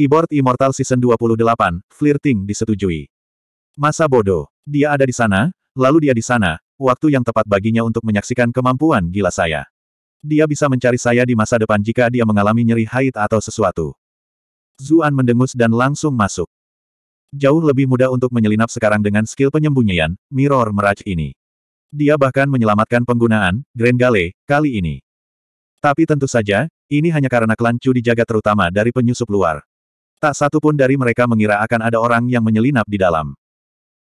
Keyboard Immortal Season 28, Flirting disetujui. Masa bodoh. Dia ada di sana, lalu dia di sana, waktu yang tepat baginya untuk menyaksikan kemampuan gila saya. Dia bisa mencari saya di masa depan jika dia mengalami nyeri haid atau sesuatu. Zuan mendengus dan langsung masuk. Jauh lebih mudah untuk menyelinap sekarang dengan skill penyembunyian, Mirror Meraj ini. Dia bahkan menyelamatkan penggunaan, Grand Gale, kali ini. Tapi tentu saja, ini hanya karena klan dijaga terutama dari penyusup luar. Tak satu pun dari mereka mengira akan ada orang yang menyelinap di dalam.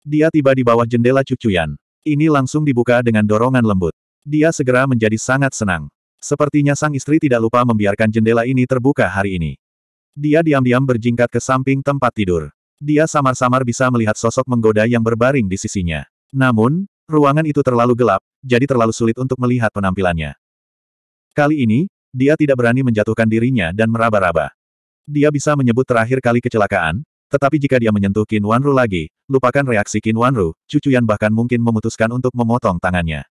Dia tiba di bawah jendela cucuyan. Ini langsung dibuka dengan dorongan lembut. Dia segera menjadi sangat senang. Sepertinya sang istri tidak lupa membiarkan jendela ini terbuka hari ini. Dia diam-diam berjingkat ke samping tempat tidur. Dia samar-samar bisa melihat sosok menggoda yang berbaring di sisinya. Namun, ruangan itu terlalu gelap, jadi terlalu sulit untuk melihat penampilannya. Kali ini, dia tidak berani menjatuhkan dirinya dan meraba-raba. Dia bisa menyebut terakhir kali kecelakaan, tetapi jika dia menyentuh Qin Wanru lagi, lupakan reaksi Qin Wanru, Cucu Yan bahkan mungkin memutuskan untuk memotong tangannya.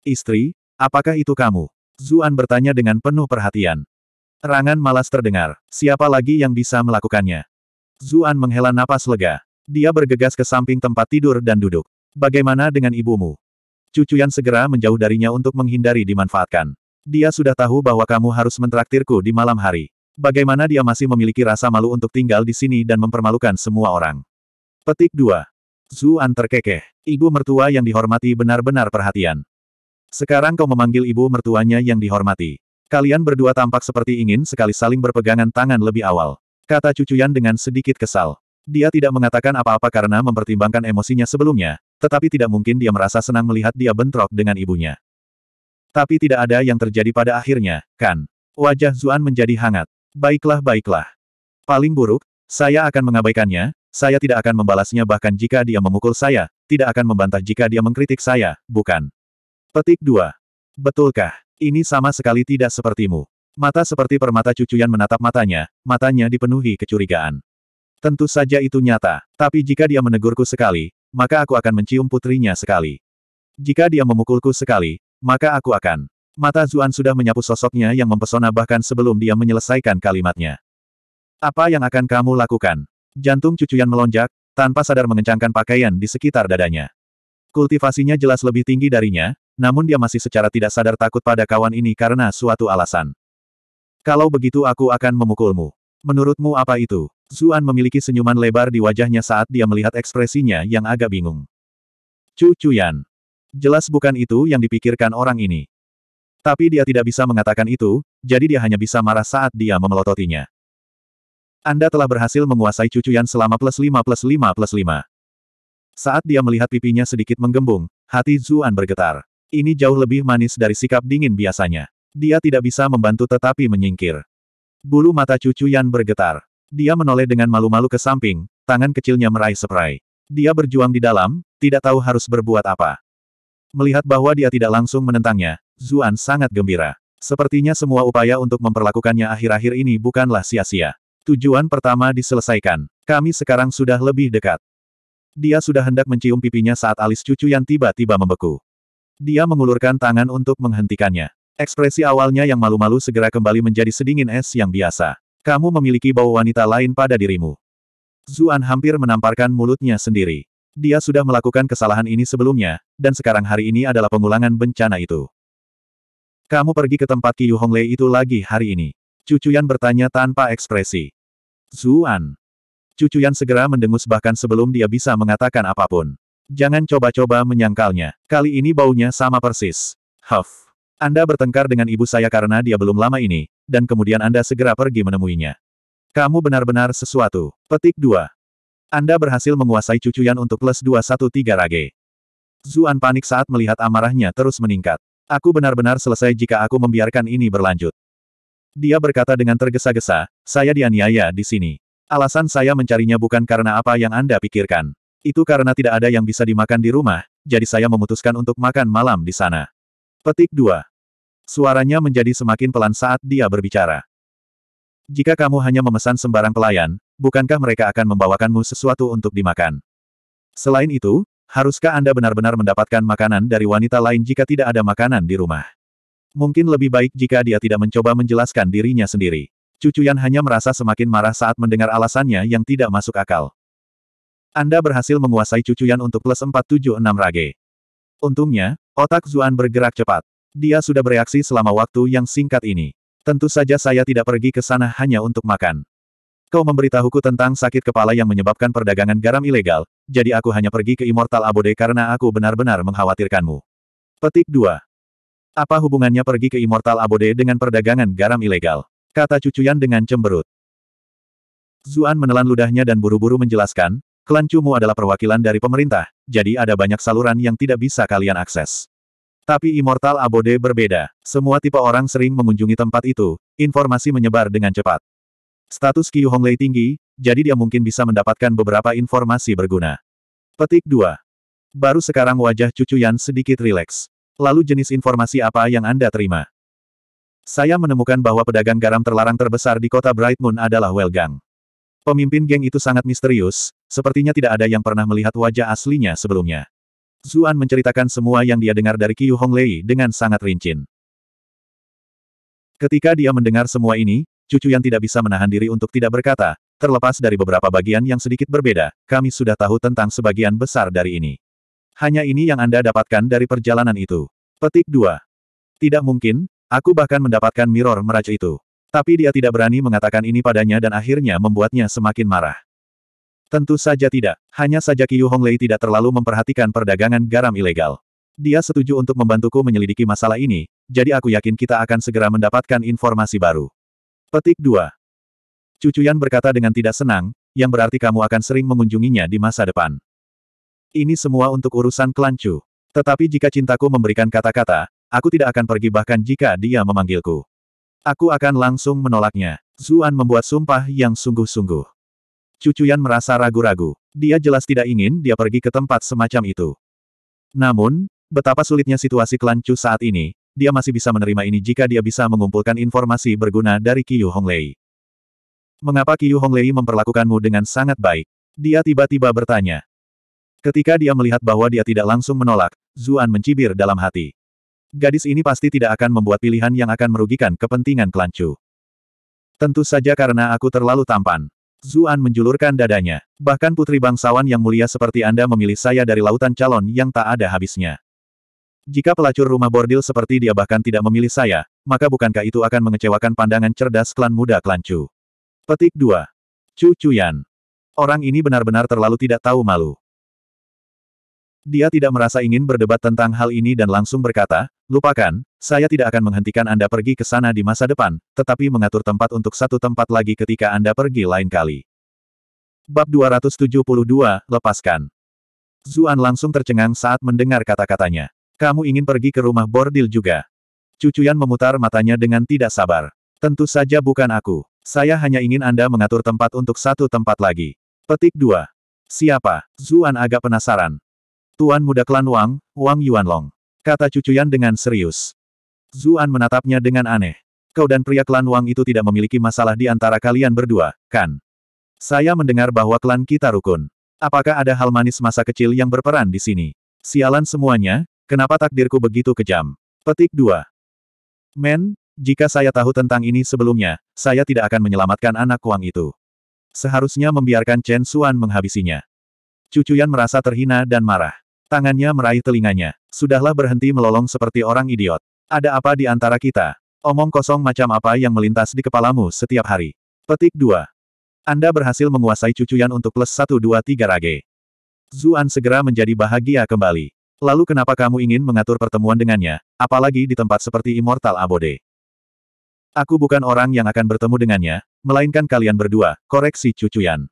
Istri, apakah itu kamu? Zuan bertanya dengan penuh perhatian. Rangan malas terdengar. Siapa lagi yang bisa melakukannya? Zuan menghela napas lega. Dia bergegas ke samping tempat tidur dan duduk. Bagaimana dengan ibumu? Cucu Yan segera menjauh darinya untuk menghindari dimanfaatkan. Dia sudah tahu bahwa kamu harus mentraktirku di malam hari. Bagaimana dia masih memiliki rasa malu untuk tinggal di sini dan mempermalukan semua orang. Petik 2. Zuan terkekeh. Ibu mertua yang dihormati benar-benar perhatian. Sekarang kau memanggil ibu mertuanya yang dihormati. Kalian berdua tampak seperti ingin sekali saling berpegangan tangan lebih awal. Kata Cucuyan dengan sedikit kesal. Dia tidak mengatakan apa-apa karena mempertimbangkan emosinya sebelumnya, tetapi tidak mungkin dia merasa senang melihat dia bentrok dengan ibunya. Tapi tidak ada yang terjadi pada akhirnya, kan? Wajah Zuan menjadi hangat. Baiklah baiklah. Paling buruk, saya akan mengabaikannya, saya tidak akan membalasnya bahkan jika dia memukul saya, tidak akan membantah jika dia mengkritik saya, bukan. Petik 2. Betulkah? Ini sama sekali tidak sepertimu. Mata seperti permata cucuyan menatap matanya, matanya dipenuhi kecurigaan. Tentu saja itu nyata, tapi jika dia menegurku sekali, maka aku akan mencium putrinya sekali. Jika dia memukulku sekali, maka aku akan. Mata Zuan sudah menyapu sosoknya yang mempesona bahkan sebelum dia menyelesaikan kalimatnya. Apa yang akan kamu lakukan? Jantung cucuyan melonjak, tanpa sadar mengencangkan pakaian di sekitar dadanya. Kultivasinya jelas lebih tinggi darinya, namun dia masih secara tidak sadar takut pada kawan ini karena suatu alasan. Kalau begitu aku akan memukulmu. Menurutmu apa itu? Zuan memiliki senyuman lebar di wajahnya saat dia melihat ekspresinya yang agak bingung. Cucuyan. Jelas bukan itu yang dipikirkan orang ini. Tapi dia tidak bisa mengatakan itu, jadi dia hanya bisa marah saat dia memelototinya. Anda telah berhasil menguasai cucuyan selama plus lima plus lima plus lima. Saat dia melihat pipinya sedikit menggembung, hati Zuan bergetar. Ini jauh lebih manis dari sikap dingin biasanya. Dia tidak bisa membantu tetapi menyingkir. Bulu mata cucu Yan bergetar. Dia menoleh dengan malu-malu ke samping, tangan kecilnya meraih seprai. Dia berjuang di dalam, tidak tahu harus berbuat apa. Melihat bahwa dia tidak langsung menentangnya, Zuan sangat gembira. Sepertinya semua upaya untuk memperlakukannya akhir-akhir ini bukanlah sia-sia. Tujuan pertama diselesaikan. Kami sekarang sudah lebih dekat. Dia sudah hendak mencium pipinya saat alis cucu yang tiba-tiba membeku. Dia mengulurkan tangan untuk menghentikannya. Ekspresi awalnya yang malu-malu segera kembali menjadi sedingin es yang biasa. Kamu memiliki bau wanita lain pada dirimu. Zuan hampir menamparkan mulutnya sendiri. Dia sudah melakukan kesalahan ini sebelumnya, dan sekarang hari ini adalah pengulangan bencana itu. Kamu pergi ke tempat Qiyu Honglei itu lagi hari ini. Cucuyan bertanya tanpa ekspresi. Zuan. Cucuyan segera mendengus bahkan sebelum dia bisa mengatakan apapun. Jangan coba-coba menyangkalnya. Kali ini baunya sama persis. Huff. Anda bertengkar dengan ibu saya karena dia belum lama ini, dan kemudian Anda segera pergi menemuinya. Kamu benar-benar sesuatu. Petik 2. Anda berhasil menguasai cucuyan untuk plus 213 rage. Zuan panik saat melihat amarahnya terus meningkat. Aku benar-benar selesai jika aku membiarkan ini berlanjut. Dia berkata dengan tergesa-gesa, saya dianiaya di sini. Alasan saya mencarinya bukan karena apa yang Anda pikirkan. Itu karena tidak ada yang bisa dimakan di rumah, jadi saya memutuskan untuk makan malam di sana. Petik 2. Suaranya menjadi semakin pelan saat dia berbicara. Jika kamu hanya memesan sembarang pelayan, bukankah mereka akan membawakanmu sesuatu untuk dimakan? Selain itu, haruskah Anda benar-benar mendapatkan makanan dari wanita lain jika tidak ada makanan di rumah? Mungkin lebih baik jika dia tidak mencoba menjelaskan dirinya sendiri. Cucu Yan hanya merasa semakin marah saat mendengar alasannya yang tidak masuk akal. Anda berhasil menguasai Cucu Yan untuk plus 476 rage. Untungnya, otak Zuan bergerak cepat. Dia sudah bereaksi selama waktu yang singkat ini. Tentu saja saya tidak pergi ke sana hanya untuk makan kau memberitahuku tentang sakit kepala yang menyebabkan perdagangan garam ilegal, jadi aku hanya pergi ke Immortal Abode karena aku benar-benar mengkhawatirkanmu. Petik 2. Apa hubungannya pergi ke Immortal Abode dengan perdagangan garam ilegal? Kata Cucuyan dengan cemberut. Zuan menelan ludahnya dan buru-buru menjelaskan, klan Cumu adalah perwakilan dari pemerintah, jadi ada banyak saluran yang tidak bisa kalian akses. Tapi Immortal Abode berbeda. Semua tipe orang sering mengunjungi tempat itu, informasi menyebar dengan cepat. Status Qiu Honglei tinggi, jadi dia mungkin bisa mendapatkan beberapa informasi berguna. Petik 2. Baru sekarang wajah cucu Yan sedikit rileks. Lalu jenis informasi apa yang Anda terima? Saya menemukan bahwa pedagang garam terlarang terbesar di kota Bright Moon adalah Welgang. Pemimpin geng itu sangat misterius, sepertinya tidak ada yang pernah melihat wajah aslinya sebelumnya. Zuan menceritakan semua yang dia dengar dari Qiu Honglei dengan sangat rincin. Ketika dia mendengar semua ini, cucu yang tidak bisa menahan diri untuk tidak berkata, terlepas dari beberapa bagian yang sedikit berbeda, kami sudah tahu tentang sebagian besar dari ini. Hanya ini yang Anda dapatkan dari perjalanan itu. Petik 2. Tidak mungkin, aku bahkan mendapatkan mirror meraj itu. Tapi dia tidak berani mengatakan ini padanya dan akhirnya membuatnya semakin marah. Tentu saja tidak. Hanya saja Qiu Honglei tidak terlalu memperhatikan perdagangan garam ilegal. Dia setuju untuk membantuku menyelidiki masalah ini, jadi aku yakin kita akan segera mendapatkan informasi baru. Petik 2. Cucuyan berkata dengan tidak senang, yang berarti kamu akan sering mengunjunginya di masa depan. Ini semua untuk urusan klan Tetapi jika cintaku memberikan kata-kata, aku tidak akan pergi bahkan jika dia memanggilku. Aku akan langsung menolaknya. Zuan membuat sumpah yang sungguh-sungguh. Cucuyan merasa ragu-ragu. Dia jelas tidak ingin dia pergi ke tempat semacam itu. Namun, betapa sulitnya situasi klan saat ini, dia masih bisa menerima ini jika dia bisa mengumpulkan informasi berguna dari Qiu Honglei. Mengapa Qiu Honglei memperlakukanmu dengan sangat baik? Dia tiba-tiba bertanya. Ketika dia melihat bahwa dia tidak langsung menolak, Zuan mencibir dalam hati. Gadis ini pasti tidak akan membuat pilihan yang akan merugikan kepentingan kelancu. Tentu saja karena aku terlalu tampan. Zuan menjulurkan dadanya. Bahkan putri bangsawan yang mulia seperti Anda memilih saya dari lautan calon yang tak ada habisnya. Jika pelacur rumah bordil seperti dia bahkan tidak memilih saya, maka bukankah itu akan mengecewakan pandangan cerdas klan muda klan Chu? Petik 2. Chu Chuyan. Orang ini benar-benar terlalu tidak tahu malu. Dia tidak merasa ingin berdebat tentang hal ini dan langsung berkata, lupakan, saya tidak akan menghentikan Anda pergi ke sana di masa depan, tetapi mengatur tempat untuk satu tempat lagi ketika Anda pergi lain kali. Bab 272, Lepaskan. Zuan langsung tercengang saat mendengar kata-katanya. Kamu ingin pergi ke rumah bordil juga? Cucuyan memutar matanya dengan tidak sabar. Tentu saja bukan aku. Saya hanya ingin Anda mengatur tempat untuk satu tempat lagi. Petik 2. Siapa? Zuan agak penasaran. Tuan muda klan Wang, Wang Yuanlong. Kata cucuyan dengan serius. Zuan menatapnya dengan aneh. Kau dan pria klan Wang itu tidak memiliki masalah di antara kalian berdua, kan? Saya mendengar bahwa klan kita rukun. Apakah ada hal manis masa kecil yang berperan di sini? Sialan semuanya, Kenapa takdirku begitu kejam? Petik 2. Men, jika saya tahu tentang ini sebelumnya, saya tidak akan menyelamatkan anak Kuang itu. Seharusnya membiarkan Chen Xuan menghabisinya. Cucuyan merasa terhina dan marah. Tangannya meraih telinganya. Sudahlah berhenti melolong seperti orang idiot. Ada apa di antara kita? Omong kosong macam apa yang melintas di kepalamu setiap hari? Petik 2. Anda berhasil menguasai cucuyan untuk plus tiga rage. Zuan segera menjadi bahagia kembali. Lalu kenapa kamu ingin mengatur pertemuan dengannya, apalagi di tempat seperti Immortal Abode? Aku bukan orang yang akan bertemu dengannya, melainkan kalian berdua, koreksi Cucuyan.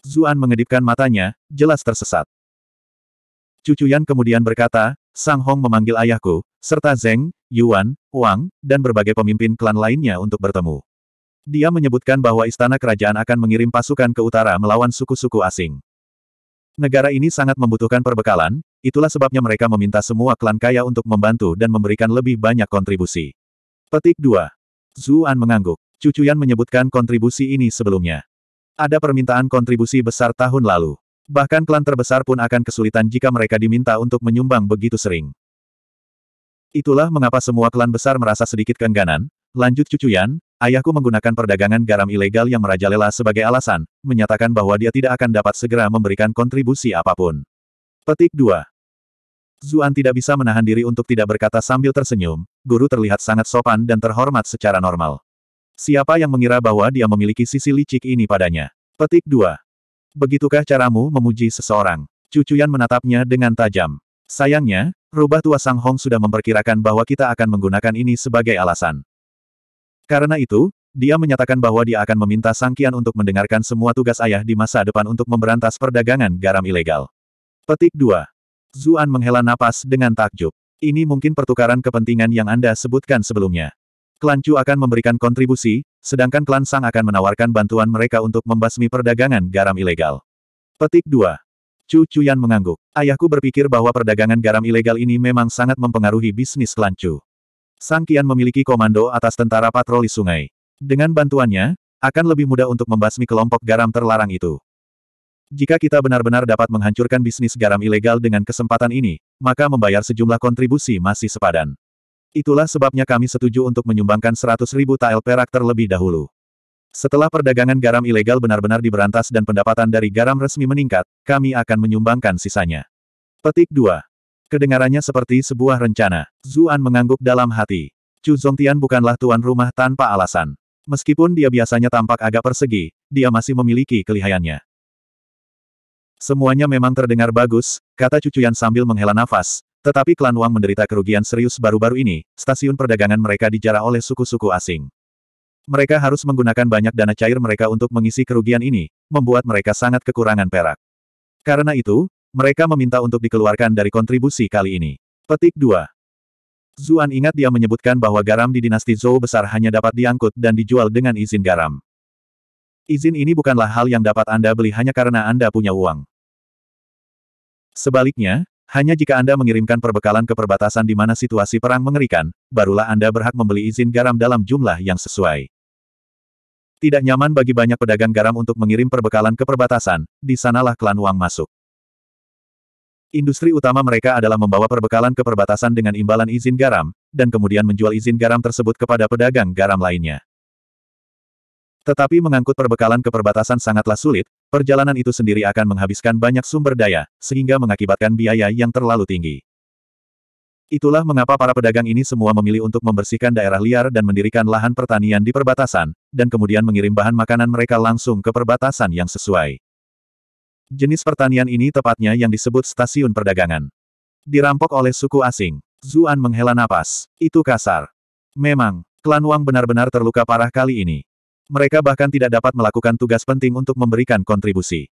Zuan mengedipkan matanya, jelas tersesat. Cucuyan kemudian berkata, Sang Hong memanggil ayahku, serta Zeng, Yuan, Wang, dan berbagai pemimpin klan lainnya untuk bertemu. Dia menyebutkan bahwa istana kerajaan akan mengirim pasukan ke utara melawan suku-suku asing. Negara ini sangat membutuhkan perbekalan, Itulah sebabnya mereka meminta semua klan kaya untuk membantu dan memberikan lebih banyak kontribusi. Petik 2. Zuan mengangguk. Cucuyan menyebutkan kontribusi ini sebelumnya. Ada permintaan kontribusi besar tahun lalu. Bahkan klan terbesar pun akan kesulitan jika mereka diminta untuk menyumbang begitu sering. Itulah mengapa semua klan besar merasa sedikit keengganan, lanjut Cucuyan, ayahku menggunakan perdagangan garam ilegal yang merajalela sebagai alasan, menyatakan bahwa dia tidak akan dapat segera memberikan kontribusi apapun. Petik 2. Zuan tidak bisa menahan diri untuk tidak berkata sambil tersenyum, guru terlihat sangat sopan dan terhormat secara normal. Siapa yang mengira bahwa dia memiliki sisi licik ini padanya? Petik 2. Begitukah caramu memuji seseorang? Cucuyan menatapnya dengan tajam. Sayangnya, rubah tua Sang Hong sudah memperkirakan bahwa kita akan menggunakan ini sebagai alasan. Karena itu, dia menyatakan bahwa dia akan meminta Sang Kian untuk mendengarkan semua tugas ayah di masa depan untuk memberantas perdagangan garam ilegal. Petik 2. Zuan menghela napas dengan takjub. Ini mungkin pertukaran kepentingan yang Anda sebutkan sebelumnya. Klan Chu akan memberikan kontribusi, sedangkan klan Sang akan menawarkan bantuan mereka untuk membasmi perdagangan garam ilegal. Petik 2. Chu Chuyan mengangguk. Ayahku berpikir bahwa perdagangan garam ilegal ini memang sangat mempengaruhi bisnis klan Chu. Sang Kian memiliki komando atas tentara patroli sungai. Dengan bantuannya, akan lebih mudah untuk membasmi kelompok garam terlarang itu. Jika kita benar-benar dapat menghancurkan bisnis garam ilegal dengan kesempatan ini, maka membayar sejumlah kontribusi masih sepadan. Itulah sebabnya kami setuju untuk menyumbangkan 100 ribu tael perak terlebih dahulu. Setelah perdagangan garam ilegal benar-benar diberantas dan pendapatan dari garam resmi meningkat, kami akan menyumbangkan sisanya. Petik 2. Kedengarannya seperti sebuah rencana. Zuan mengangguk dalam hati. Chu Zongtian bukanlah tuan rumah tanpa alasan. Meskipun dia biasanya tampak agak persegi, dia masih memiliki kelihayannya. Semuanya memang terdengar bagus, kata cucu Yan sambil menghela nafas. Tetapi klan Wang menderita kerugian serius baru-baru ini, stasiun perdagangan mereka dijarah oleh suku-suku asing. Mereka harus menggunakan banyak dana cair mereka untuk mengisi kerugian ini, membuat mereka sangat kekurangan perak. Karena itu, mereka meminta untuk dikeluarkan dari kontribusi kali ini. Petik 2. Zuan ingat dia menyebutkan bahwa garam di dinasti Zhou besar hanya dapat diangkut dan dijual dengan izin garam. Izin ini bukanlah hal yang dapat Anda beli hanya karena Anda punya uang. Sebaliknya, hanya jika Anda mengirimkan perbekalan ke perbatasan di mana situasi perang mengerikan, barulah Anda berhak membeli izin garam dalam jumlah yang sesuai. Tidak nyaman bagi banyak pedagang garam untuk mengirim perbekalan ke perbatasan, di sanalah klan Wang masuk. Industri utama mereka adalah membawa perbekalan ke perbatasan dengan imbalan izin garam, dan kemudian menjual izin garam tersebut kepada pedagang garam lainnya. Tetapi mengangkut perbekalan ke perbatasan sangatlah sulit, perjalanan itu sendiri akan menghabiskan banyak sumber daya, sehingga mengakibatkan biaya yang terlalu tinggi. Itulah mengapa para pedagang ini semua memilih untuk membersihkan daerah liar dan mendirikan lahan pertanian di perbatasan, dan kemudian mengirim bahan makanan mereka langsung ke perbatasan yang sesuai. Jenis pertanian ini tepatnya yang disebut stasiun perdagangan. Dirampok oleh suku asing. Zuan menghela napas. Itu kasar. Memang, klan Wang benar-benar terluka parah kali ini. Mereka bahkan tidak dapat melakukan tugas penting untuk memberikan kontribusi.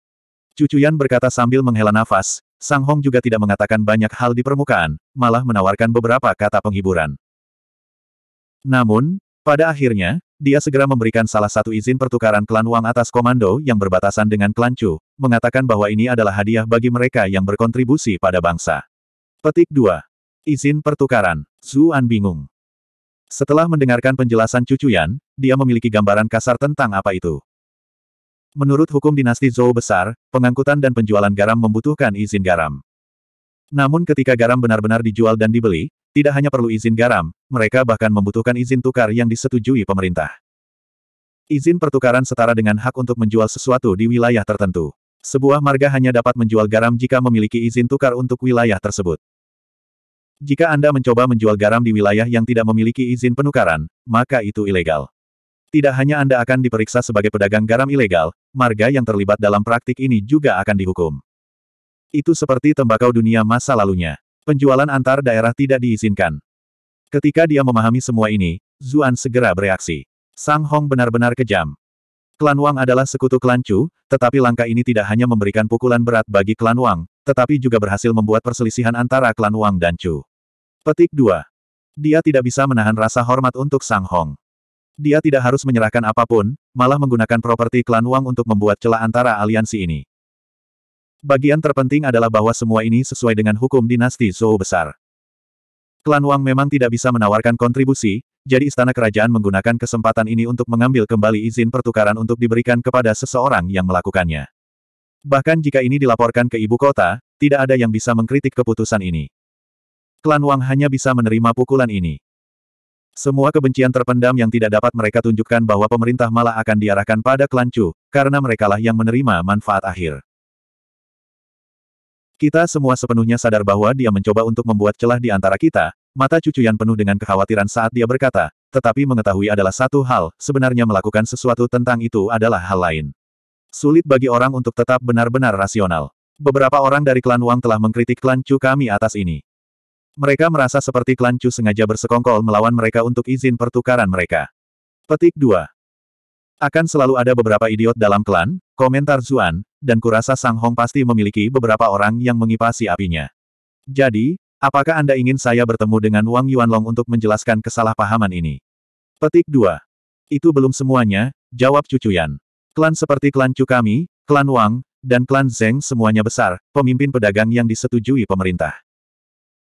Cucuyan berkata sambil menghela nafas, Sang Hong juga tidak mengatakan banyak hal di permukaan, malah menawarkan beberapa kata penghiburan. Namun, pada akhirnya, dia segera memberikan salah satu izin pertukaran klan Wang atas komando yang berbatasan dengan klan Chu, mengatakan bahwa ini adalah hadiah bagi mereka yang berkontribusi pada bangsa. Petik 2. Izin pertukaran. Zuan bingung. Setelah mendengarkan penjelasan cucuyan, dia memiliki gambaran kasar tentang apa itu. Menurut hukum dinasti Zhou besar, pengangkutan dan penjualan garam membutuhkan izin garam. Namun ketika garam benar-benar dijual dan dibeli, tidak hanya perlu izin garam, mereka bahkan membutuhkan izin tukar yang disetujui pemerintah. Izin pertukaran setara dengan hak untuk menjual sesuatu di wilayah tertentu. Sebuah marga hanya dapat menjual garam jika memiliki izin tukar untuk wilayah tersebut. Jika Anda mencoba menjual garam di wilayah yang tidak memiliki izin penukaran, maka itu ilegal. Tidak hanya Anda akan diperiksa sebagai pedagang garam ilegal, marga yang terlibat dalam praktik ini juga akan dihukum. Itu seperti tembakau dunia masa lalunya. Penjualan antar daerah tidak diizinkan. Ketika dia memahami semua ini, Zuan segera bereaksi. Sang Hong benar-benar kejam. Klan Wang adalah sekutu klan Chu, tetapi langkah ini tidak hanya memberikan pukulan berat bagi klan Wang, tetapi juga berhasil membuat perselisihan antara klan Wang dan Chu. Petik 2. Dia tidak bisa menahan rasa hormat untuk Sang Hong. Dia tidak harus menyerahkan apapun, malah menggunakan properti klan Wang untuk membuat celah antara aliansi ini. Bagian terpenting adalah bahwa semua ini sesuai dengan hukum dinasti Zhou besar. Klan Wang memang tidak bisa menawarkan kontribusi, jadi istana kerajaan menggunakan kesempatan ini untuk mengambil kembali izin pertukaran untuk diberikan kepada seseorang yang melakukannya. Bahkan jika ini dilaporkan ke ibu kota, tidak ada yang bisa mengkritik keputusan ini. Klan Wang hanya bisa menerima pukulan ini. Semua kebencian terpendam yang tidak dapat mereka tunjukkan bahwa pemerintah malah akan diarahkan pada klan Chu, karena merekalah yang menerima manfaat akhir. Kita semua sepenuhnya sadar bahwa dia mencoba untuk membuat celah di antara kita, mata cucu yang penuh dengan kekhawatiran saat dia berkata, tetapi mengetahui adalah satu hal, sebenarnya melakukan sesuatu tentang itu adalah hal lain. Sulit bagi orang untuk tetap benar-benar rasional. Beberapa orang dari klan Wang telah mengkritik klan Chu kami atas ini. Mereka merasa seperti klan Chu sengaja bersekongkol melawan mereka untuk izin pertukaran mereka. Petik 2. Akan selalu ada beberapa idiot dalam klan, komentar Zuan, dan kurasa Sang Hong pasti memiliki beberapa orang yang mengipasi apinya. Jadi, apakah Anda ingin saya bertemu dengan Wang Yuanlong untuk menjelaskan kesalahpahaman ini? Petik 2. Itu belum semuanya, jawab Cucuyan. Klan seperti klan Chu kami, klan Wang, dan klan Zeng semuanya besar, pemimpin pedagang yang disetujui pemerintah.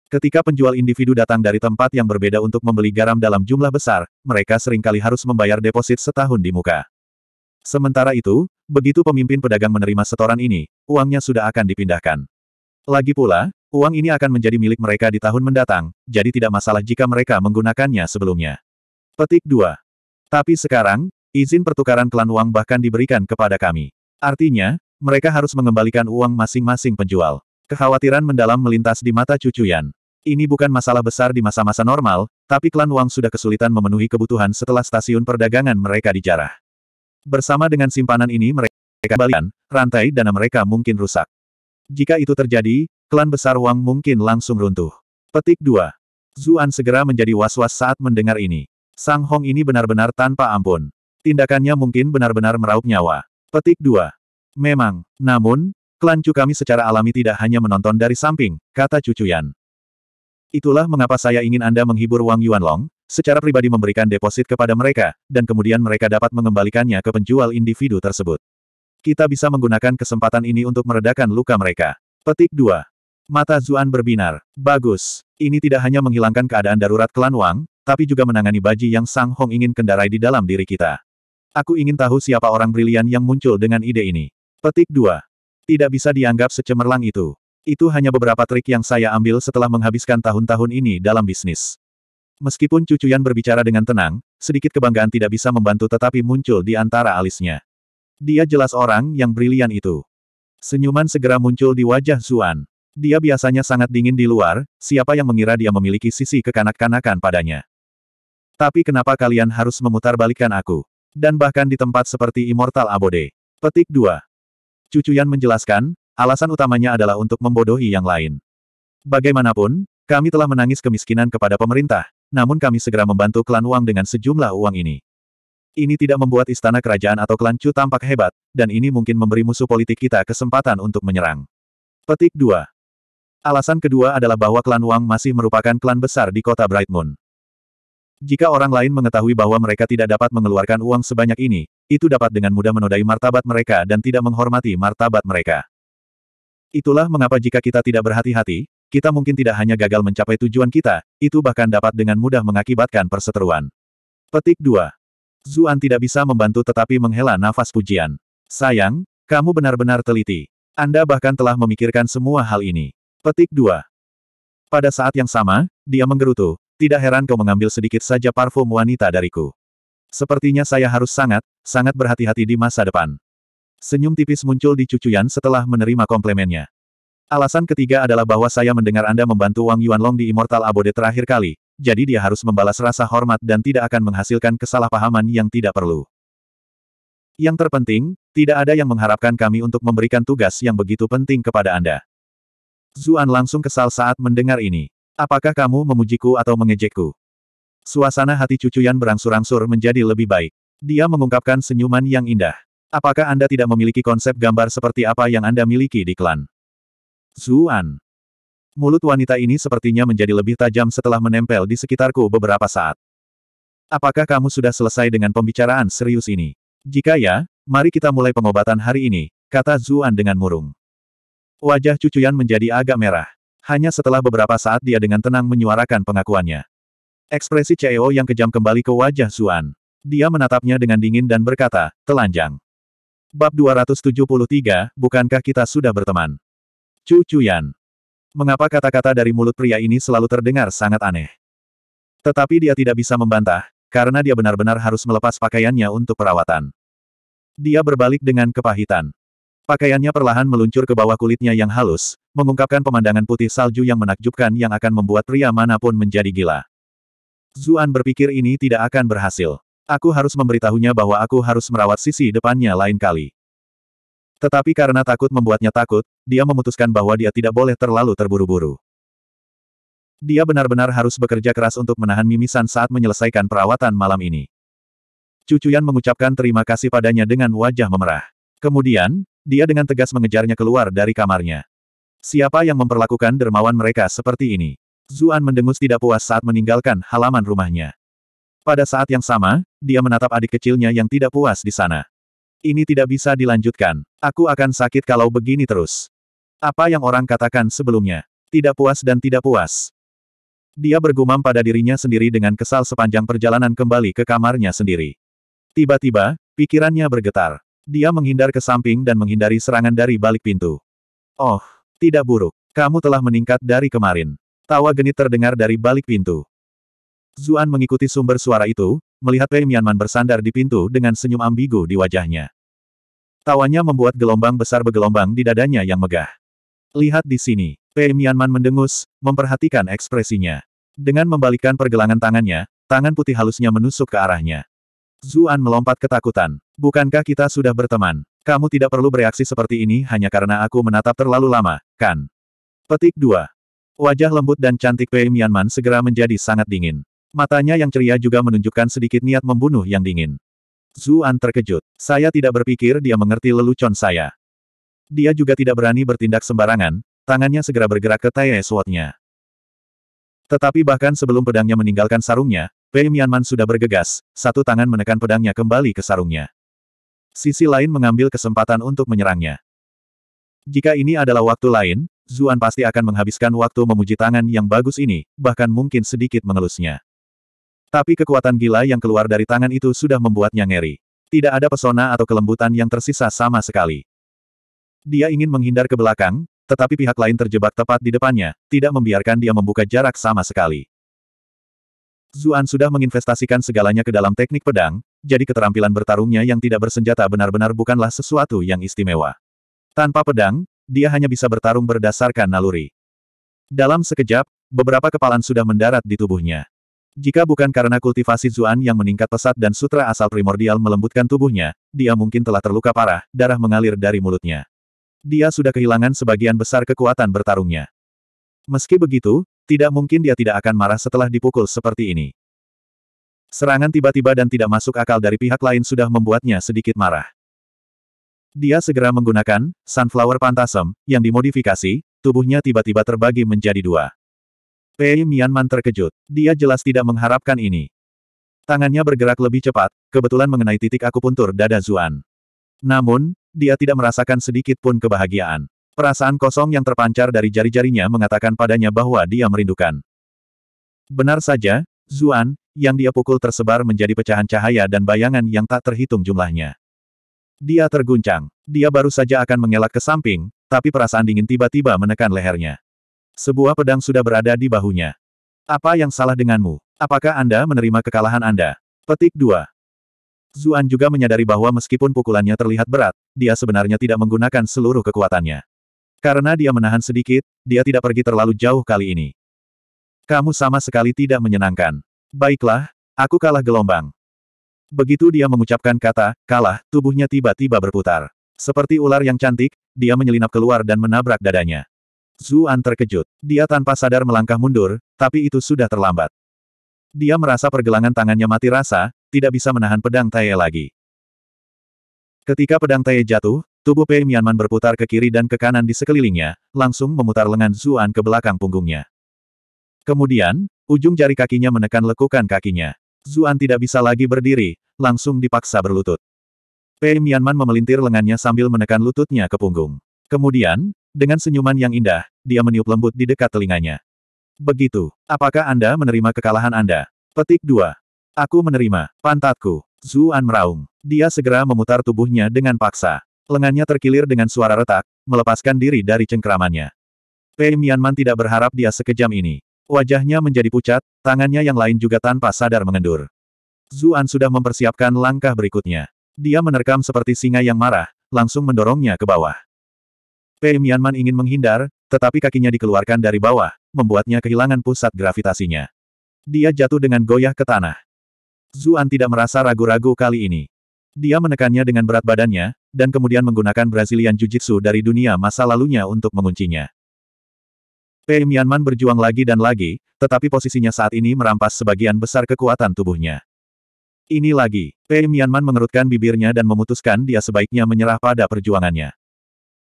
Ketika penjual individu datang dari tempat yang berbeda untuk membeli garam dalam jumlah besar, mereka seringkali harus membayar deposit setahun di muka. Sementara itu, begitu pemimpin pedagang menerima setoran ini, uangnya sudah akan dipindahkan. Lagi pula, uang ini akan menjadi milik mereka di tahun mendatang, jadi tidak masalah jika mereka menggunakannya sebelumnya. Petik 2. Tapi sekarang, izin pertukaran klan uang bahkan diberikan kepada kami. Artinya, mereka harus mengembalikan uang masing-masing penjual. Kekhawatiran mendalam melintas di mata cucu Yan. Ini bukan masalah besar di masa-masa normal, tapi klan Wang sudah kesulitan memenuhi kebutuhan setelah stasiun perdagangan mereka dijarah. Bersama dengan simpanan ini mereka balikan, rantai dana mereka mungkin rusak. Jika itu terjadi, klan besar Wang mungkin langsung runtuh. Petik 2. Zuan segera menjadi was-was saat mendengar ini. Sang Hong ini benar-benar tanpa ampun. Tindakannya mungkin benar-benar meraup nyawa. Petik 2. Memang, namun, klan Chu kami secara alami tidak hanya menonton dari samping, kata Cucuyan. Itulah mengapa saya ingin Anda menghibur Wang Yuanlong, secara pribadi memberikan deposit kepada mereka, dan kemudian mereka dapat mengembalikannya ke penjual individu tersebut. Kita bisa menggunakan kesempatan ini untuk meredakan luka mereka. Petik 2. Mata Zuan berbinar. Bagus. Ini tidak hanya menghilangkan keadaan darurat klan Wang, tapi juga menangani baji yang Sang Hong ingin kendarai di dalam diri kita. Aku ingin tahu siapa orang brilian yang muncul dengan ide ini. Petik 2. Tidak bisa dianggap secemerlang itu. Itu hanya beberapa trik yang saya ambil setelah menghabiskan tahun-tahun ini dalam bisnis. Meskipun Cucu Yan berbicara dengan tenang, sedikit kebanggaan tidak bisa membantu tetapi muncul di antara alisnya. Dia jelas orang yang brilian itu. Senyuman segera muncul di wajah Zuan. Dia biasanya sangat dingin di luar, siapa yang mengira dia memiliki sisi kekanak-kanakan padanya. Tapi kenapa kalian harus memutarbalikkan aku? Dan bahkan di tempat seperti Immortal Abode. Petik 2. Yan menjelaskan, Alasan utamanya adalah untuk membodohi yang lain. Bagaimanapun, kami telah menangis kemiskinan kepada pemerintah, namun kami segera membantu klan Wang dengan sejumlah uang ini. Ini tidak membuat istana kerajaan atau klan Chu tampak hebat, dan ini mungkin memberi musuh politik kita kesempatan untuk menyerang. Petik 2. Alasan kedua adalah bahwa klan Wang masih merupakan klan besar di kota Bright Moon. Jika orang lain mengetahui bahwa mereka tidak dapat mengeluarkan uang sebanyak ini, itu dapat dengan mudah menodai martabat mereka dan tidak menghormati martabat mereka. Itulah mengapa jika kita tidak berhati-hati, kita mungkin tidak hanya gagal mencapai tujuan kita, itu bahkan dapat dengan mudah mengakibatkan perseteruan. Petik 2. Zuan tidak bisa membantu tetapi menghela nafas pujian. Sayang, kamu benar-benar teliti. Anda bahkan telah memikirkan semua hal ini. Petik 2. Pada saat yang sama, dia menggerutu, tidak heran kau mengambil sedikit saja parfum wanita dariku. Sepertinya saya harus sangat, sangat berhati-hati di masa depan. Senyum tipis muncul di cucuyan setelah menerima komplimennya. Alasan ketiga adalah bahwa saya mendengar Anda membantu Wang Yuanlong di Immortal Abode terakhir kali, jadi dia harus membalas rasa hormat dan tidak akan menghasilkan kesalahpahaman yang tidak perlu. Yang terpenting, tidak ada yang mengharapkan kami untuk memberikan tugas yang begitu penting kepada Anda. Zuan langsung kesal saat mendengar ini. Apakah kamu memujiku atau mengejekku? Suasana hati cucuyan berangsur-angsur menjadi lebih baik. Dia mengungkapkan senyuman yang indah. Apakah Anda tidak memiliki konsep gambar seperti apa yang Anda miliki di klan? Zuan. Mulut wanita ini sepertinya menjadi lebih tajam setelah menempel di sekitarku beberapa saat. Apakah kamu sudah selesai dengan pembicaraan serius ini? Jika ya, mari kita mulai pengobatan hari ini, kata Zuan dengan murung. Wajah cucuyan menjadi agak merah. Hanya setelah beberapa saat dia dengan tenang menyuarakan pengakuannya. Ekspresi CEO yang kejam kembali ke wajah Zuan. Dia menatapnya dengan dingin dan berkata, telanjang. Bab 273, bukankah kita sudah berteman? Cu Cuyan. Mengapa kata-kata dari mulut pria ini selalu terdengar sangat aneh? Tetapi dia tidak bisa membantah, karena dia benar-benar harus melepas pakaiannya untuk perawatan. Dia berbalik dengan kepahitan. Pakaiannya perlahan meluncur ke bawah kulitnya yang halus, mengungkapkan pemandangan putih salju yang menakjubkan yang akan membuat pria manapun menjadi gila. Zuan berpikir ini tidak akan berhasil. Aku harus memberitahunya bahwa aku harus merawat sisi depannya lain kali. Tetapi karena takut membuatnya takut, dia memutuskan bahwa dia tidak boleh terlalu terburu-buru. Dia benar-benar harus bekerja keras untuk menahan mimisan saat menyelesaikan perawatan malam ini. Cucuyan mengucapkan terima kasih padanya dengan wajah memerah. Kemudian, dia dengan tegas mengejarnya keluar dari kamarnya. Siapa yang memperlakukan dermawan mereka seperti ini? Zuan mendengus tidak puas saat meninggalkan halaman rumahnya. Pada saat yang sama, dia menatap adik kecilnya yang tidak puas di sana. Ini tidak bisa dilanjutkan. Aku akan sakit kalau begini terus. Apa yang orang katakan sebelumnya? Tidak puas dan tidak puas. Dia bergumam pada dirinya sendiri dengan kesal sepanjang perjalanan kembali ke kamarnya sendiri. Tiba-tiba, pikirannya bergetar. Dia menghindar ke samping dan menghindari serangan dari balik pintu. Oh, tidak buruk. Kamu telah meningkat dari kemarin. Tawa genit terdengar dari balik pintu. Zuan mengikuti sumber suara itu, melihat Pei Mianman bersandar di pintu dengan senyum ambigu di wajahnya. Tawanya membuat gelombang besar bergelombang di dadanya yang megah. Lihat di sini, Pei Mianman mendengus, memperhatikan ekspresinya. Dengan membalikkan pergelangan tangannya, tangan putih halusnya menusuk ke arahnya. Zuan melompat ketakutan. Bukankah kita sudah berteman? Kamu tidak perlu bereaksi seperti ini hanya karena aku menatap terlalu lama, kan? Petik 2. Wajah lembut dan cantik Pei Mianman segera menjadi sangat dingin. Matanya yang ceria juga menunjukkan sedikit niat membunuh yang dingin. Zuan terkejut. Saya tidak berpikir dia mengerti lelucon saya. Dia juga tidak berani bertindak sembarangan, tangannya segera bergerak ke tai swordnya. Tetapi bahkan sebelum pedangnya meninggalkan sarungnya, Pei Mianman sudah bergegas, satu tangan menekan pedangnya kembali ke sarungnya. Sisi lain mengambil kesempatan untuk menyerangnya. Jika ini adalah waktu lain, Zuan pasti akan menghabiskan waktu memuji tangan yang bagus ini, bahkan mungkin sedikit mengelusnya. Tapi kekuatan gila yang keluar dari tangan itu sudah membuatnya ngeri. Tidak ada pesona atau kelembutan yang tersisa sama sekali. Dia ingin menghindar ke belakang, tetapi pihak lain terjebak tepat di depannya, tidak membiarkan dia membuka jarak sama sekali. Zuan sudah menginvestasikan segalanya ke dalam teknik pedang, jadi keterampilan bertarungnya yang tidak bersenjata benar-benar bukanlah sesuatu yang istimewa. Tanpa pedang, dia hanya bisa bertarung berdasarkan naluri. Dalam sekejap, beberapa kepalan sudah mendarat di tubuhnya. Jika bukan karena kultivasi Zuan yang meningkat pesat dan sutra asal primordial melembutkan tubuhnya, dia mungkin telah terluka parah, darah mengalir dari mulutnya. Dia sudah kehilangan sebagian besar kekuatan bertarungnya. Meski begitu, tidak mungkin dia tidak akan marah setelah dipukul seperti ini. Serangan tiba-tiba dan tidak masuk akal dari pihak lain sudah membuatnya sedikit marah. Dia segera menggunakan Sunflower Pantasem yang dimodifikasi, tubuhnya tiba-tiba terbagi menjadi dua. Pei Mianman terkejut. Dia jelas tidak mengharapkan ini. Tangannya bergerak lebih cepat, kebetulan mengenai titik akupuntur dada Zuan. Namun, dia tidak merasakan sedikit pun kebahagiaan. Perasaan kosong yang terpancar dari jari-jarinya mengatakan padanya bahwa dia merindukan. Benar saja, Zuan, yang dia pukul tersebar menjadi pecahan cahaya dan bayangan yang tak terhitung jumlahnya. Dia terguncang. Dia baru saja akan mengelak ke samping, tapi perasaan dingin tiba-tiba menekan lehernya. Sebuah pedang sudah berada di bahunya. Apa yang salah denganmu? Apakah Anda menerima kekalahan Anda? Petik 2. Zuan juga menyadari bahwa meskipun pukulannya terlihat berat, dia sebenarnya tidak menggunakan seluruh kekuatannya. Karena dia menahan sedikit, dia tidak pergi terlalu jauh kali ini. Kamu sama sekali tidak menyenangkan. Baiklah, aku kalah gelombang. Begitu dia mengucapkan kata, kalah, tubuhnya tiba-tiba berputar. Seperti ular yang cantik, dia menyelinap keluar dan menabrak dadanya. Zuan terkejut. Dia tanpa sadar melangkah mundur, tapi itu sudah terlambat. Dia merasa pergelangan tangannya mati rasa, tidak bisa menahan pedang Tae lagi. Ketika pedang Tae jatuh, tubuh Pei Mianman berputar ke kiri dan ke kanan di sekelilingnya, langsung memutar lengan Zuan ke belakang punggungnya. Kemudian, ujung jari kakinya menekan lekukan kakinya. Zuan tidak bisa lagi berdiri, langsung dipaksa berlutut. Pei Mianman memelintir lengannya sambil menekan lututnya ke punggung. Kemudian, dengan senyuman yang indah, dia meniup lembut di dekat telinganya. Begitu. Apakah Anda menerima kekalahan Anda? Petik 2. Aku menerima. Pantatku. Zuan meraung. Dia segera memutar tubuhnya dengan paksa. Lengannya terkilir dengan suara retak, melepaskan diri dari cengkeramannya. Pei Mianman tidak berharap dia sekejam ini. Wajahnya menjadi pucat, tangannya yang lain juga tanpa sadar mengendur. Zuan sudah mempersiapkan langkah berikutnya. Dia menerkam seperti singa yang marah, langsung mendorongnya ke bawah. Pei Mianman ingin menghindar, tetapi kakinya dikeluarkan dari bawah, membuatnya kehilangan pusat gravitasinya. Dia jatuh dengan goyah ke tanah. Zuan tidak merasa ragu-ragu kali ini. Dia menekannya dengan berat badannya, dan kemudian menggunakan Brazilian Jiu-Jitsu dari dunia masa lalunya untuk menguncinya. Pei Mianman berjuang lagi dan lagi, tetapi posisinya saat ini merampas sebagian besar kekuatan tubuhnya. Ini lagi, Pei Mianman mengerutkan bibirnya dan memutuskan dia sebaiknya menyerah pada perjuangannya.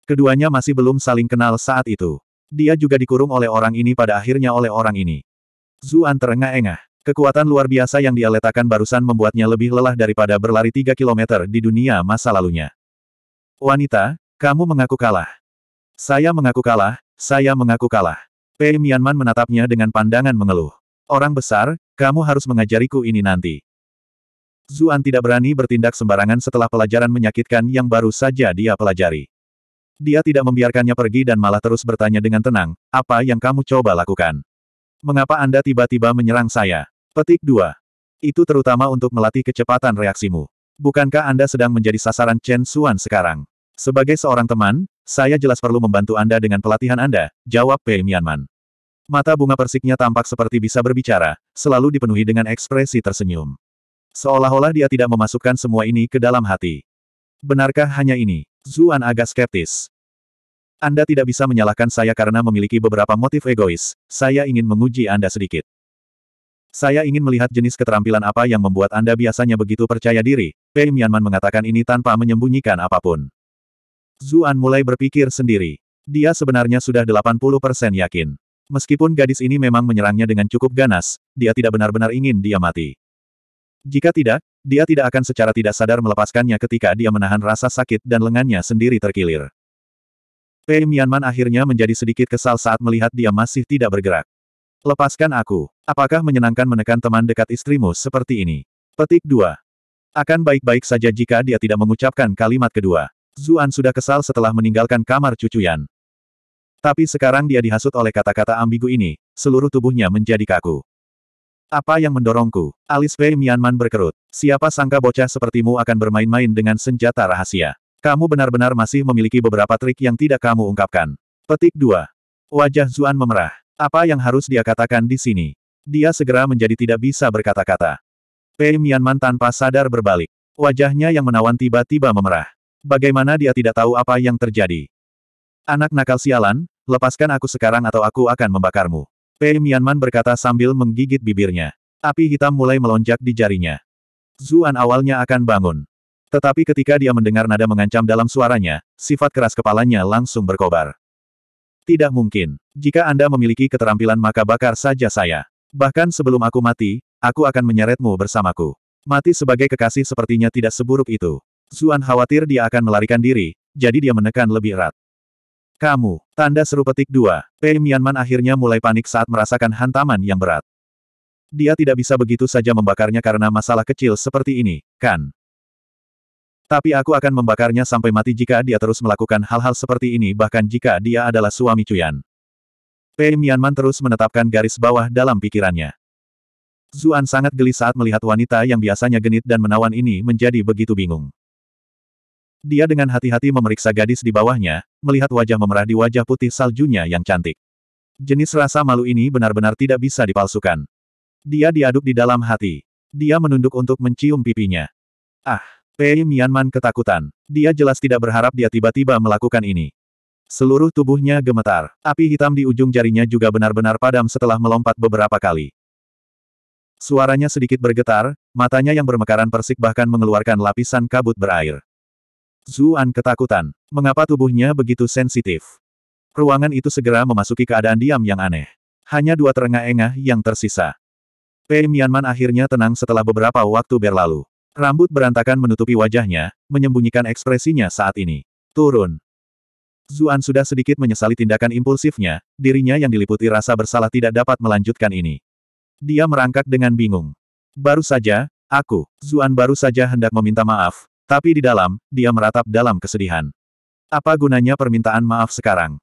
Keduanya masih belum saling kenal saat itu. Dia juga dikurung oleh orang ini pada akhirnya oleh orang ini. Zuan terengah-engah. Kekuatan luar biasa yang dia letakkan barusan membuatnya lebih lelah daripada berlari 3 km di dunia masa lalunya. Wanita, kamu mengaku kalah. Saya mengaku kalah, saya mengaku kalah. Pei Mianman menatapnya dengan pandangan mengeluh. Orang besar, kamu harus mengajariku ini nanti. Zuan tidak berani bertindak sembarangan setelah pelajaran menyakitkan yang baru saja dia pelajari. Dia tidak membiarkannya pergi dan malah terus bertanya dengan tenang, apa yang kamu coba lakukan? Mengapa Anda tiba-tiba menyerang saya? Petik 2. Itu terutama untuk melatih kecepatan reaksimu. Bukankah Anda sedang menjadi sasaran Chen Xuan sekarang? Sebagai seorang teman, saya jelas perlu membantu Anda dengan pelatihan Anda, jawab Pei Mianman. Mata bunga persiknya tampak seperti bisa berbicara, selalu dipenuhi dengan ekspresi tersenyum. Seolah-olah dia tidak memasukkan semua ini ke dalam hati. Benarkah hanya ini? Zuan agak skeptis. Anda tidak bisa menyalahkan saya karena memiliki beberapa motif egois, saya ingin menguji Anda sedikit. Saya ingin melihat jenis keterampilan apa yang membuat Anda biasanya begitu percaya diri, Pei Mianman mengatakan ini tanpa menyembunyikan apapun. Zuan mulai berpikir sendiri. Dia sebenarnya sudah 80% yakin. Meskipun gadis ini memang menyerangnya dengan cukup ganas, dia tidak benar-benar ingin dia mati. Jika tidak, dia tidak akan secara tidak sadar melepaskannya ketika dia menahan rasa sakit dan lengannya sendiri terkilir. Pei Mianman akhirnya menjadi sedikit kesal saat melihat dia masih tidak bergerak. Lepaskan aku. Apakah menyenangkan menekan teman dekat istrimu seperti ini? Petik 2. Akan baik-baik saja jika dia tidak mengucapkan kalimat kedua. Zuan sudah kesal setelah meninggalkan kamar cucuyan. Tapi sekarang dia dihasut oleh kata-kata ambigu ini, seluruh tubuhnya menjadi kaku. Apa yang mendorongku? Alis Pei Mianman berkerut. Siapa sangka bocah sepertimu akan bermain-main dengan senjata rahasia. Kamu benar-benar masih memiliki beberapa trik yang tidak kamu ungkapkan. Petik 2. Wajah Zuan memerah. Apa yang harus dia katakan di sini? Dia segera menjadi tidak bisa berkata-kata. Pei Mianman tanpa sadar berbalik. Wajahnya yang menawan tiba-tiba memerah. Bagaimana dia tidak tahu apa yang terjadi? Anak nakal sialan, lepaskan aku sekarang atau aku akan membakarmu. Pei Mianman berkata sambil menggigit bibirnya. Api hitam mulai melonjak di jarinya. Zuan awalnya akan bangun. Tetapi ketika dia mendengar nada mengancam dalam suaranya, sifat keras kepalanya langsung berkobar. Tidak mungkin. Jika Anda memiliki keterampilan maka bakar saja saya. Bahkan sebelum aku mati, aku akan menyeretmu bersamaku. Mati sebagai kekasih sepertinya tidak seburuk itu. Zuan khawatir dia akan melarikan diri, jadi dia menekan lebih erat. Kamu, tanda seru petik dua. Pei Mianman akhirnya mulai panik saat merasakan hantaman yang berat. Dia tidak bisa begitu saja membakarnya karena masalah kecil seperti ini, kan? Tapi aku akan membakarnya sampai mati jika dia terus melakukan hal-hal seperti ini bahkan jika dia adalah suami Cuyan. Pei Mianman terus menetapkan garis bawah dalam pikirannya. Zuan sangat geli saat melihat wanita yang biasanya genit dan menawan ini menjadi begitu bingung. Dia dengan hati-hati memeriksa gadis di bawahnya, melihat wajah memerah di wajah putih saljunya yang cantik. Jenis rasa malu ini benar-benar tidak bisa dipalsukan. Dia diaduk di dalam hati. Dia menunduk untuk mencium pipinya. Ah, Pei Mianman ketakutan. Dia jelas tidak berharap dia tiba-tiba melakukan ini. Seluruh tubuhnya gemetar. Api hitam di ujung jarinya juga benar-benar padam setelah melompat beberapa kali. Suaranya sedikit bergetar, matanya yang bermekaran persik bahkan mengeluarkan lapisan kabut berair. Zuan ketakutan. Mengapa tubuhnya begitu sensitif? Ruangan itu segera memasuki keadaan diam yang aneh. Hanya dua terengah-engah yang tersisa. Pei Mianman akhirnya tenang setelah beberapa waktu berlalu. Rambut berantakan menutupi wajahnya, menyembunyikan ekspresinya saat ini. Turun. Zuan sudah sedikit menyesali tindakan impulsifnya, dirinya yang diliputi rasa bersalah tidak dapat melanjutkan ini. Dia merangkak dengan bingung. Baru saja, aku, Zuan baru saja hendak meminta maaf, tapi di dalam, dia meratap dalam kesedihan. Apa gunanya permintaan maaf sekarang?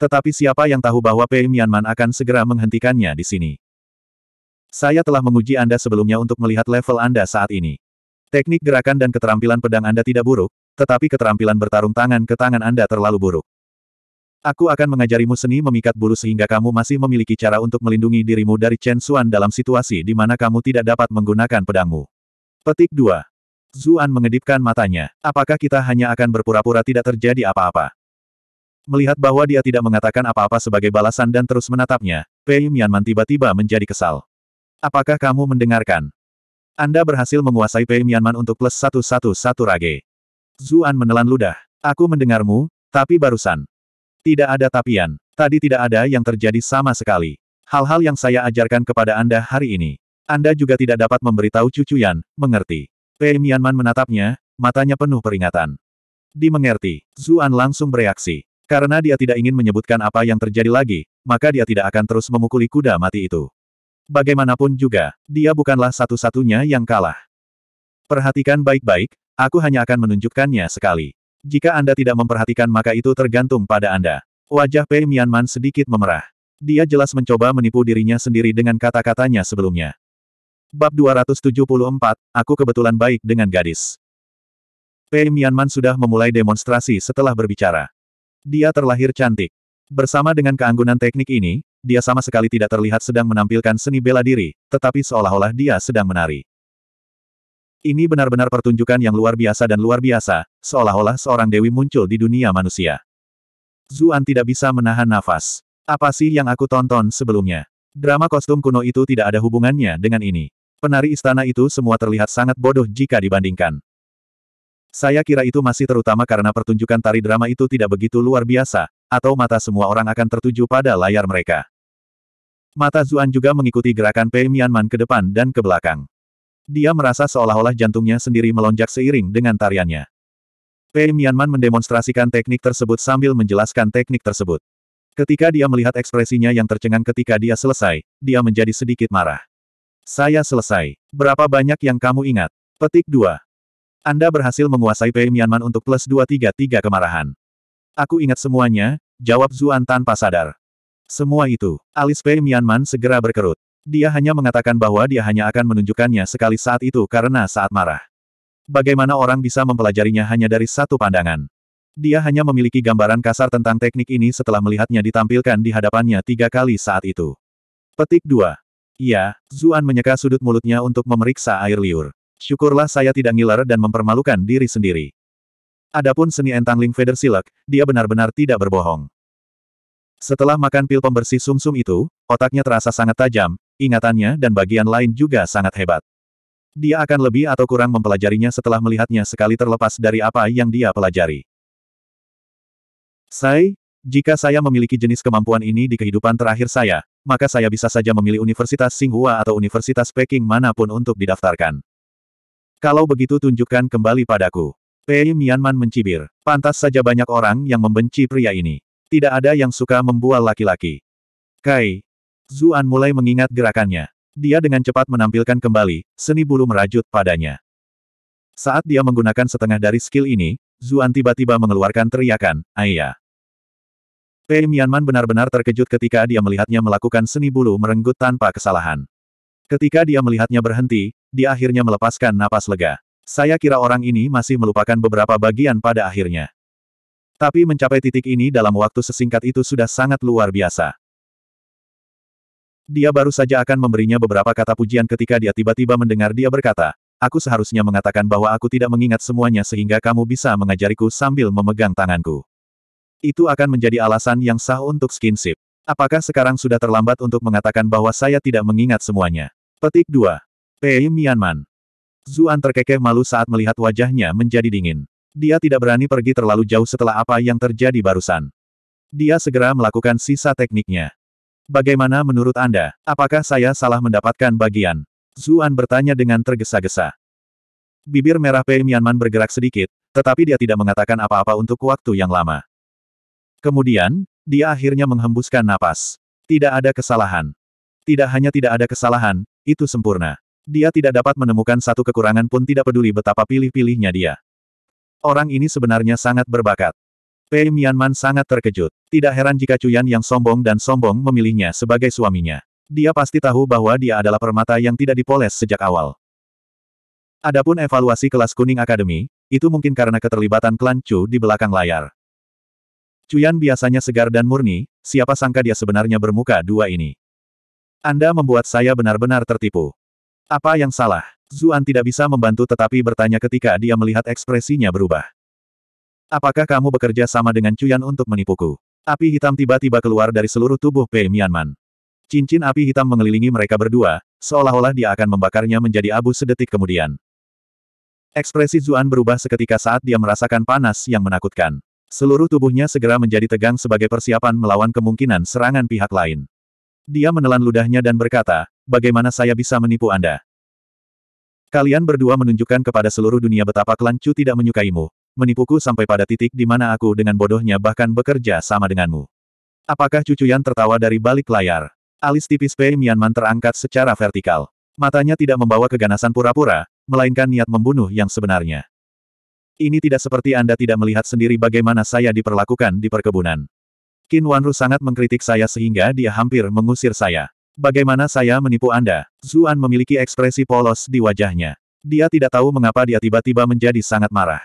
Tetapi siapa yang tahu bahwa Pei Mianman akan segera menghentikannya di sini? Saya telah menguji Anda sebelumnya untuk melihat level Anda saat ini. Teknik gerakan dan keterampilan pedang Anda tidak buruk, tetapi keterampilan bertarung tangan ke tangan Anda terlalu buruk. Aku akan mengajarimu seni memikat bulu sehingga kamu masih memiliki cara untuk melindungi dirimu dari Chen Xuan dalam situasi di mana kamu tidak dapat menggunakan pedangmu. Petik 2. Zuan mengedipkan matanya. Apakah kita hanya akan berpura-pura tidak terjadi apa-apa? Melihat bahwa dia tidak mengatakan apa-apa sebagai balasan dan terus menatapnya, Pei Mianman tiba-tiba menjadi kesal. Apakah kamu mendengarkan? Anda berhasil menguasai Pei Mianman untuk plus satu satu satu rage. Zuan menelan ludah. Aku mendengarmu, tapi barusan. Tidak ada tapian. Tadi tidak ada yang terjadi sama sekali. Hal-hal yang saya ajarkan kepada Anda hari ini. Anda juga tidak dapat memberitahu cucu Yan, mengerti. Pei Mianman menatapnya, matanya penuh peringatan. Dimengerti, Zuan langsung bereaksi. Karena dia tidak ingin menyebutkan apa yang terjadi lagi, maka dia tidak akan terus memukuli kuda mati itu. Bagaimanapun juga, dia bukanlah satu-satunya yang kalah. Perhatikan baik-baik, aku hanya akan menunjukkannya sekali. Jika Anda tidak memperhatikan maka itu tergantung pada Anda. Wajah Pei Mianman sedikit memerah. Dia jelas mencoba menipu dirinya sendiri dengan kata-katanya sebelumnya. Bab 274, Aku kebetulan baik dengan gadis. Pei Mianman sudah memulai demonstrasi setelah berbicara. Dia terlahir cantik. Bersama dengan keanggunan teknik ini, dia sama sekali tidak terlihat sedang menampilkan seni bela diri, tetapi seolah-olah dia sedang menari. Ini benar-benar pertunjukan yang luar biasa dan luar biasa, seolah-olah seorang dewi muncul di dunia manusia. Zuan tidak bisa menahan nafas. Apa sih yang aku tonton sebelumnya? Drama kostum kuno itu tidak ada hubungannya dengan ini. Penari istana itu semua terlihat sangat bodoh jika dibandingkan. Saya kira itu masih terutama karena pertunjukan tari drama itu tidak begitu luar biasa, atau mata semua orang akan tertuju pada layar mereka. Mata Zuan juga mengikuti gerakan Pei Mianman ke depan dan ke belakang. Dia merasa seolah-olah jantungnya sendiri melonjak seiring dengan tariannya. Pei Mianman mendemonstrasikan teknik tersebut sambil menjelaskan teknik tersebut. Ketika dia melihat ekspresinya yang tercengang ketika dia selesai, dia menjadi sedikit marah. Saya selesai. Berapa banyak yang kamu ingat? Petik 2. Anda berhasil menguasai Pei Mianman untuk plus 233 kemarahan. Aku ingat semuanya, jawab Zuan tanpa sadar. Semua itu, alis Pei Mianman segera berkerut. Dia hanya mengatakan bahwa dia hanya akan menunjukkannya sekali saat itu karena saat marah. Bagaimana orang bisa mempelajarinya hanya dari satu pandangan? Dia hanya memiliki gambaran kasar tentang teknik ini setelah melihatnya ditampilkan di hadapannya tiga kali saat itu. Petik 2. Iya, Zuan menyeka sudut mulutnya untuk memeriksa air liur. Syukurlah saya tidak ngiler dan mempermalukan diri sendiri. Adapun seni entangling feather silek, dia benar-benar tidak berbohong. Setelah makan pil pembersih sumsum -sum itu, otaknya terasa sangat tajam, ingatannya dan bagian lain juga sangat hebat. Dia akan lebih atau kurang mempelajarinya setelah melihatnya sekali terlepas dari apa yang dia pelajari. Sai, jika saya memiliki jenis kemampuan ini di kehidupan terakhir saya, maka saya bisa saja memilih Universitas Tsinghua atau Universitas Peking manapun untuk didaftarkan. Kalau begitu tunjukkan kembali padaku. Pei Mianman mencibir. Pantas saja banyak orang yang membenci pria ini. Tidak ada yang suka membual laki-laki. Kai. Zuan mulai mengingat gerakannya. Dia dengan cepat menampilkan kembali, seni bulu merajut padanya. Saat dia menggunakan setengah dari skill ini, Zuan tiba-tiba mengeluarkan teriakan, Ayah. P. Mianman benar-benar terkejut ketika dia melihatnya melakukan seni bulu merenggut tanpa kesalahan. Ketika dia melihatnya berhenti, dia akhirnya melepaskan napas lega. Saya kira orang ini masih melupakan beberapa bagian pada akhirnya. Tapi mencapai titik ini dalam waktu sesingkat itu sudah sangat luar biasa. Dia baru saja akan memberinya beberapa kata pujian ketika dia tiba-tiba mendengar dia berkata, Aku seharusnya mengatakan bahwa aku tidak mengingat semuanya sehingga kamu bisa mengajariku sambil memegang tanganku itu akan menjadi alasan yang sah untuk skinship. Apakah sekarang sudah terlambat untuk mengatakan bahwa saya tidak mengingat semuanya? Petik 2. Pei Mianman. Zuan terkekeh malu saat melihat wajahnya menjadi dingin. Dia tidak berani pergi terlalu jauh setelah apa yang terjadi barusan. Dia segera melakukan sisa tekniknya. Bagaimana menurut Anda, apakah saya salah mendapatkan bagian? Zuan bertanya dengan tergesa-gesa. Bibir merah Pei Mianman bergerak sedikit, tetapi dia tidak mengatakan apa-apa untuk waktu yang lama. Kemudian, dia akhirnya menghembuskan napas. Tidak ada kesalahan. Tidak hanya tidak ada kesalahan, itu sempurna. Dia tidak dapat menemukan satu kekurangan pun tidak peduli betapa pilih-pilihnya dia. Orang ini sebenarnya sangat berbakat. Pei Mianman sangat terkejut. Tidak heran jika Cuyan yang sombong dan sombong memilihnya sebagai suaminya. Dia pasti tahu bahwa dia adalah permata yang tidak dipoles sejak awal. Adapun evaluasi kelas kuning akademi, itu mungkin karena keterlibatan klan Chu di belakang layar. Cuyan biasanya segar dan murni, siapa sangka dia sebenarnya bermuka dua ini. Anda membuat saya benar-benar tertipu. Apa yang salah? Zuan tidak bisa membantu tetapi bertanya ketika dia melihat ekspresinya berubah. Apakah kamu bekerja sama dengan Cuyan untuk menipuku? Api hitam tiba-tiba keluar dari seluruh tubuh Pei Mianman. Cincin api hitam mengelilingi mereka berdua, seolah-olah dia akan membakarnya menjadi abu sedetik kemudian. Ekspresi Zuan berubah seketika saat dia merasakan panas yang menakutkan. Seluruh tubuhnya segera menjadi tegang sebagai persiapan melawan kemungkinan serangan pihak lain. Dia menelan ludahnya dan berkata, bagaimana saya bisa menipu Anda? Kalian berdua menunjukkan kepada seluruh dunia betapa kelancu tidak menyukaimu, menipuku sampai pada titik di mana aku dengan bodohnya bahkan bekerja sama denganmu. Apakah cucu yang tertawa dari balik layar? Alis tipis Pei Mianman terangkat secara vertikal. Matanya tidak membawa keganasan pura-pura, melainkan niat membunuh yang sebenarnya. Ini tidak seperti Anda tidak melihat sendiri bagaimana saya diperlakukan di perkebunan. Qin Wanru sangat mengkritik saya sehingga dia hampir mengusir saya. Bagaimana saya menipu Anda? Zuan memiliki ekspresi polos di wajahnya. Dia tidak tahu mengapa dia tiba-tiba menjadi sangat marah.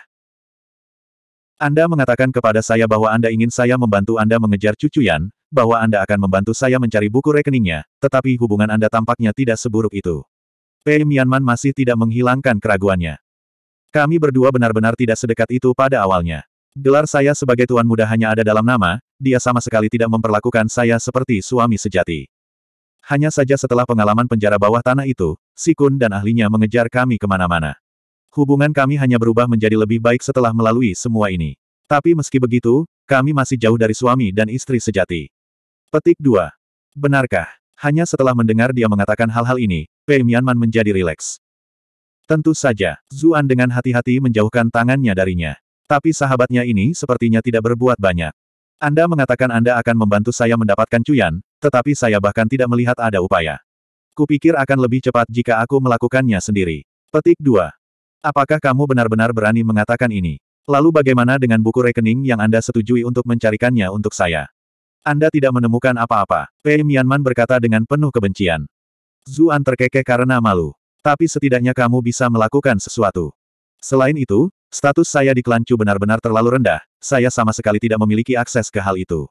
Anda mengatakan kepada saya bahwa Anda ingin saya membantu Anda mengejar cucu Yan, bahwa Anda akan membantu saya mencari buku rekeningnya, tetapi hubungan Anda tampaknya tidak seburuk itu. Pei Mianman masih tidak menghilangkan keraguannya. Kami berdua benar-benar tidak sedekat itu pada awalnya. Gelar saya sebagai tuan muda hanya ada dalam nama, dia sama sekali tidak memperlakukan saya seperti suami sejati. Hanya saja setelah pengalaman penjara bawah tanah itu, Sikun dan ahlinya mengejar kami kemana-mana. Hubungan kami hanya berubah menjadi lebih baik setelah melalui semua ini. Tapi meski begitu, kami masih jauh dari suami dan istri sejati. Petik 2. Benarkah? Hanya setelah mendengar dia mengatakan hal-hal ini, Pei Mianman menjadi rileks. Tentu saja, Zuan dengan hati-hati menjauhkan tangannya darinya. Tapi sahabatnya ini sepertinya tidak berbuat banyak. Anda mengatakan Anda akan membantu saya mendapatkan cuyan, tetapi saya bahkan tidak melihat ada upaya. Kupikir akan lebih cepat jika aku melakukannya sendiri. Petik 2. Apakah kamu benar-benar berani mengatakan ini? Lalu bagaimana dengan buku rekening yang Anda setujui untuk mencarikannya untuk saya? Anda tidak menemukan apa-apa, Pei Mianman berkata dengan penuh kebencian. Zuan terkekeh karena malu. Tapi setidaknya kamu bisa melakukan sesuatu. Selain itu, status saya di klan benar-benar terlalu rendah, saya sama sekali tidak memiliki akses ke hal itu.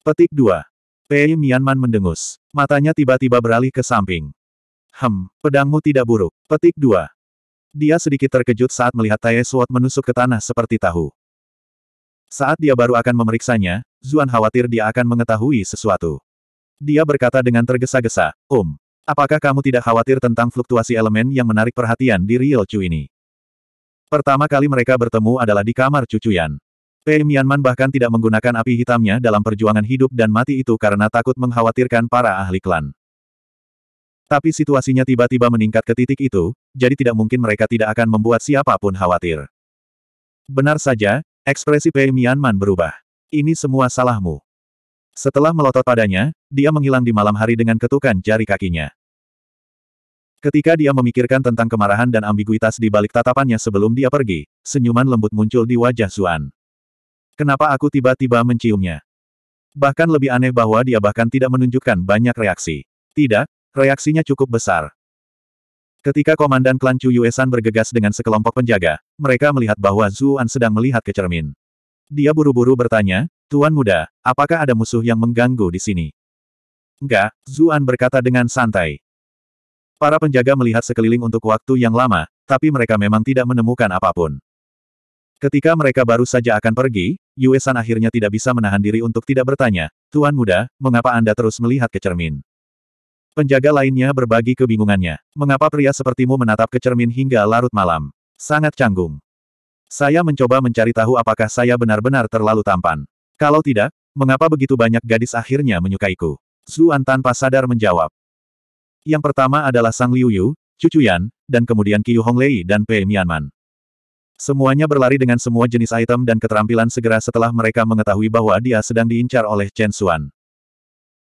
Petik 2. Pei Mianman mendengus. Matanya tiba-tiba beralih ke samping. Hem, pedangmu tidak buruk. Petik 2. Dia sedikit terkejut saat melihat Tae Suot menusuk ke tanah seperti tahu. Saat dia baru akan memeriksanya, Zuan khawatir dia akan mengetahui sesuatu. Dia berkata dengan tergesa-gesa, Om, um, Apakah kamu tidak khawatir tentang fluktuasi elemen yang menarik perhatian di Rio Chu ini? Pertama kali mereka bertemu adalah di kamar cucuyan. Pei Mianman bahkan tidak menggunakan api hitamnya dalam perjuangan hidup dan mati itu karena takut mengkhawatirkan para ahli klan. Tapi situasinya tiba-tiba meningkat ke titik itu, jadi tidak mungkin mereka tidak akan membuat siapapun khawatir. Benar saja, ekspresi Pei Mianman berubah. Ini semua salahmu. Setelah melotot padanya, dia menghilang di malam hari dengan ketukan jari kakinya. Ketika dia memikirkan tentang kemarahan dan ambiguitas di balik tatapannya sebelum dia pergi, senyuman lembut muncul di wajah Zuan. Kenapa aku tiba-tiba menciumnya? Bahkan lebih aneh bahwa dia bahkan tidak menunjukkan banyak reaksi. Tidak, reaksinya cukup besar. Ketika komandan klan Chu Yuesan bergegas dengan sekelompok penjaga, mereka melihat bahwa Zuan sedang melihat ke cermin. Dia buru-buru bertanya, Tuan Muda, apakah ada musuh yang mengganggu di sini? Enggak, Zuan berkata dengan santai. Para penjaga melihat sekeliling untuk waktu yang lama, tapi mereka memang tidak menemukan apapun. Ketika mereka baru saja akan pergi, Yue San akhirnya tidak bisa menahan diri untuk tidak bertanya, Tuan Muda, mengapa Anda terus melihat ke cermin? Penjaga lainnya berbagi kebingungannya. Mengapa pria sepertimu menatap ke cermin hingga larut malam? Sangat canggung. Saya mencoba mencari tahu apakah saya benar-benar terlalu tampan. Kalau tidak, mengapa begitu banyak gadis akhirnya menyukaiku? Zuan tanpa sadar menjawab. Yang pertama adalah Sang Liu Yu, Cucu Yan, dan kemudian Qiu Honglei dan Pei Mianman. Semuanya berlari dengan semua jenis item dan keterampilan segera setelah mereka mengetahui bahwa dia sedang diincar oleh Chen Xuan.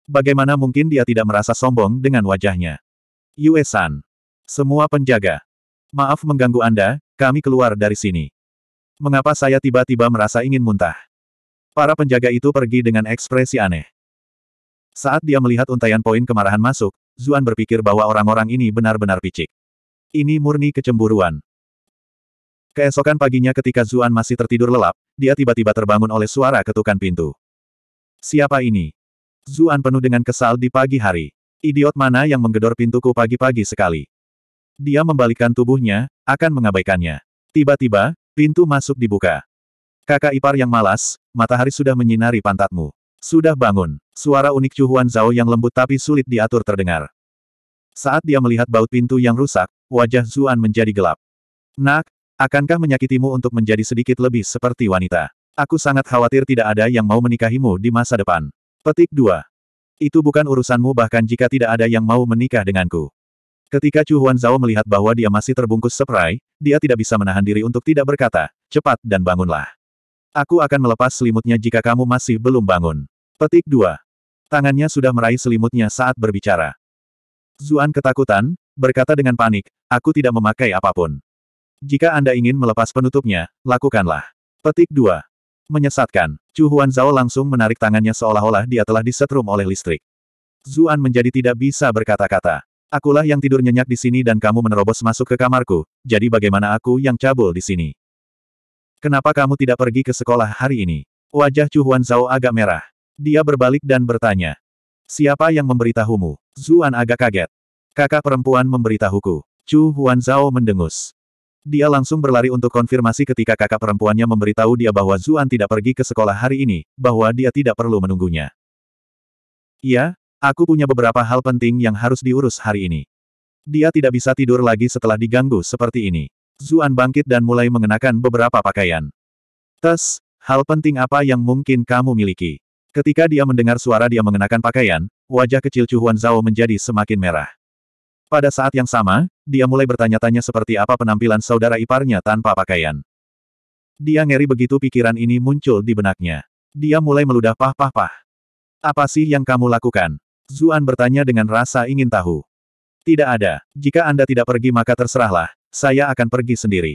Bagaimana mungkin dia tidak merasa sombong dengan wajahnya? Yue San. Semua penjaga. Maaf mengganggu Anda, kami keluar dari sini. Mengapa saya tiba-tiba merasa ingin muntah? Para penjaga itu pergi dengan ekspresi aneh. Saat dia melihat untaian poin kemarahan masuk, Zuan berpikir bahwa orang-orang ini benar-benar picik. Ini murni kecemburuan. Keesokan paginya ketika Zuan masih tertidur lelap, dia tiba-tiba terbangun oleh suara ketukan pintu. Siapa ini? Zuan penuh dengan kesal di pagi hari. Idiot mana yang menggedor pintuku pagi-pagi sekali? Dia membalikkan tubuhnya, akan mengabaikannya. Tiba-tiba, Pintu masuk dibuka. Kakak ipar yang malas, matahari sudah menyinari pantatmu. Sudah bangun. Suara unik Chuhuan Zhao yang lembut tapi sulit diatur terdengar. Saat dia melihat baut pintu yang rusak, wajah Zuan menjadi gelap. Nak, akankah menyakitimu untuk menjadi sedikit lebih seperti wanita? Aku sangat khawatir tidak ada yang mau menikahimu di masa depan. Petik 2. Itu bukan urusanmu bahkan jika tidak ada yang mau menikah denganku. Ketika Chu Huan Zhao melihat bahwa dia masih terbungkus seprai, dia tidak bisa menahan diri untuk tidak berkata, cepat dan bangunlah. Aku akan melepas selimutnya jika kamu masih belum bangun. Petik 2. Tangannya sudah meraih selimutnya saat berbicara. Zuan ketakutan, berkata dengan panik, aku tidak memakai apapun. Jika Anda ingin melepas penutupnya, lakukanlah. Petik 2. Menyesatkan, Chu Huan Zhao langsung menarik tangannya seolah-olah dia telah disetrum oleh listrik. Zuan menjadi tidak bisa berkata-kata. Akulah yang tidur nyenyak di sini dan kamu menerobos masuk ke kamarku, jadi bagaimana aku yang cabul di sini? Kenapa kamu tidak pergi ke sekolah hari ini? Wajah Chu Huan Zhao agak merah. Dia berbalik dan bertanya. Siapa yang memberitahumu? Zuan agak kaget. Kakak perempuan memberitahuku. Chu Huan Zhao mendengus. Dia langsung berlari untuk konfirmasi ketika kakak perempuannya memberitahu dia bahwa Zuan tidak pergi ke sekolah hari ini, bahwa dia tidak perlu menunggunya. Iya, Aku punya beberapa hal penting yang harus diurus hari ini. Dia tidak bisa tidur lagi setelah diganggu seperti ini. Zuan bangkit dan mulai mengenakan beberapa pakaian. Tes, hal penting apa yang mungkin kamu miliki? Ketika dia mendengar suara dia mengenakan pakaian, wajah kecil Chuhuan Zhao menjadi semakin merah. Pada saat yang sama, dia mulai bertanya-tanya seperti apa penampilan saudara iparnya tanpa pakaian. Dia ngeri begitu pikiran ini muncul di benaknya. Dia mulai meludah pah-pah-pah. Apa sih yang kamu lakukan? Zuan bertanya dengan rasa ingin tahu. Tidak ada. Jika Anda tidak pergi maka terserahlah, saya akan pergi sendiri.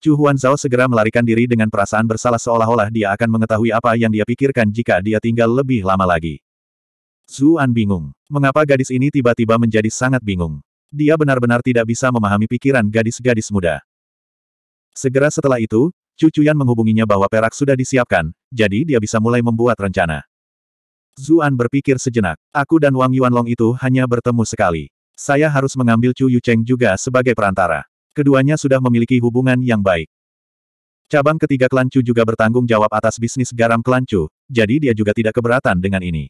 Chu Huan Zhao segera melarikan diri dengan perasaan bersalah seolah-olah dia akan mengetahui apa yang dia pikirkan jika dia tinggal lebih lama lagi. Zuan bingung. Mengapa gadis ini tiba-tiba menjadi sangat bingung? Dia benar-benar tidak bisa memahami pikiran gadis-gadis muda. Segera setelah itu, Chu Chuyan menghubunginya bahwa perak sudah disiapkan, jadi dia bisa mulai membuat rencana. Zuan berpikir sejenak. Aku dan Wang Yuanlong itu hanya bertemu sekali. Saya harus mengambil Chu Yucheng juga sebagai perantara. Keduanya sudah memiliki hubungan yang baik. Cabang ketiga klan Chu juga bertanggung jawab atas bisnis garam klan Chu, jadi dia juga tidak keberatan dengan ini.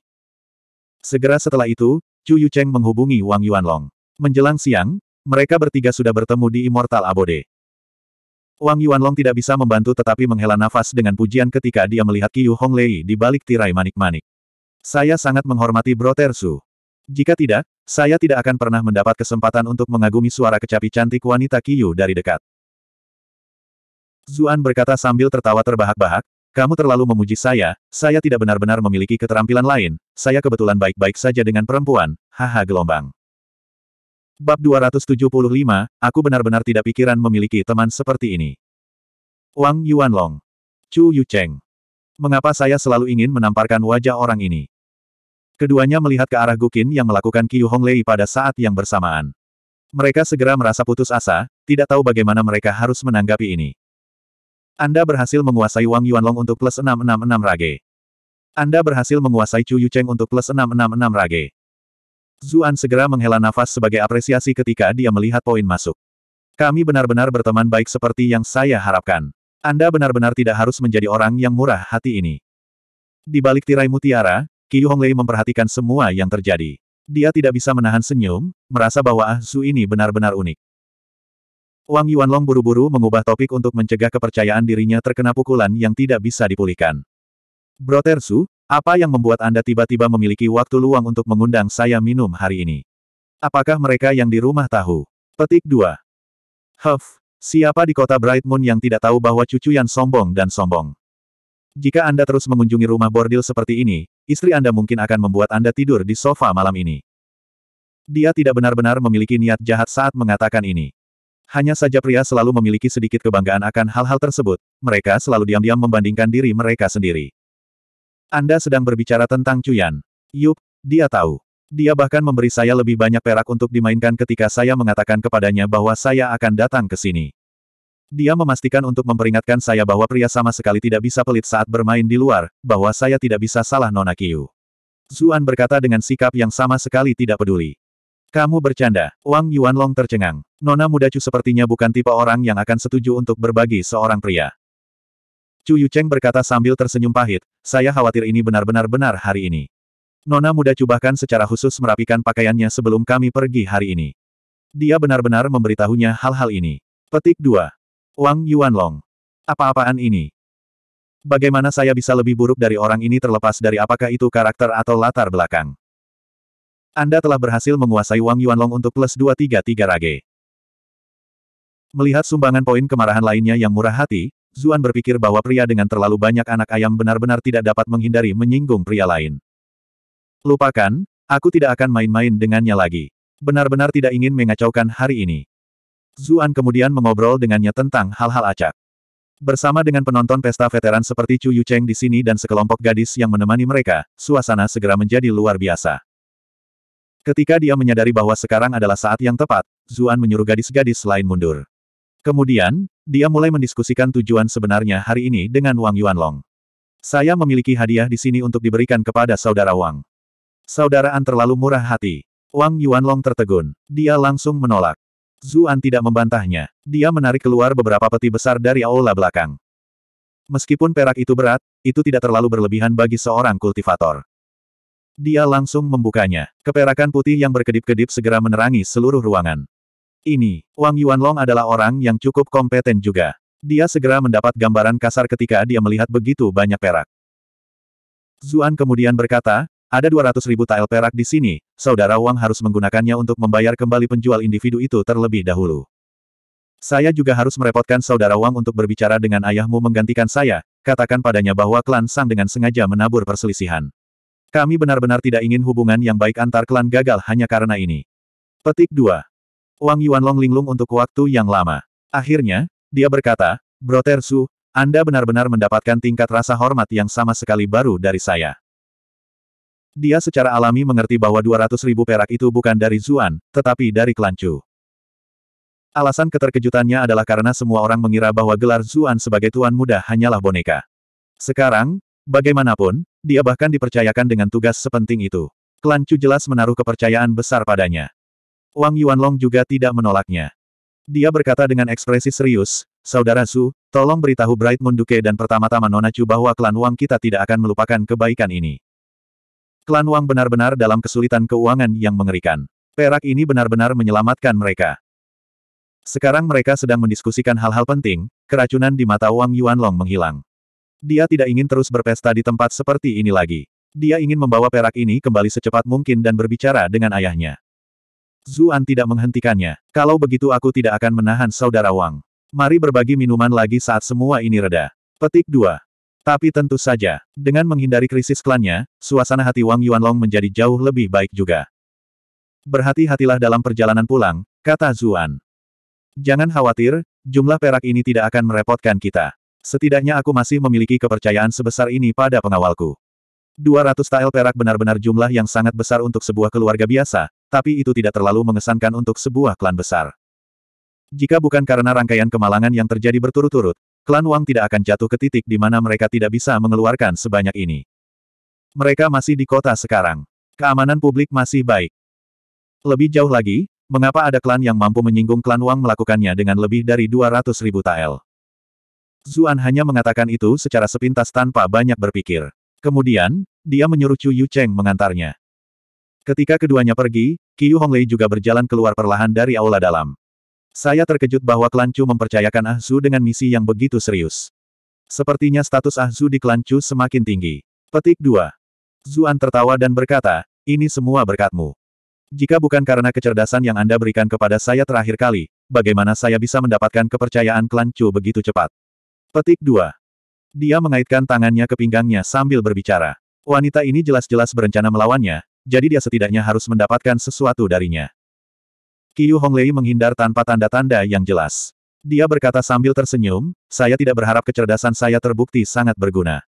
Segera setelah itu, Chu Yucheng menghubungi Wang Yuanlong. Menjelang siang, mereka bertiga sudah bertemu di Immortal Abode. Wang Yuanlong tidak bisa membantu tetapi menghela nafas dengan pujian ketika dia melihat Qiu Honglei di balik tirai manik-manik. Saya sangat menghormati Bro Tersu. Jika tidak, saya tidak akan pernah mendapat kesempatan untuk mengagumi suara kecapi cantik wanita Kiyu dari dekat. Zuan berkata sambil tertawa terbahak-bahak, kamu terlalu memuji saya, saya tidak benar-benar memiliki keterampilan lain, saya kebetulan baik-baik saja dengan perempuan, haha gelombang. Bab 275, aku benar-benar tidak pikiran memiliki teman seperti ini. Wang Yuanlong. Chu Yucheng. Mengapa saya selalu ingin menamparkan wajah orang ini? Keduanya melihat ke arah Gukin yang melakukan Qiu Honglei pada saat yang bersamaan. Mereka segera merasa putus asa, tidak tahu bagaimana mereka harus menanggapi ini. Anda berhasil menguasai Wang Yuanlong untuk plus 666 rage. Anda berhasil menguasai Chu Yucheng untuk plus 666 rage. Zuan segera menghela nafas sebagai apresiasi ketika dia melihat poin masuk. Kami benar-benar berteman baik seperti yang saya harapkan. Anda benar-benar tidak harus menjadi orang yang murah hati ini. Di balik tirai mutiara, Qiu Honglei memperhatikan semua yang terjadi. Dia tidak bisa menahan senyum, merasa bahwa Ah Su ini benar-benar unik. Wang Yuanlong buru-buru mengubah topik untuk mencegah kepercayaan dirinya terkena pukulan yang tidak bisa dipulihkan. Bro Tersu, apa yang membuat Anda tiba-tiba memiliki waktu luang untuk mengundang saya minum hari ini? Apakah mereka yang di rumah tahu? Petik 2. Huff, siapa di kota Bright Moon yang tidak tahu bahwa cucu yang sombong dan sombong? Jika Anda terus mengunjungi rumah bordil seperti ini, istri Anda mungkin akan membuat Anda tidur di sofa malam ini. Dia tidak benar-benar memiliki niat jahat saat mengatakan ini. Hanya saja pria selalu memiliki sedikit kebanggaan akan hal-hal tersebut, mereka selalu diam-diam membandingkan diri mereka sendiri. Anda sedang berbicara tentang Cuyan. Yup, dia tahu. Dia bahkan memberi saya lebih banyak perak untuk dimainkan ketika saya mengatakan kepadanya bahwa saya akan datang ke sini. Dia memastikan untuk memperingatkan saya bahwa pria sama sekali tidak bisa pelit saat bermain di luar, bahwa saya tidak bisa salah Nona Kiyu. Zuan berkata dengan sikap yang sama sekali tidak peduli. Kamu bercanda, Wang Yuanlong tercengang. Nona muda Chu sepertinya bukan tipe orang yang akan setuju untuk berbagi seorang pria. Chu Yucheng berkata sambil tersenyum pahit, saya khawatir ini benar-benar benar hari ini. Nona muda Chu bahkan secara khusus merapikan pakaiannya sebelum kami pergi hari ini. Dia benar-benar memberitahunya hal-hal ini. Petik 2. Wang Yuanlong. Apa-apaan ini? Bagaimana saya bisa lebih buruk dari orang ini terlepas dari apakah itu karakter atau latar belakang? Anda telah berhasil menguasai Wang Yuanlong untuk plus 233 rage. Melihat sumbangan poin kemarahan lainnya yang murah hati, Zuan berpikir bahwa pria dengan terlalu banyak anak ayam benar-benar tidak dapat menghindari menyinggung pria lain. Lupakan, aku tidak akan main-main dengannya lagi. Benar-benar tidak ingin mengacaukan hari ini. Zuan kemudian mengobrol dengannya tentang hal-hal acak. Bersama dengan penonton pesta veteran seperti Chu Yucheng di sini dan sekelompok gadis yang menemani mereka, suasana segera menjadi luar biasa. Ketika dia menyadari bahwa sekarang adalah saat yang tepat, Zuan menyuruh gadis-gadis lain mundur. Kemudian, dia mulai mendiskusikan tujuan sebenarnya hari ini dengan Wang Yuanlong. Saya memiliki hadiah di sini untuk diberikan kepada saudara Wang. Saudaraan terlalu murah hati. Wang Yuanlong tertegun. Dia langsung menolak. Zuan tidak membantahnya. Dia menarik keluar beberapa peti besar dari aula belakang. Meskipun perak itu berat, itu tidak terlalu berlebihan bagi seorang kultivator. Dia langsung membukanya. Keperakan putih yang berkedip-kedip segera menerangi seluruh ruangan. Ini, Wang Yuanlong adalah orang yang cukup kompeten juga. Dia segera mendapat gambaran kasar ketika dia melihat begitu banyak perak. Zuan kemudian berkata, ada 200 ribu tael perak di sini, Saudara Wang harus menggunakannya untuk membayar kembali penjual individu itu terlebih dahulu. Saya juga harus merepotkan Saudara Wang untuk berbicara dengan ayahmu menggantikan saya, katakan padanya bahwa klan Sang dengan sengaja menabur perselisihan. Kami benar-benar tidak ingin hubungan yang baik antar klan gagal hanya karena ini. Petik 2. Wang Yuan Long linglung untuk waktu yang lama. Akhirnya, dia berkata, Broter Su, Anda benar-benar mendapatkan tingkat rasa hormat yang sama sekali baru dari saya. Dia secara alami mengerti bahwa 200 ribu perak itu bukan dari Zuan, tetapi dari Kelancu. Alasan keterkejutannya adalah karena semua orang mengira bahwa gelar Zuan sebagai tuan muda hanyalah boneka. Sekarang, bagaimanapun, dia bahkan dipercayakan dengan tugas sepenting itu. Kelancu jelas menaruh kepercayaan besar padanya. Wang Yuanlong juga tidak menolaknya. Dia berkata dengan ekspresi serius, Saudara Su, tolong beritahu Bright Munduke dan pertama-tama Nona Chu bahwa klan Wang kita tidak akan melupakan kebaikan ini. Klan Wang benar-benar dalam kesulitan keuangan yang mengerikan. Perak ini benar-benar menyelamatkan mereka. Sekarang mereka sedang mendiskusikan hal-hal penting, keracunan di mata Wang Yuanlong menghilang. Dia tidak ingin terus berpesta di tempat seperti ini lagi. Dia ingin membawa perak ini kembali secepat mungkin dan berbicara dengan ayahnya. Zuan tidak menghentikannya. Kalau begitu aku tidak akan menahan saudara Wang. Mari berbagi minuman lagi saat semua ini reda. Petik 2. Tapi tentu saja, dengan menghindari krisis klannya, suasana hati Wang Yuanlong menjadi jauh lebih baik juga. Berhati-hatilah dalam perjalanan pulang, kata Zuan. Jangan khawatir, jumlah perak ini tidak akan merepotkan kita. Setidaknya aku masih memiliki kepercayaan sebesar ini pada pengawalku. 200 tael perak benar-benar jumlah yang sangat besar untuk sebuah keluarga biasa, tapi itu tidak terlalu mengesankan untuk sebuah klan besar. Jika bukan karena rangkaian kemalangan yang terjadi berturut-turut, klan Wang tidak akan jatuh ke titik di mana mereka tidak bisa mengeluarkan sebanyak ini. Mereka masih di kota sekarang. Keamanan publik masih baik. Lebih jauh lagi, mengapa ada klan yang mampu menyinggung klan Wang melakukannya dengan lebih dari 200 ribu tael? Zuan hanya mengatakan itu secara sepintas tanpa banyak berpikir. Kemudian, dia menyuruh Chu Yu Cheng mengantarnya. Ketika keduanya pergi, Qiu Honglei juga berjalan keluar perlahan dari aula dalam. Saya terkejut bahwa klan Chu mempercayakan Ahzu dengan misi yang begitu serius. Sepertinya status Ahzu di klan Chu semakin tinggi. Petik 2. Zuan tertawa dan berkata, ini semua berkatmu. Jika bukan karena kecerdasan yang Anda berikan kepada saya terakhir kali, bagaimana saya bisa mendapatkan kepercayaan klan Chu begitu cepat? Petik 2. Dia mengaitkan tangannya ke pinggangnya sambil berbicara. Wanita ini jelas-jelas berencana melawannya, jadi dia setidaknya harus mendapatkan sesuatu darinya. Qiu Honglei menghindar tanpa tanda-tanda yang jelas. Dia berkata sambil tersenyum, saya tidak berharap kecerdasan saya terbukti sangat berguna.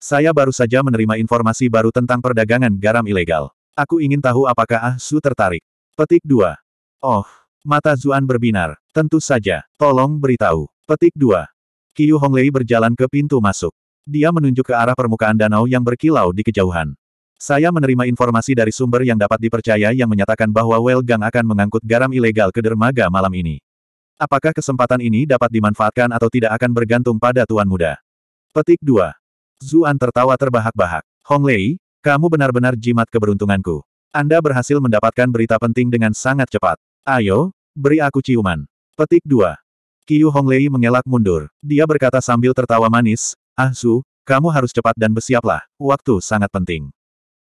Saya baru saja menerima informasi baru tentang perdagangan garam ilegal. Aku ingin tahu apakah Ah Su tertarik. Petik 2. Oh, mata Zuan berbinar. Tentu saja, tolong beritahu. Petik 2. Qiu Honglei berjalan ke pintu masuk. Dia menunjuk ke arah permukaan danau yang berkilau di kejauhan. Saya menerima informasi dari sumber yang dapat dipercaya yang menyatakan bahwa Well Gang akan mengangkut garam ilegal ke dermaga malam ini. Apakah kesempatan ini dapat dimanfaatkan atau tidak akan bergantung pada Tuan Muda? Petik 2. Zuan tertawa terbahak-bahak. Hong Lei, kamu benar-benar jimat keberuntunganku. Anda berhasil mendapatkan berita penting dengan sangat cepat. Ayo, beri aku ciuman. Petik 2. Qiu Honglei mengelak mundur. Dia berkata sambil tertawa manis, Ah Su, kamu harus cepat dan bersiaplah, waktu sangat penting.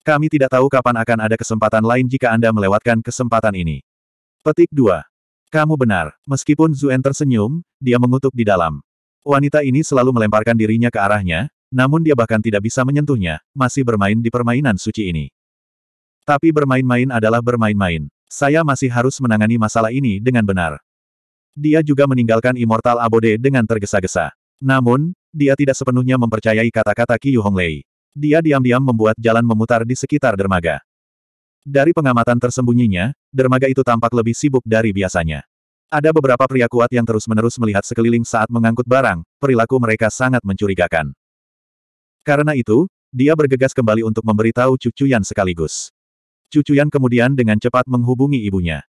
Kami tidak tahu kapan akan ada kesempatan lain jika Anda melewatkan kesempatan ini. Petik 2. Kamu benar. Meskipun Zuen tersenyum, dia mengutuk di dalam. Wanita ini selalu melemparkan dirinya ke arahnya, namun dia bahkan tidak bisa menyentuhnya, masih bermain di permainan suci ini. Tapi bermain-main adalah bermain-main. Saya masih harus menangani masalah ini dengan benar. Dia juga meninggalkan Immortal Abode dengan tergesa-gesa. Namun, dia tidak sepenuhnya mempercayai kata-kata Hong Honglei. Dia diam-diam membuat jalan memutar di sekitar dermaga. Dari pengamatan tersembunyinya, dermaga itu tampak lebih sibuk dari biasanya. Ada beberapa pria kuat yang terus-menerus melihat sekeliling saat mengangkut barang, perilaku mereka sangat mencurigakan. Karena itu, dia bergegas kembali untuk memberitahu Cucuyan sekaligus. Cucu Cucuyan kemudian dengan cepat menghubungi ibunya.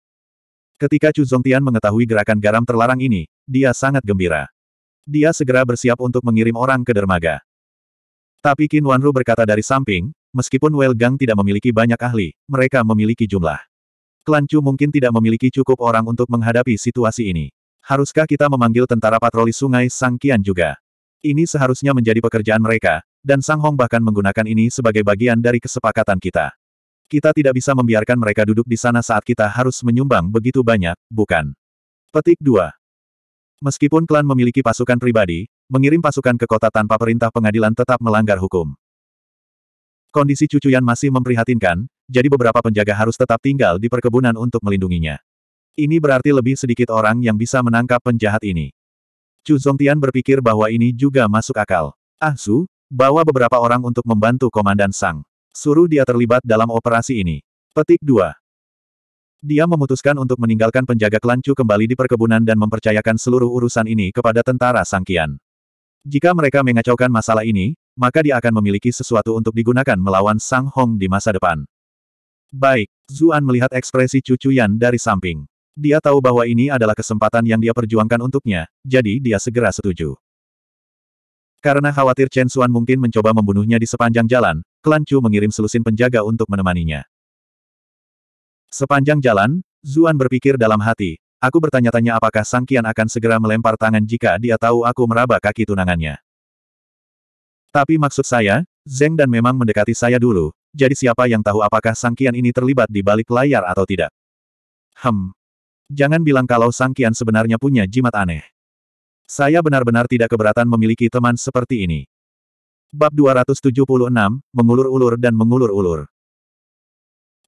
Ketika Chu Zongtian mengetahui gerakan garam terlarang ini, dia sangat gembira. Dia segera bersiap untuk mengirim orang ke dermaga. Tapi Qin Wanru berkata dari samping, meskipun Well Gang tidak memiliki banyak ahli, mereka memiliki jumlah. Klan Chu mungkin tidak memiliki cukup orang untuk menghadapi situasi ini. Haruskah kita memanggil tentara patroli sungai Sangkian juga? Ini seharusnya menjadi pekerjaan mereka, dan Sang Hong bahkan menggunakan ini sebagai bagian dari kesepakatan kita. Kita tidak bisa membiarkan mereka duduk di sana saat kita harus menyumbang begitu banyak, bukan? Petik 2. Meskipun klan memiliki pasukan pribadi, mengirim pasukan ke kota tanpa perintah pengadilan tetap melanggar hukum. Kondisi cucu Yan masih memprihatinkan, jadi beberapa penjaga harus tetap tinggal di perkebunan untuk melindunginya. Ini berarti lebih sedikit orang yang bisa menangkap penjahat ini. Chu Zongtian berpikir bahwa ini juga masuk akal. Ah Su, bawa beberapa orang untuk membantu Komandan Sang. Suruh dia terlibat dalam operasi ini. Petik 2. Dia memutuskan untuk meninggalkan penjaga kelancu kembali di perkebunan dan mempercayakan seluruh urusan ini kepada tentara Sang Qian. Jika mereka mengacaukan masalah ini, maka dia akan memiliki sesuatu untuk digunakan melawan Sang Hong di masa depan. Baik, Zuan melihat ekspresi cucu Yan dari samping. Dia tahu bahwa ini adalah kesempatan yang dia perjuangkan untuknya, jadi dia segera setuju. Karena khawatir Chen Xuan mungkin mencoba membunuhnya di sepanjang jalan, klan Chu mengirim selusin penjaga untuk menemaninya. Sepanjang jalan, Zuan berpikir dalam hati, Aku bertanya-tanya apakah Sang Kian akan segera melempar tangan jika dia tahu aku meraba kaki tunangannya. Tapi maksud saya, Zeng dan memang mendekati saya dulu, jadi siapa yang tahu apakah Sang Kian ini terlibat di balik layar atau tidak? Hem. Jangan bilang kalau Sang Kian sebenarnya punya jimat aneh. Saya benar-benar tidak keberatan memiliki teman seperti ini. Bab 276, Mengulur-ulur dan Mengulur-ulur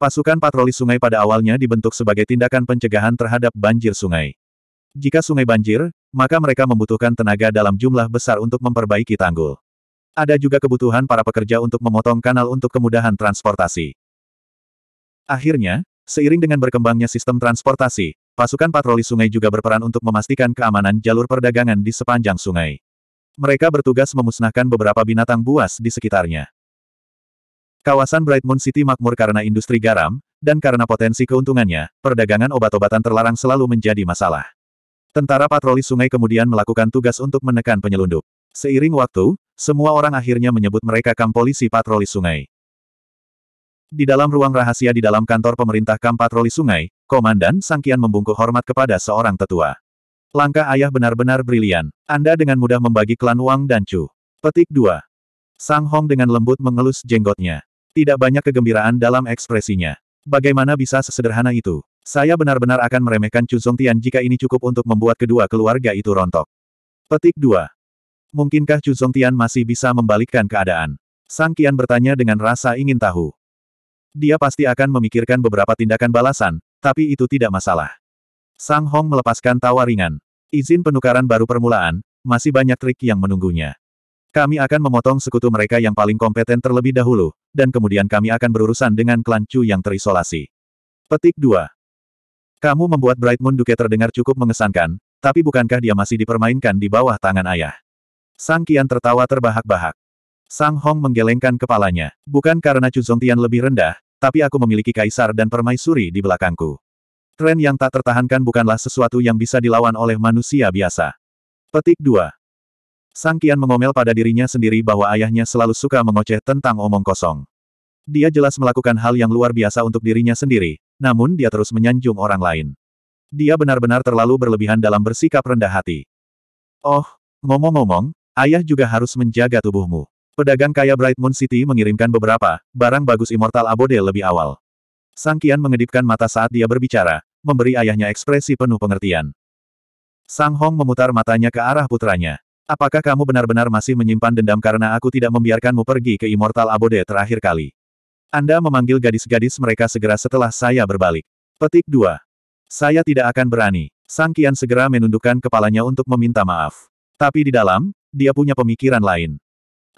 Pasukan patroli sungai pada awalnya dibentuk sebagai tindakan pencegahan terhadap banjir sungai. Jika sungai banjir, maka mereka membutuhkan tenaga dalam jumlah besar untuk memperbaiki tanggul. Ada juga kebutuhan para pekerja untuk memotong kanal untuk kemudahan transportasi. Akhirnya, seiring dengan berkembangnya sistem transportasi, pasukan patroli sungai juga berperan untuk memastikan keamanan jalur perdagangan di sepanjang sungai. Mereka bertugas memusnahkan beberapa binatang buas di sekitarnya. Kawasan Bright Moon City makmur karena industri garam, dan karena potensi keuntungannya, perdagangan obat-obatan terlarang selalu menjadi masalah. Tentara patroli sungai kemudian melakukan tugas untuk menekan penyelundup. Seiring waktu, semua orang akhirnya menyebut mereka kamp polisi patroli sungai. Di dalam ruang rahasia di dalam kantor pemerintah kamp patroli sungai, Komandan Sangkian membungkuk hormat kepada seorang tetua. Langkah ayah benar-benar brilian. Anda dengan mudah membagi klan Wang dan Chu. Petik 2. Sang Hong dengan lembut mengelus jenggotnya. Tidak banyak kegembiraan dalam ekspresinya. Bagaimana bisa sesederhana itu? Saya benar-benar akan meremehkan Chu Zongtian jika ini cukup untuk membuat kedua keluarga itu rontok. Petik 2. Mungkinkah Chu Zongtian masih bisa membalikkan keadaan? Sang Qian bertanya dengan rasa ingin tahu. Dia pasti akan memikirkan beberapa tindakan balasan, tapi itu tidak masalah. Sang Hong melepaskan tawa ringan. Izin penukaran baru permulaan, masih banyak trik yang menunggunya. Kami akan memotong sekutu mereka yang paling kompeten terlebih dahulu, dan kemudian kami akan berurusan dengan klan Chu yang terisolasi. Petik 2. Kamu membuat Bright Moon Duke terdengar cukup mengesankan, tapi bukankah dia masih dipermainkan di bawah tangan ayah? Sang Kian tertawa terbahak-bahak. Sang Hong menggelengkan kepalanya. Bukan karena Chu Zongtian lebih rendah, tapi aku memiliki kaisar dan permaisuri di belakangku. Tren yang tak tertahankan bukanlah sesuatu yang bisa dilawan oleh manusia biasa. Petik 2. Sang Kian mengomel pada dirinya sendiri bahwa ayahnya selalu suka mengoceh tentang omong kosong. Dia jelas melakukan hal yang luar biasa untuk dirinya sendiri, namun dia terus menyanjung orang lain. Dia benar-benar terlalu berlebihan dalam bersikap rendah hati. Oh, ngomong-ngomong, ayah juga harus menjaga tubuhmu. Pedagang kaya Bright Moon City mengirimkan beberapa barang bagus Immortal Abode lebih awal. Sang Kian mengedipkan mata saat dia berbicara, memberi ayahnya ekspresi penuh pengertian. Sang Hong memutar matanya ke arah putranya. Apakah kamu benar-benar masih menyimpan dendam karena aku tidak membiarkanmu pergi ke Immortal Abode terakhir kali? Anda memanggil gadis-gadis mereka segera setelah saya berbalik. Petik 2. Saya tidak akan berani. Sang Kian segera menundukkan kepalanya untuk meminta maaf. Tapi di dalam, dia punya pemikiran lain.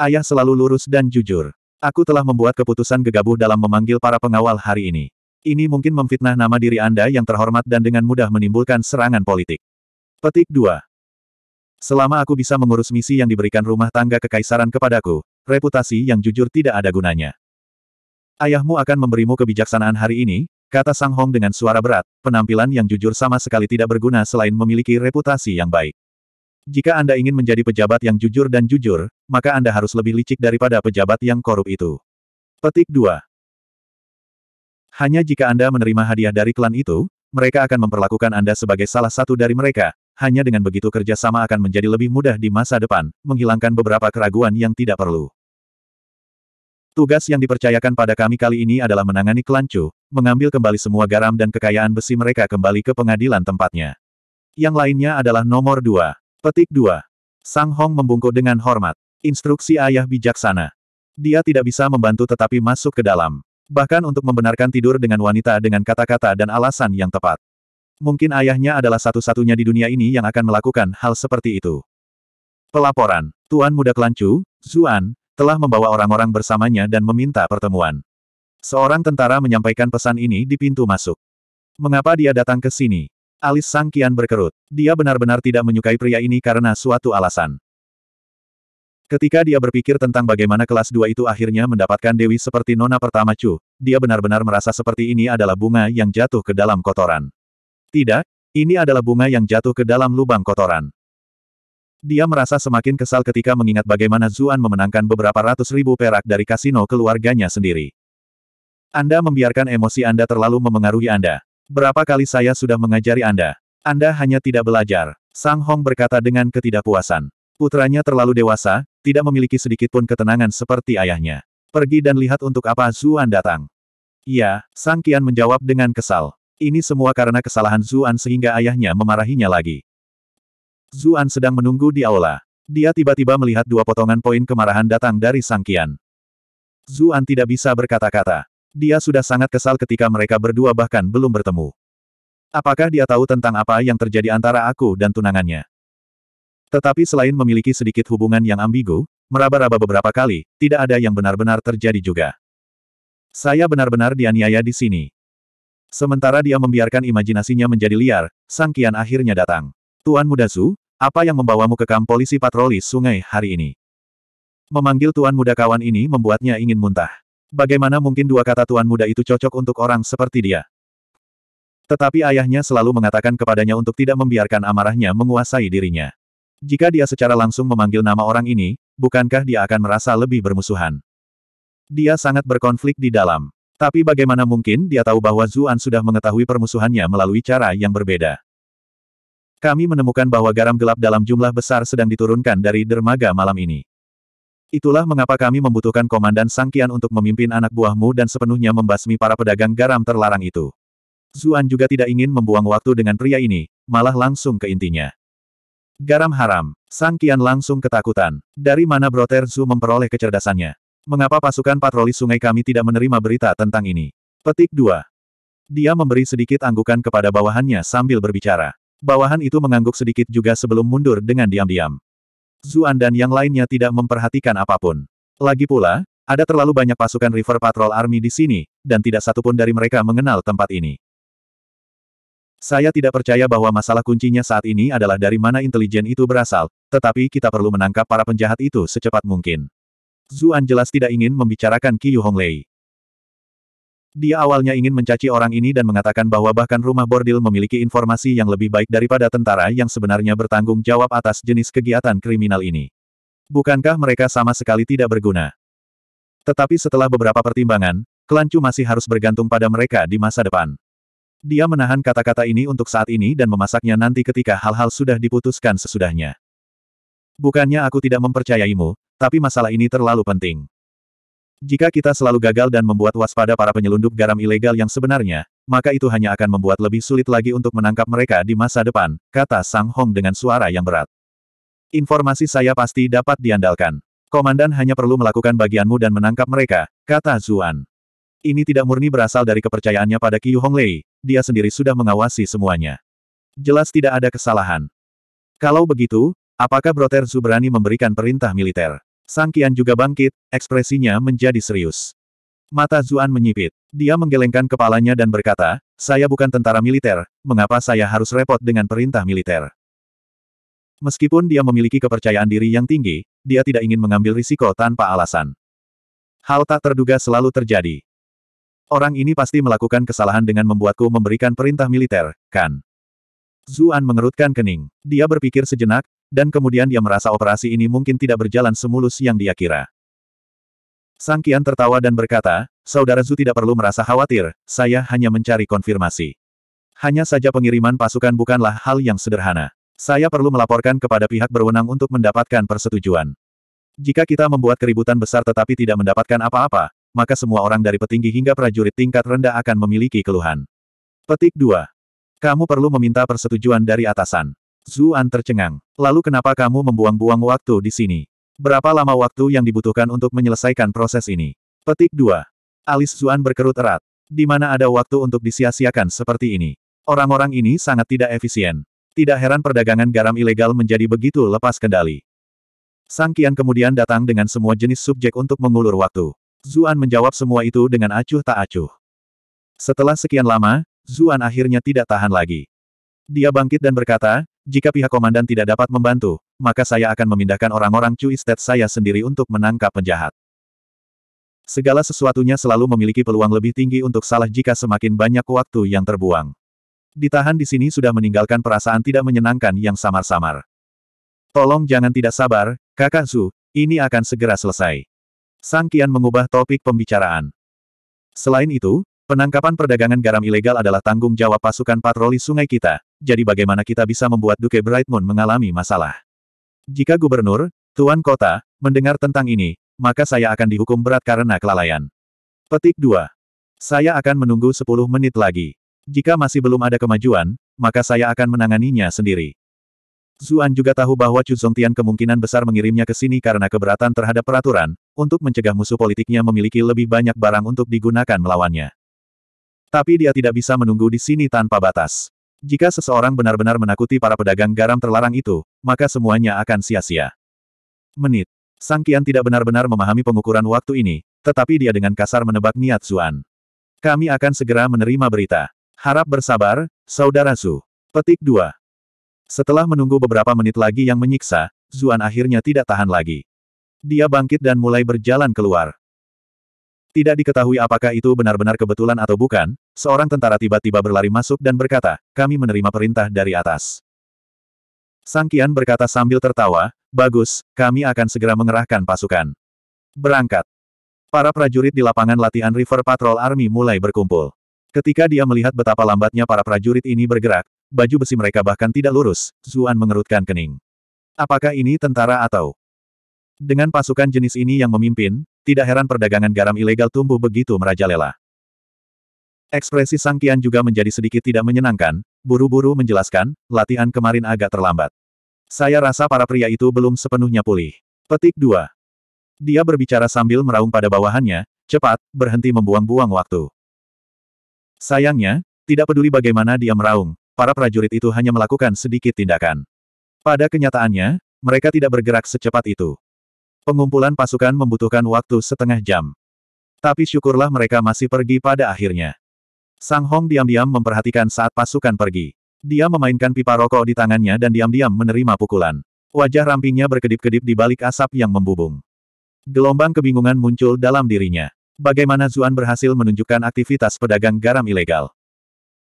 Ayah selalu lurus dan jujur. Aku telah membuat keputusan gegabah dalam memanggil para pengawal hari ini. Ini mungkin memfitnah nama diri Anda yang terhormat dan dengan mudah menimbulkan serangan politik. Petik 2. Selama aku bisa mengurus misi yang diberikan rumah tangga kekaisaran kepadaku, reputasi yang jujur tidak ada gunanya. Ayahmu akan memberimu kebijaksanaan hari ini, kata Sang Hong dengan suara berat, penampilan yang jujur sama sekali tidak berguna selain memiliki reputasi yang baik. Jika Anda ingin menjadi pejabat yang jujur dan jujur, maka Anda harus lebih licik daripada pejabat yang korup itu. Petik 2. Hanya jika Anda menerima hadiah dari klan itu, mereka akan memperlakukan Anda sebagai salah satu dari mereka, hanya dengan begitu kerjasama akan menjadi lebih mudah di masa depan, menghilangkan beberapa keraguan yang tidak perlu. Tugas yang dipercayakan pada kami kali ini adalah menangani Kelancu, mengambil kembali semua garam dan kekayaan besi mereka kembali ke pengadilan tempatnya. Yang lainnya adalah nomor dua. Petik dua. Sang Hong membungkuk dengan hormat. Instruksi ayah bijaksana. Dia tidak bisa membantu tetapi masuk ke dalam. Bahkan untuk membenarkan tidur dengan wanita dengan kata-kata dan alasan yang tepat. Mungkin ayahnya adalah satu-satunya di dunia ini yang akan melakukan hal seperti itu. Pelaporan, Tuan Muda Kelancu, Zuan, telah membawa orang-orang bersamanya dan meminta pertemuan. Seorang tentara menyampaikan pesan ini di pintu masuk. Mengapa dia datang ke sini? Alis Sang Kian berkerut. Dia benar-benar tidak menyukai pria ini karena suatu alasan. Ketika dia berpikir tentang bagaimana kelas 2 itu akhirnya mendapatkan Dewi seperti Nona pertama Chu, dia benar-benar merasa seperti ini adalah bunga yang jatuh ke dalam kotoran. Tidak, ini adalah bunga yang jatuh ke dalam lubang kotoran. Dia merasa semakin kesal ketika mengingat bagaimana Zuan memenangkan beberapa ratus ribu perak dari kasino keluarganya sendiri. Anda membiarkan emosi Anda terlalu memengaruhi Anda. Berapa kali saya sudah mengajari Anda? Anda hanya tidak belajar. Sang Hong berkata dengan ketidakpuasan. Putranya terlalu dewasa, tidak memiliki sedikit pun ketenangan seperti ayahnya. Pergi dan lihat untuk apa Zuan datang. Ya, Sang Qian menjawab dengan kesal. Ini semua karena kesalahan Zuan sehingga ayahnya memarahinya lagi. Zuan sedang menunggu di aula. Dia tiba-tiba melihat dua potongan poin kemarahan datang dari Sang Sangkian. Zuan tidak bisa berkata-kata. Dia sudah sangat kesal ketika mereka berdua bahkan belum bertemu. Apakah dia tahu tentang apa yang terjadi antara aku dan tunangannya? Tetapi selain memiliki sedikit hubungan yang ambigu, meraba-raba beberapa kali, tidak ada yang benar-benar terjadi juga. Saya benar-benar dianiaya di sini. Sementara dia membiarkan imajinasinya menjadi liar, Sang Kian akhirnya datang. Tuan Muda Su, apa yang membawamu ke kamp polisi patroli sungai hari ini? Memanggil Tuan Muda kawan ini membuatnya ingin muntah. Bagaimana mungkin dua kata Tuan Muda itu cocok untuk orang seperti dia? Tetapi ayahnya selalu mengatakan kepadanya untuk tidak membiarkan amarahnya menguasai dirinya. Jika dia secara langsung memanggil nama orang ini, bukankah dia akan merasa lebih bermusuhan? Dia sangat berkonflik di dalam. Tapi bagaimana mungkin dia tahu bahwa Zuan sudah mengetahui permusuhannya melalui cara yang berbeda. Kami menemukan bahwa garam gelap dalam jumlah besar sedang diturunkan dari dermaga malam ini. Itulah mengapa kami membutuhkan Komandan Sangkian untuk memimpin anak buahmu dan sepenuhnya membasmi para pedagang garam terlarang itu. Zuan juga tidak ingin membuang waktu dengan pria ini, malah langsung ke intinya. Garam haram, Sangkian langsung ketakutan. Dari mana Broter Zu memperoleh kecerdasannya? Mengapa pasukan patroli sungai kami tidak menerima berita tentang ini? Petik 2. Dia memberi sedikit anggukan kepada bawahannya sambil berbicara. Bawahan itu mengangguk sedikit juga sebelum mundur dengan diam-diam. Zuan dan yang lainnya tidak memperhatikan apapun. Lagi pula, ada terlalu banyak pasukan River Patrol Army di sini, dan tidak satupun dari mereka mengenal tempat ini. Saya tidak percaya bahwa masalah kuncinya saat ini adalah dari mana intelijen itu berasal, tetapi kita perlu menangkap para penjahat itu secepat mungkin. Zuan jelas tidak ingin membicarakan Qiu Honglei. Dia awalnya ingin mencaci orang ini dan mengatakan bahwa bahkan rumah bordil memiliki informasi yang lebih baik daripada tentara yang sebenarnya bertanggung jawab atas jenis kegiatan kriminal ini. Bukankah mereka sama sekali tidak berguna? Tetapi setelah beberapa pertimbangan, Kelancu masih harus bergantung pada mereka di masa depan. Dia menahan kata-kata ini untuk saat ini dan memasaknya nanti ketika hal-hal sudah diputuskan sesudahnya. Bukannya aku tidak mempercayaimu, tapi masalah ini terlalu penting. Jika kita selalu gagal dan membuat waspada para penyelundup garam ilegal yang sebenarnya, maka itu hanya akan membuat lebih sulit lagi untuk menangkap mereka di masa depan, kata Sang Hong dengan suara yang berat. Informasi saya pasti dapat diandalkan. Komandan hanya perlu melakukan bagianmu dan menangkap mereka, kata Zuan. Ini tidak murni berasal dari kepercayaannya pada Qiu Honglei, dia sendiri sudah mengawasi semuanya. Jelas tidak ada kesalahan. Kalau begitu, apakah Broter Zu berani memberikan perintah militer? Sang Kian juga bangkit, ekspresinya menjadi serius. Mata Zuan menyipit. Dia menggelengkan kepalanya dan berkata, saya bukan tentara militer, mengapa saya harus repot dengan perintah militer? Meskipun dia memiliki kepercayaan diri yang tinggi, dia tidak ingin mengambil risiko tanpa alasan. Hal tak terduga selalu terjadi. Orang ini pasti melakukan kesalahan dengan membuatku memberikan perintah militer, kan? Zuan mengerutkan kening. Dia berpikir sejenak, dan kemudian dia merasa operasi ini mungkin tidak berjalan semulus yang dia kira. Sang Kian tertawa dan berkata, Saudara Zu tidak perlu merasa khawatir, saya hanya mencari konfirmasi. Hanya saja pengiriman pasukan bukanlah hal yang sederhana. Saya perlu melaporkan kepada pihak berwenang untuk mendapatkan persetujuan. Jika kita membuat keributan besar tetapi tidak mendapatkan apa-apa, maka semua orang dari petinggi hingga prajurit tingkat rendah akan memiliki keluhan. Petik 2. Kamu perlu meminta persetujuan dari atasan. Zuan tercengang. Lalu kenapa kamu membuang-buang waktu di sini? Berapa lama waktu yang dibutuhkan untuk menyelesaikan proses ini? Petik 2. Alis Zuan berkerut erat. Di mana ada waktu untuk disia-siakan seperti ini? Orang-orang ini sangat tidak efisien. Tidak heran perdagangan garam ilegal menjadi begitu lepas kendali. Sang Kian kemudian datang dengan semua jenis subjek untuk mengulur waktu. Zuan menjawab semua itu dengan acuh tak acuh. Setelah sekian lama, Zuan akhirnya tidak tahan lagi. Dia bangkit dan berkata, jika pihak komandan tidak dapat membantu, maka saya akan memindahkan orang-orang Chu Estate saya sendiri untuk menangkap penjahat. Segala sesuatunya selalu memiliki peluang lebih tinggi untuk salah jika semakin banyak waktu yang terbuang. Ditahan di sini sudah meninggalkan perasaan tidak menyenangkan yang samar-samar. Tolong jangan tidak sabar, kakak Su, ini akan segera selesai. Sang Kian mengubah topik pembicaraan. Selain itu, Penangkapan perdagangan garam ilegal adalah tanggung jawab pasukan patroli sungai kita, jadi bagaimana kita bisa membuat Duke Brightmoon mengalami masalah? Jika gubernur, tuan kota, mendengar tentang ini, maka saya akan dihukum berat karena kelalaian. Petik 2. Saya akan menunggu 10 menit lagi. Jika masih belum ada kemajuan, maka saya akan menanganinya sendiri. Zuan juga tahu bahwa Chu Zongtian kemungkinan besar mengirimnya ke sini karena keberatan terhadap peraturan, untuk mencegah musuh politiknya memiliki lebih banyak barang untuk digunakan melawannya. Tapi dia tidak bisa menunggu di sini tanpa batas. Jika seseorang benar-benar menakuti para pedagang garam terlarang itu, maka semuanya akan sia-sia. Menit. Sang Kian tidak benar-benar memahami pengukuran waktu ini, tetapi dia dengan kasar menebak niat Zuan. Kami akan segera menerima berita. Harap bersabar, Saudara Su. Petik 2. Setelah menunggu beberapa menit lagi yang menyiksa, Zuan akhirnya tidak tahan lagi. Dia bangkit dan mulai berjalan keluar. Tidak diketahui apakah itu benar-benar kebetulan atau bukan, seorang tentara tiba-tiba berlari masuk dan berkata, kami menerima perintah dari atas. Sang Kian berkata sambil tertawa, bagus, kami akan segera mengerahkan pasukan. Berangkat. Para prajurit di lapangan latihan River Patrol Army mulai berkumpul. Ketika dia melihat betapa lambatnya para prajurit ini bergerak, baju besi mereka bahkan tidak lurus, Zuan mengerutkan kening. Apakah ini tentara atau? Dengan pasukan jenis ini yang memimpin, tidak heran perdagangan garam ilegal tumbuh begitu merajalela. Ekspresi Sang Kian juga menjadi sedikit tidak menyenangkan, buru-buru menjelaskan, latihan kemarin agak terlambat. Saya rasa para pria itu belum sepenuhnya pulih. Petik 2. Dia berbicara sambil meraung pada bawahannya, cepat, berhenti membuang-buang waktu. Sayangnya, tidak peduli bagaimana dia meraung, para prajurit itu hanya melakukan sedikit tindakan. Pada kenyataannya, mereka tidak bergerak secepat itu. Pengumpulan pasukan membutuhkan waktu setengah jam. Tapi syukurlah mereka masih pergi pada akhirnya. Sang Hong diam-diam memperhatikan saat pasukan pergi. Dia memainkan pipa rokok di tangannya dan diam-diam menerima pukulan. Wajah rampingnya berkedip-kedip di balik asap yang membubung. Gelombang kebingungan muncul dalam dirinya. Bagaimana Zuan berhasil menunjukkan aktivitas pedagang garam ilegal?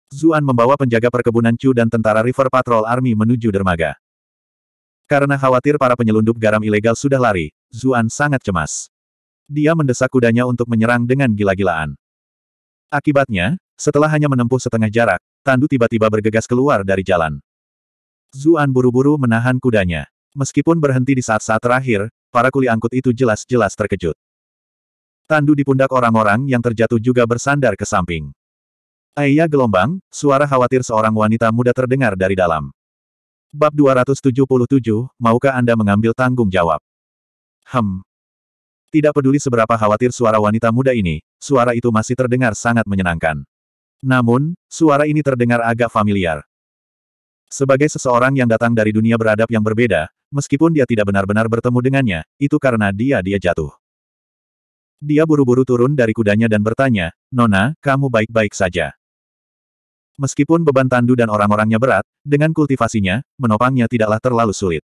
Zuan membawa penjaga perkebunan Chu dan tentara River Patrol Army menuju dermaga. Karena khawatir para penyelundup garam ilegal sudah lari, Zuan sangat cemas. Dia mendesak kudanya untuk menyerang dengan gila-gilaan. Akibatnya, setelah hanya menempuh setengah jarak, Tandu tiba-tiba bergegas keluar dari jalan. Zuan buru-buru menahan kudanya. Meskipun berhenti di saat-saat terakhir, para kuli angkut itu jelas-jelas terkejut. Tandu di pundak orang-orang yang terjatuh juga bersandar ke samping. Ayah gelombang, suara khawatir seorang wanita muda terdengar dari dalam. Bab 277, maukah Anda mengambil tanggung jawab? Hem. Tidak peduli seberapa khawatir suara wanita muda ini, suara itu masih terdengar sangat menyenangkan. Namun, suara ini terdengar agak familiar. Sebagai seseorang yang datang dari dunia beradab yang berbeda, meskipun dia tidak benar-benar bertemu dengannya, itu karena dia dia jatuh. Dia buru-buru turun dari kudanya dan bertanya, Nona, kamu baik-baik saja. Meskipun beban Tandu dan orang-orangnya berat, dengan kultivasinya, menopangnya tidaklah terlalu sulit.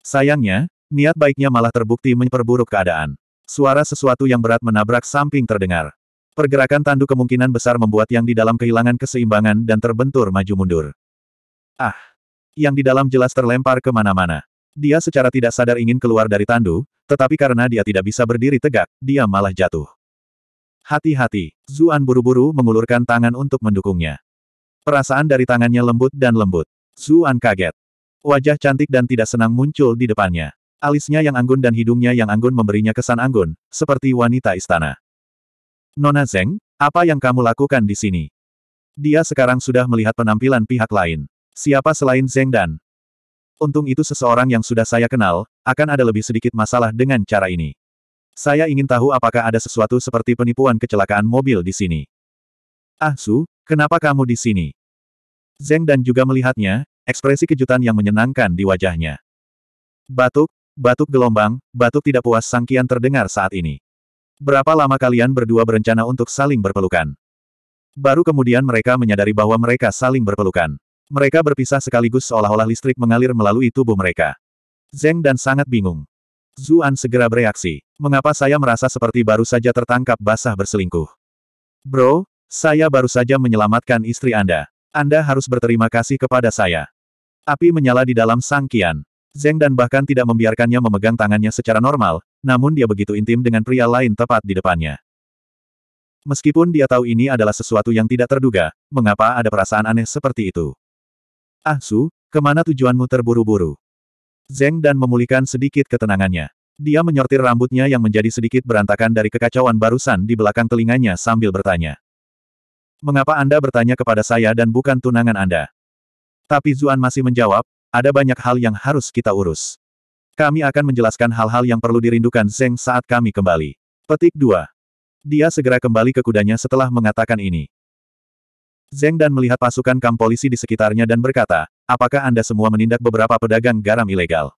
Sayangnya, niat baiknya malah terbukti memperburuk keadaan. Suara sesuatu yang berat menabrak samping terdengar. Pergerakan Tandu kemungkinan besar membuat yang di dalam kehilangan keseimbangan dan terbentur maju-mundur. Ah! Yang di dalam jelas terlempar kemana-mana. Dia secara tidak sadar ingin keluar dari Tandu, tetapi karena dia tidak bisa berdiri tegak, dia malah jatuh. Hati-hati, Zuan buru-buru mengulurkan tangan untuk mendukungnya. Perasaan dari tangannya lembut dan lembut. Zuan kaget. Wajah cantik dan tidak senang muncul di depannya. Alisnya yang anggun dan hidungnya yang anggun memberinya kesan anggun, seperti wanita istana. Nona Zeng, apa yang kamu lakukan di sini? Dia sekarang sudah melihat penampilan pihak lain. Siapa selain Zeng Dan? Untung itu seseorang yang sudah saya kenal, akan ada lebih sedikit masalah dengan cara ini. Saya ingin tahu apakah ada sesuatu seperti penipuan kecelakaan mobil di sini. Ah Su, kenapa kamu di sini? Zeng dan juga melihatnya, ekspresi kejutan yang menyenangkan di wajahnya. Batuk, batuk gelombang, batuk tidak puas sangkian terdengar saat ini. Berapa lama kalian berdua berencana untuk saling berpelukan? Baru kemudian mereka menyadari bahwa mereka saling berpelukan. Mereka berpisah sekaligus seolah-olah listrik mengalir melalui tubuh mereka. Zeng dan sangat bingung. Zuan segera bereaksi. Mengapa saya merasa seperti baru saja tertangkap basah berselingkuh? Bro, saya baru saja menyelamatkan istri Anda. Anda harus berterima kasih kepada saya. Api menyala di dalam sangkian. Zeng dan bahkan tidak membiarkannya memegang tangannya secara normal, namun dia begitu intim dengan pria lain tepat di depannya. Meskipun dia tahu ini adalah sesuatu yang tidak terduga, mengapa ada perasaan aneh seperti itu? Ah Su, kemana tujuanmu terburu-buru? Zeng dan memulihkan sedikit ketenangannya. Dia menyortir rambutnya yang menjadi sedikit berantakan dari kekacauan barusan di belakang telinganya sambil bertanya. Mengapa Anda bertanya kepada saya dan bukan tunangan Anda? Tapi Zuan masih menjawab, ada banyak hal yang harus kita urus. Kami akan menjelaskan hal-hal yang perlu dirindukan Zeng saat kami kembali. Petik 2. Dia segera kembali ke kudanya setelah mengatakan ini. Zeng dan melihat pasukan kam polisi di sekitarnya dan berkata, Apakah Anda semua menindak beberapa pedagang garam ilegal?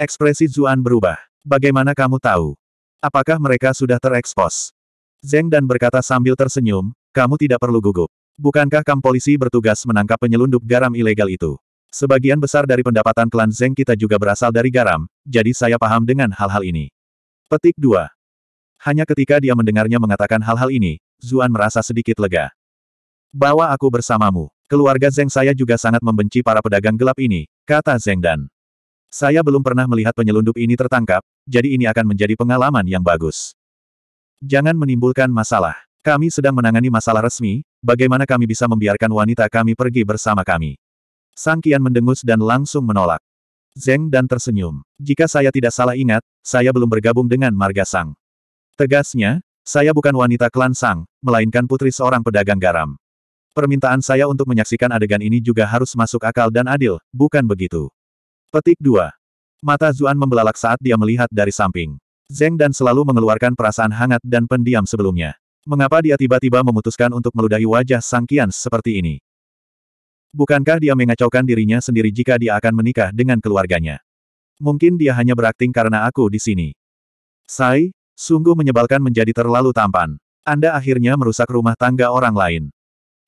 Ekspresi Zuan berubah. Bagaimana kamu tahu? Apakah mereka sudah terekspos? Zeng dan berkata sambil tersenyum, kamu tidak perlu gugup. Bukankah kam polisi bertugas menangkap penyelundup garam ilegal itu? Sebagian besar dari pendapatan klan Zeng kita juga berasal dari garam, jadi saya paham dengan hal-hal ini. Petik 2. Hanya ketika dia mendengarnya mengatakan hal-hal ini, Zuan merasa sedikit lega. Bawa aku bersamamu. Keluarga Zeng saya juga sangat membenci para pedagang gelap ini, kata Zeng Dan. Saya belum pernah melihat penyelundup ini tertangkap, jadi ini akan menjadi pengalaman yang bagus. Jangan menimbulkan masalah. Kami sedang menangani masalah resmi, bagaimana kami bisa membiarkan wanita kami pergi bersama kami. Sang Kian mendengus dan langsung menolak. Zeng dan tersenyum. Jika saya tidak salah ingat, saya belum bergabung dengan Marga Sang. Tegasnya, saya bukan wanita klan Sang, melainkan putri seorang pedagang garam. Permintaan saya untuk menyaksikan adegan ini juga harus masuk akal dan adil, bukan begitu? Petik 2. Mata Zuan membelalak saat dia melihat dari samping. Zeng dan selalu mengeluarkan perasaan hangat dan pendiam sebelumnya. Mengapa dia tiba-tiba memutuskan untuk meludahi wajah Sang Kian seperti ini? Bukankah dia mengacaukan dirinya sendiri jika dia akan menikah dengan keluarganya? Mungkin dia hanya berakting karena aku di sini. Sai, sungguh menyebalkan menjadi terlalu tampan. Anda akhirnya merusak rumah tangga orang lain.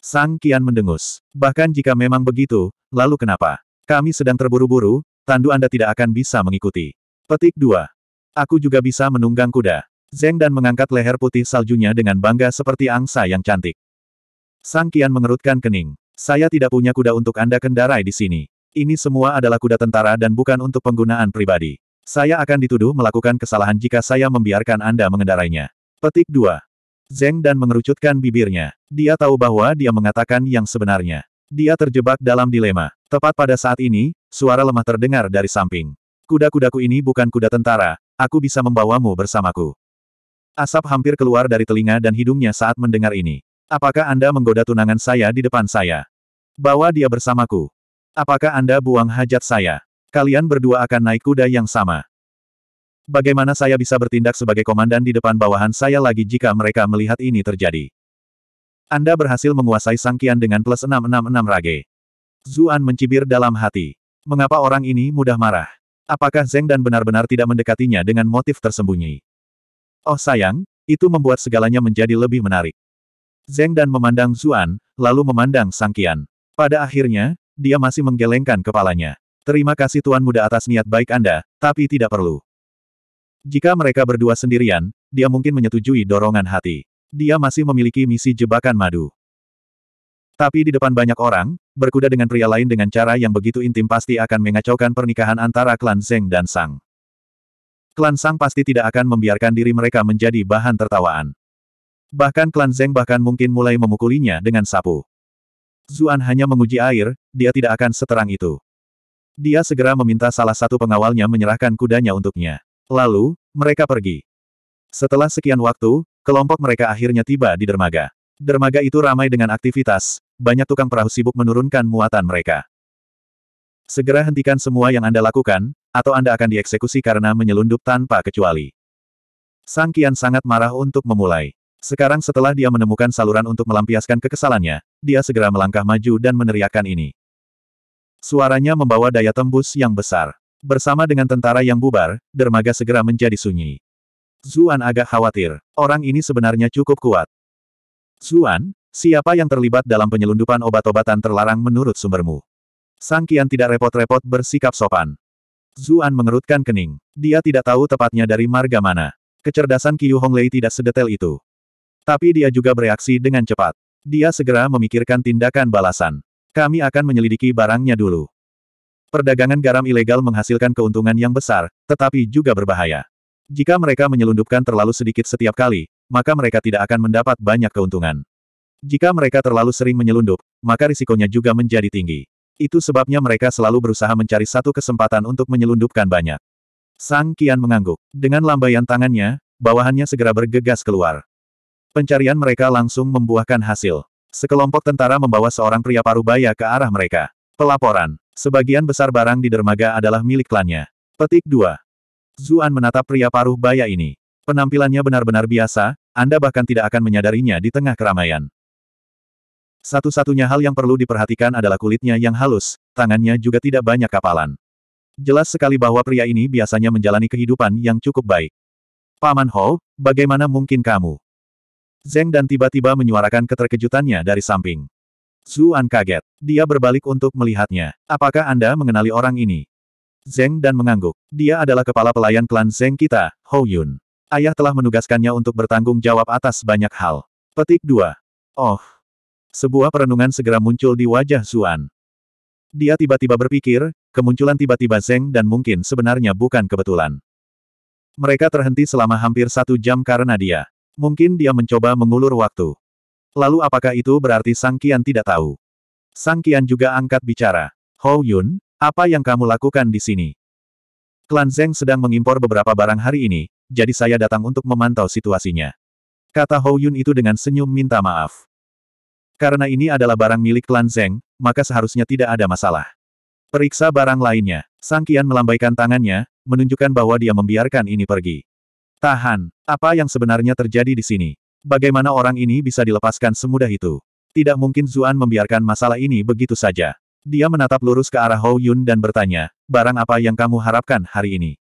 Sang Kian mendengus. Bahkan jika memang begitu, lalu kenapa? Kami sedang terburu-buru, tandu Anda tidak akan bisa mengikuti. Petik 2. Aku juga bisa menunggang kuda. Zeng dan mengangkat leher putih saljunya dengan bangga seperti angsa yang cantik. Sang Kian mengerutkan kening. Saya tidak punya kuda untuk Anda kendarai di sini. Ini semua adalah kuda tentara dan bukan untuk penggunaan pribadi. Saya akan dituduh melakukan kesalahan jika saya membiarkan Anda mengendarainya. Petik 2. Zeng dan mengerucutkan bibirnya. Dia tahu bahwa dia mengatakan yang sebenarnya. Dia terjebak dalam dilema. Tepat pada saat ini, suara lemah terdengar dari samping. Kuda-kudaku ini bukan kuda tentara, aku bisa membawamu bersamaku. Asap hampir keluar dari telinga dan hidungnya saat mendengar ini. Apakah Anda menggoda tunangan saya di depan saya? Bawa dia bersamaku. Apakah Anda buang hajat saya? Kalian berdua akan naik kuda yang sama. Bagaimana saya bisa bertindak sebagai komandan di depan bawahan saya lagi jika mereka melihat ini terjadi? Anda berhasil menguasai sangkian dengan plus 666 rage. Zuan mencibir dalam hati. Mengapa orang ini mudah marah? Apakah Zeng dan benar-benar tidak mendekatinya dengan motif tersembunyi? Oh sayang, itu membuat segalanya menjadi lebih menarik. Zeng dan memandang Zuan, lalu memandang Sangkian. Pada akhirnya, dia masih menggelengkan kepalanya. Terima kasih Tuan Muda atas niat baik Anda, tapi tidak perlu. Jika mereka berdua sendirian, dia mungkin menyetujui dorongan hati. Dia masih memiliki misi jebakan madu. Tapi di depan banyak orang, berkuda dengan pria lain dengan cara yang begitu intim pasti akan mengacaukan pernikahan antara klan Zeng dan Sang. Klan Sang pasti tidak akan membiarkan diri mereka menjadi bahan tertawaan. Bahkan klan Zeng bahkan mungkin mulai memukulinya dengan sapu. Zuan hanya menguji air, dia tidak akan seterang itu. Dia segera meminta salah satu pengawalnya menyerahkan kudanya untuknya. Lalu, mereka pergi. Setelah sekian waktu, kelompok mereka akhirnya tiba di dermaga. Dermaga itu ramai dengan aktivitas, banyak tukang perahu sibuk menurunkan muatan mereka. Segera hentikan semua yang Anda lakukan, atau Anda akan dieksekusi karena menyelundup tanpa kecuali. Sang Kian sangat marah untuk memulai. Sekarang setelah dia menemukan saluran untuk melampiaskan kekesalannya, dia segera melangkah maju dan meneriakkan ini. Suaranya membawa daya tembus yang besar. Bersama dengan tentara yang bubar, dermaga segera menjadi sunyi. Zuan agak khawatir. Orang ini sebenarnya cukup kuat. Zuan, siapa yang terlibat dalam penyelundupan obat-obatan terlarang menurut sumbermu? Sang Kian tidak repot-repot bersikap sopan. Zuan mengerutkan kening. Dia tidak tahu tepatnya dari marga mana. Kecerdasan Qiu Honglei tidak sedetail itu. Tapi dia juga bereaksi dengan cepat. Dia segera memikirkan tindakan balasan. Kami akan menyelidiki barangnya dulu. Perdagangan garam ilegal menghasilkan keuntungan yang besar, tetapi juga berbahaya. Jika mereka menyelundupkan terlalu sedikit setiap kali, maka mereka tidak akan mendapat banyak keuntungan. Jika mereka terlalu sering menyelundup, maka risikonya juga menjadi tinggi. Itu sebabnya mereka selalu berusaha mencari satu kesempatan untuk menyelundupkan banyak. Sang Kian mengangguk. Dengan lambaian tangannya, bawahannya segera bergegas keluar. Pencarian mereka langsung membuahkan hasil. Sekelompok tentara membawa seorang pria parubaya ke arah mereka. Pelaporan. Sebagian besar barang di dermaga adalah milik klannya. Petik 2. Zuan menatap pria paruh baya ini. Penampilannya benar-benar biasa, Anda bahkan tidak akan menyadarinya di tengah keramaian. Satu-satunya hal yang perlu diperhatikan adalah kulitnya yang halus, tangannya juga tidak banyak kapalan. Jelas sekali bahwa pria ini biasanya menjalani kehidupan yang cukup baik. Paman Ho, bagaimana mungkin kamu? Zeng dan tiba-tiba menyuarakan keterkejutannya dari samping. Zuan kaget. Dia berbalik untuk melihatnya. Apakah Anda mengenali orang ini? Zeng dan mengangguk. Dia adalah kepala pelayan klan Zeng kita, Hou Yun. Ayah telah menugaskannya untuk bertanggung jawab atas banyak hal. Petik 2. Oh. Sebuah perenungan segera muncul di wajah Zuan. Dia tiba-tiba berpikir, kemunculan tiba-tiba Zeng dan mungkin sebenarnya bukan kebetulan. Mereka terhenti selama hampir satu jam karena dia. Mungkin dia mencoba mengulur waktu. Lalu apakah itu berarti Sang Kian tidak tahu? Sang Kian juga angkat bicara. Hou Yun, apa yang kamu lakukan di sini? Klan Zeng sedang mengimpor beberapa barang hari ini, jadi saya datang untuk memantau situasinya. Kata Hou Yun itu dengan senyum minta maaf. Karena ini adalah barang milik klan Zeng, maka seharusnya tidak ada masalah. Periksa barang lainnya. Sang Kian melambaikan tangannya, menunjukkan bahwa dia membiarkan ini pergi. Tahan, apa yang sebenarnya terjadi di sini? Bagaimana orang ini bisa dilepaskan semudah itu? Tidak mungkin Zuan membiarkan masalah ini begitu saja. Dia menatap lurus ke arah Hou Yun dan bertanya, barang apa yang kamu harapkan hari ini?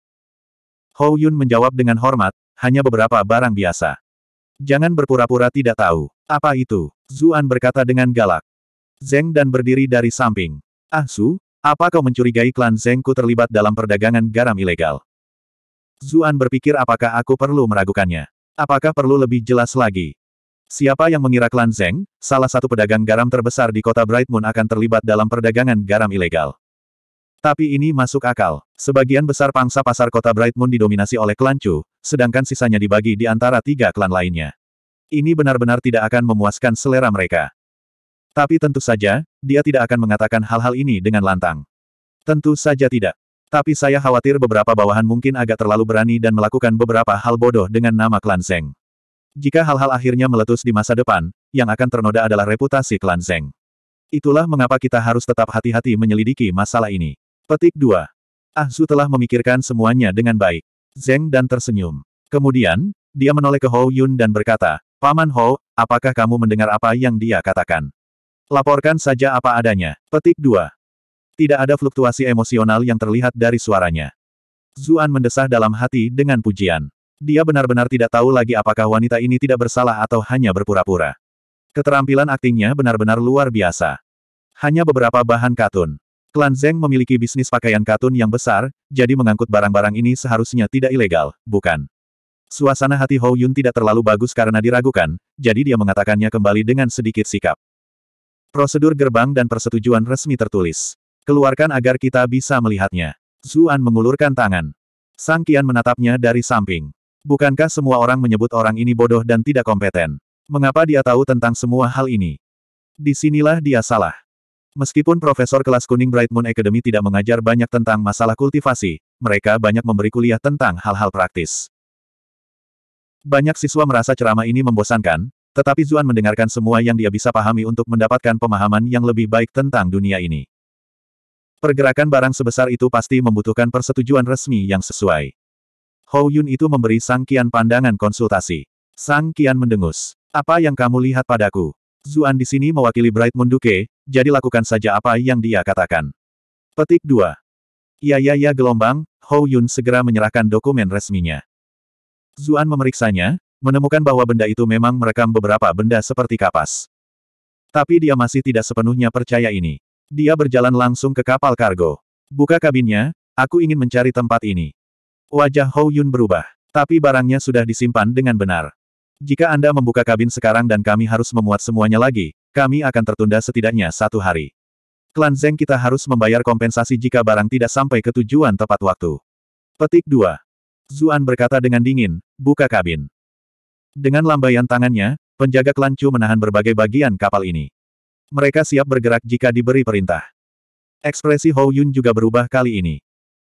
Hou Yun menjawab dengan hormat, hanya beberapa barang biasa. Jangan berpura-pura tidak tahu. Apa itu? Zuan berkata dengan galak. Zeng dan berdiri dari samping. Ah Su, apa kau mencurigai klan Zengku terlibat dalam perdagangan garam ilegal? Zuan berpikir apakah aku perlu meragukannya. Apakah perlu lebih jelas lagi? Siapa yang mengira klan Zeng, salah satu pedagang garam terbesar di kota Bright Moon akan terlibat dalam perdagangan garam ilegal? Tapi ini masuk akal. Sebagian besar pangsa pasar kota Bright Moon didominasi oleh klan Chu, sedangkan sisanya dibagi di antara tiga klan lainnya. Ini benar-benar tidak akan memuaskan selera mereka. Tapi tentu saja, dia tidak akan mengatakan hal-hal ini dengan lantang. Tentu saja tidak. Tapi saya khawatir beberapa bawahan mungkin agak terlalu berani dan melakukan beberapa hal bodoh dengan nama klan Zeng. Jika hal-hal akhirnya meletus di masa depan, yang akan ternoda adalah reputasi klan Zeng. Itulah mengapa kita harus tetap hati-hati menyelidiki masalah ini. Petik 2. Ah Su telah memikirkan semuanya dengan baik. Zeng dan tersenyum. Kemudian, dia menoleh ke Hou Yun dan berkata, Paman Hou, apakah kamu mendengar apa yang dia katakan? Laporkan saja apa adanya. Petik 2. Tidak ada fluktuasi emosional yang terlihat dari suaranya. Zuan mendesah dalam hati dengan pujian. Dia benar-benar tidak tahu lagi apakah wanita ini tidak bersalah atau hanya berpura-pura. Keterampilan aktingnya benar-benar luar biasa. Hanya beberapa bahan katun. Klan Zeng memiliki bisnis pakaian katun yang besar, jadi mengangkut barang-barang ini seharusnya tidak ilegal, bukan? Suasana hati Hou Yun tidak terlalu bagus karena diragukan, jadi dia mengatakannya kembali dengan sedikit sikap. Prosedur gerbang dan persetujuan resmi tertulis. Keluarkan agar kita bisa melihatnya. Zuan mengulurkan tangan. Sang Kian menatapnya dari samping. Bukankah semua orang menyebut orang ini bodoh dan tidak kompeten? Mengapa dia tahu tentang semua hal ini? Disinilah dia salah. Meskipun Profesor kelas kuning Bright Moon Academy tidak mengajar banyak tentang masalah kultivasi, mereka banyak memberi kuliah tentang hal-hal praktis. Banyak siswa merasa ceramah ini membosankan, tetapi Zuan mendengarkan semua yang dia bisa pahami untuk mendapatkan pemahaman yang lebih baik tentang dunia ini. Pergerakan barang sebesar itu pasti membutuhkan persetujuan resmi yang sesuai. Hou Yun itu memberi Sang Qian pandangan konsultasi. Sang Qian mendengus. Apa yang kamu lihat padaku? Zuan di sini mewakili Bright Moon Duke, jadi lakukan saja apa yang dia katakan. Petik 2. Ya ya ya gelombang, Hou Yun segera menyerahkan dokumen resminya. Zuan memeriksanya, menemukan bahwa benda itu memang merekam beberapa benda seperti kapas. Tapi dia masih tidak sepenuhnya percaya ini. Dia berjalan langsung ke kapal kargo. Buka kabinnya, aku ingin mencari tempat ini. Wajah Hou Yun berubah, tapi barangnya sudah disimpan dengan benar. Jika Anda membuka kabin sekarang dan kami harus memuat semuanya lagi, kami akan tertunda setidaknya satu hari. Klan Zeng kita harus membayar kompensasi jika barang tidak sampai ke tujuan tepat waktu. Petik 2. Zuan berkata dengan dingin, buka kabin. Dengan lambaian tangannya, penjaga klan Chu menahan berbagai bagian kapal ini. Mereka siap bergerak jika diberi perintah. Ekspresi Hou Yun juga berubah kali ini.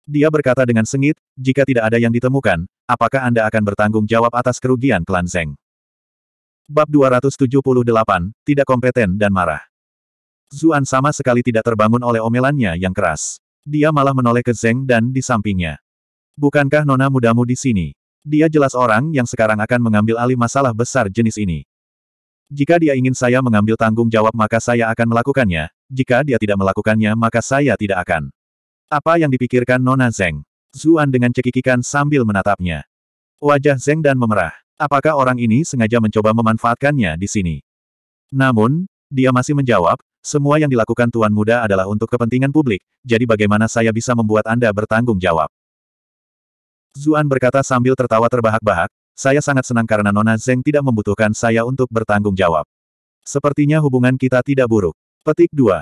Dia berkata dengan sengit, jika tidak ada yang ditemukan, apakah Anda akan bertanggung jawab atas kerugian klan Zeng? Bab 278, Tidak Kompeten dan Marah Zuan sama sekali tidak terbangun oleh omelannya yang keras. Dia malah menoleh ke Zeng dan di sampingnya. Bukankah nona mudamu di sini? Dia jelas orang yang sekarang akan mengambil alih masalah besar jenis ini. Jika dia ingin saya mengambil tanggung jawab maka saya akan melakukannya, jika dia tidak melakukannya maka saya tidak akan. Apa yang dipikirkan Nona Zeng? Zuan dengan cekikikan sambil menatapnya. Wajah Zeng dan memerah. Apakah orang ini sengaja mencoba memanfaatkannya di sini? Namun, dia masih menjawab, semua yang dilakukan Tuan Muda adalah untuk kepentingan publik, jadi bagaimana saya bisa membuat Anda bertanggung jawab? Zuan berkata sambil tertawa terbahak-bahak, saya sangat senang karena Nona Zeng tidak membutuhkan saya untuk bertanggung jawab. Sepertinya hubungan kita tidak buruk. Petik 2.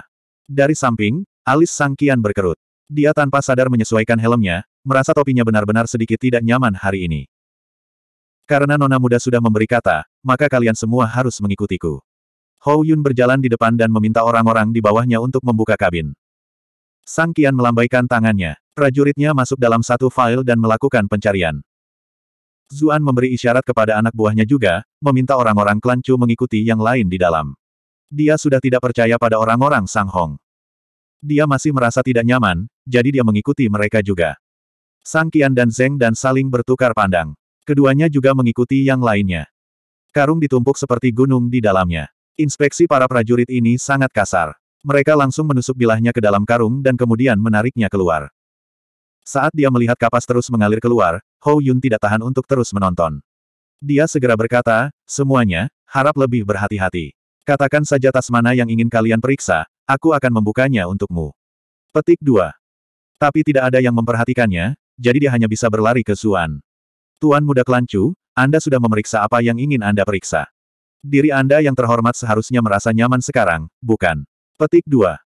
Dari samping, alis Sang Kian berkerut. Dia tanpa sadar menyesuaikan helmnya, merasa topinya benar-benar sedikit tidak nyaman hari ini. Karena Nona Muda sudah memberi kata, maka kalian semua harus mengikutiku. Hou Yun berjalan di depan dan meminta orang-orang di bawahnya untuk membuka kabin. Sang Kian melambaikan tangannya. Prajuritnya masuk dalam satu file dan melakukan pencarian. Zuan memberi isyarat kepada anak buahnya juga, meminta orang-orang klan Chu mengikuti yang lain di dalam. Dia sudah tidak percaya pada orang-orang Sang Hong. Dia masih merasa tidak nyaman, jadi dia mengikuti mereka juga. Sang Qian dan Zeng dan saling bertukar pandang. Keduanya juga mengikuti yang lainnya. Karung ditumpuk seperti gunung di dalamnya. Inspeksi para prajurit ini sangat kasar. Mereka langsung menusuk bilahnya ke dalam karung dan kemudian menariknya keluar. Saat dia melihat kapas terus mengalir keluar, Hou Yun tidak tahan untuk terus menonton. Dia segera berkata, semuanya, harap lebih berhati-hati. Katakan saja tas mana yang ingin kalian periksa, aku akan membukanya untukmu. Petik 2. Tapi tidak ada yang memperhatikannya, jadi dia hanya bisa berlari ke Suan. Tuan muda kelancu, Anda sudah memeriksa apa yang ingin Anda periksa. Diri Anda yang terhormat seharusnya merasa nyaman sekarang, bukan? Petik 2.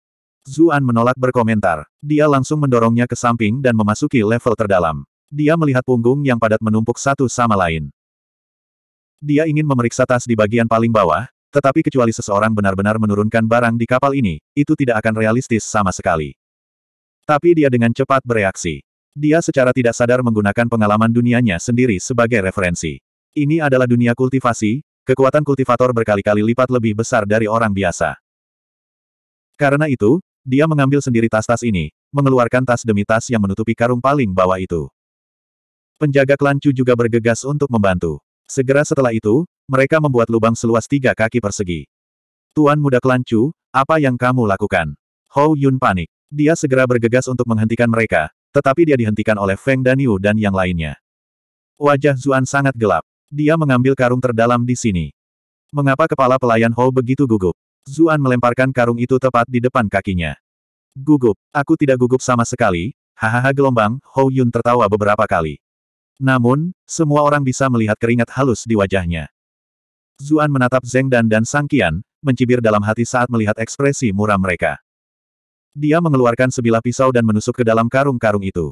Zuan menolak berkomentar. Dia langsung mendorongnya ke samping dan memasuki level terdalam. Dia melihat punggung yang padat menumpuk satu sama lain. Dia ingin memeriksa tas di bagian paling bawah, tetapi kecuali seseorang benar-benar menurunkan barang di kapal ini, itu tidak akan realistis sama sekali. Tapi dia dengan cepat bereaksi. Dia secara tidak sadar menggunakan pengalaman dunianya sendiri sebagai referensi. Ini adalah dunia kultivasi, kekuatan kultivator berkali-kali lipat lebih besar dari orang biasa. Karena itu, dia mengambil sendiri tas-tas ini, mengeluarkan tas demi tas yang menutupi karung paling bawah itu. Penjaga klan Chu juga bergegas untuk membantu. Segera setelah itu, mereka membuat lubang seluas tiga kaki persegi. Tuan muda klan Chu, apa yang kamu lakukan? Hou Yun panik. Dia segera bergegas untuk menghentikan mereka, tetapi dia dihentikan oleh Feng Daniu dan yang lainnya. Wajah Zuan sangat gelap. Dia mengambil karung terdalam di sini. Mengapa kepala pelayan Hou begitu gugup? Zuan melemparkan karung itu tepat di depan kakinya. Gugup, aku tidak gugup sama sekali, hahaha gelombang, Hou Yun tertawa beberapa kali. Namun, semua orang bisa melihat keringat halus di wajahnya. Zuan menatap Zeng Dan dan Sang Qian, mencibir dalam hati saat melihat ekspresi muram mereka. Dia mengeluarkan sebilah pisau dan menusuk ke dalam karung-karung itu.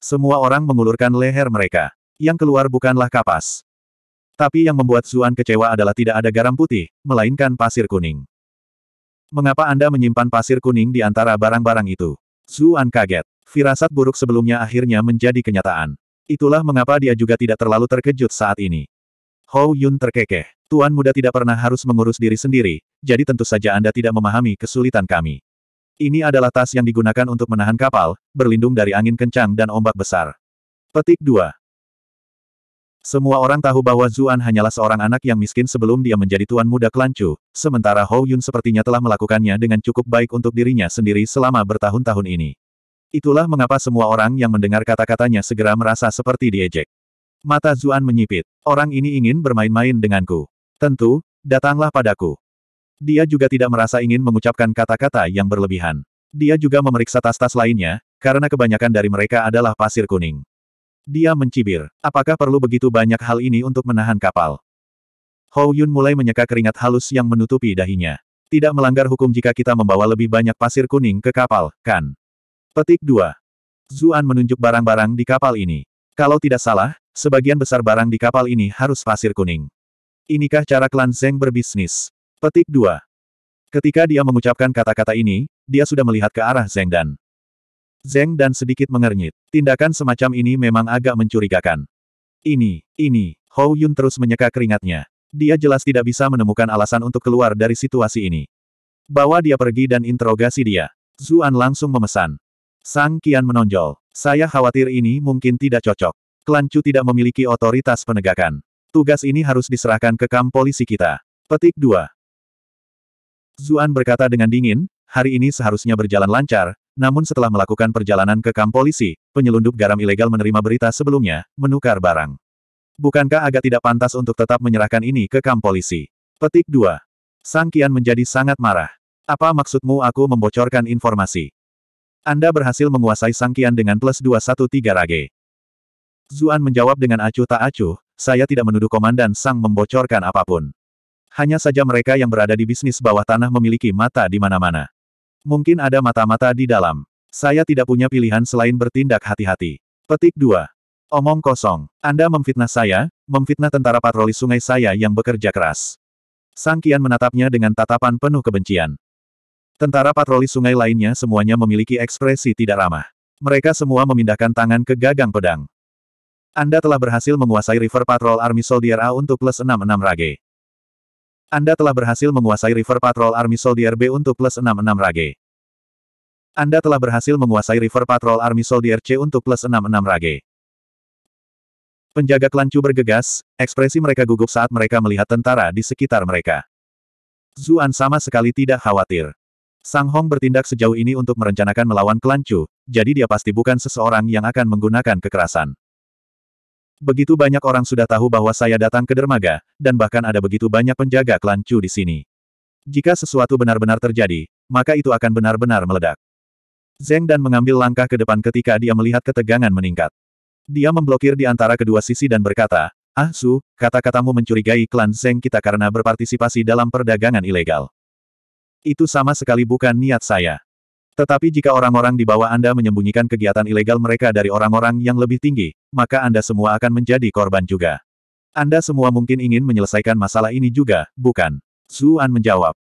Semua orang mengulurkan leher mereka. Yang keluar bukanlah kapas. Tapi yang membuat Zuan kecewa adalah tidak ada garam putih, melainkan pasir kuning. Mengapa Anda menyimpan pasir kuning di antara barang-barang itu? Zuan kaget. Firasat buruk sebelumnya akhirnya menjadi kenyataan. Itulah mengapa dia juga tidak terlalu terkejut saat ini. Hou Yun terkekeh. Tuan muda tidak pernah harus mengurus diri sendiri, jadi tentu saja Anda tidak memahami kesulitan kami. Ini adalah tas yang digunakan untuk menahan kapal, berlindung dari angin kencang dan ombak besar. Petik 2. Semua orang tahu bahwa Zuan hanyalah seorang anak yang miskin sebelum dia menjadi tuan muda Kelancu, sementara Hou Yun sepertinya telah melakukannya dengan cukup baik untuk dirinya sendiri selama bertahun-tahun ini. Itulah mengapa semua orang yang mendengar kata-katanya segera merasa seperti diejek. Mata Zuan menyipit. Orang ini ingin bermain-main denganku. Tentu, datanglah padaku. Dia juga tidak merasa ingin mengucapkan kata-kata yang berlebihan. Dia juga memeriksa tas-tas lainnya, karena kebanyakan dari mereka adalah pasir kuning. Dia mencibir. Apakah perlu begitu banyak hal ini untuk menahan kapal? Hou Yun mulai menyeka keringat halus yang menutupi dahinya. Tidak melanggar hukum jika kita membawa lebih banyak pasir kuning ke kapal, kan? Petik 2. Zuan menunjuk barang-barang di kapal ini. Kalau tidak salah, sebagian besar barang di kapal ini harus pasir kuning. Inikah cara klan Zeng berbisnis? Petik 2. Ketika dia mengucapkan kata-kata ini, dia sudah melihat ke arah Zeng Dan. Zeng dan sedikit mengernyit. Tindakan semacam ini memang agak mencurigakan. Ini, ini, Hou Yun terus menyeka keringatnya. Dia jelas tidak bisa menemukan alasan untuk keluar dari situasi ini. Bawa dia pergi dan interogasi dia. Zuan langsung memesan. Sang Kian menonjol. Saya khawatir ini mungkin tidak cocok. Klan Chu tidak memiliki otoritas penegakan. Tugas ini harus diserahkan ke kamp polisi kita. Petik 2. Zuan berkata dengan dingin, hari ini seharusnya berjalan lancar, namun setelah melakukan perjalanan ke kamp polisi, penyelundup garam ilegal menerima berita sebelumnya, menukar barang. Bukankah agak tidak pantas untuk tetap menyerahkan ini ke kamp polisi? Petik 2. Sang Kian menjadi sangat marah. Apa maksudmu aku membocorkan informasi? Anda berhasil menguasai Sang Kian dengan plus 213 rage. Zuan menjawab dengan acuh tak acuh, saya tidak menuduh komandan Sang membocorkan apapun. Hanya saja mereka yang berada di bisnis bawah tanah memiliki mata di mana-mana. Mungkin ada mata-mata di dalam. Saya tidak punya pilihan selain bertindak hati-hati. Petik 2. Omong kosong. Anda memfitnah saya, memfitnah tentara patroli sungai saya yang bekerja keras. Sang Kian menatapnya dengan tatapan penuh kebencian. Tentara patroli sungai lainnya semuanya memiliki ekspresi tidak ramah. Mereka semua memindahkan tangan ke gagang pedang. Anda telah berhasil menguasai River Patrol Army Soldier A untuk plus 66 Rage. Anda telah berhasil menguasai River Patrol Army Soldier B untuk plus 66 Rage. Anda telah berhasil menguasai River Patrol Army Soldier C untuk plus 66 Rage. Penjaga klancu bergegas, ekspresi mereka gugup saat mereka melihat tentara di sekitar mereka. Zuan sama sekali tidak khawatir. Sang Hong bertindak sejauh ini untuk merencanakan melawan klancu, jadi dia pasti bukan seseorang yang akan menggunakan kekerasan. Begitu banyak orang sudah tahu bahwa saya datang ke dermaga, dan bahkan ada begitu banyak penjaga klan Chu di sini. Jika sesuatu benar-benar terjadi, maka itu akan benar-benar meledak. Zeng Dan mengambil langkah ke depan ketika dia melihat ketegangan meningkat. Dia memblokir di antara kedua sisi dan berkata, Ah Su, kata-katamu mencurigai klan Zeng kita karena berpartisipasi dalam perdagangan ilegal. Itu sama sekali bukan niat saya. Tetapi jika orang-orang di bawah Anda menyembunyikan kegiatan ilegal mereka dari orang-orang yang lebih tinggi, maka Anda semua akan menjadi korban juga. Anda semua mungkin ingin menyelesaikan masalah ini juga, bukan? Zuan menjawab.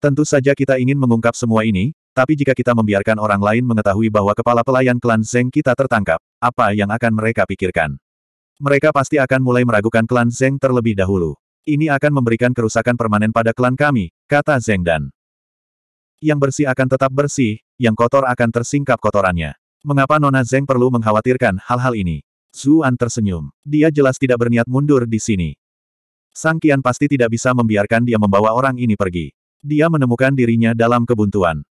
Tentu saja kita ingin mengungkap semua ini, tapi jika kita membiarkan orang lain mengetahui bahwa kepala pelayan klan Zeng kita tertangkap, apa yang akan mereka pikirkan? Mereka pasti akan mulai meragukan klan Zeng terlebih dahulu. Ini akan memberikan kerusakan permanen pada klan kami, kata Zeng Dan. Yang bersih akan tetap bersih, yang kotor akan tersingkap kotorannya. Mengapa Nona Zeng perlu mengkhawatirkan hal-hal ini? Zuan tersenyum. Dia jelas tidak berniat mundur di sini. Sang Kian pasti tidak bisa membiarkan dia membawa orang ini pergi. Dia menemukan dirinya dalam kebuntuan.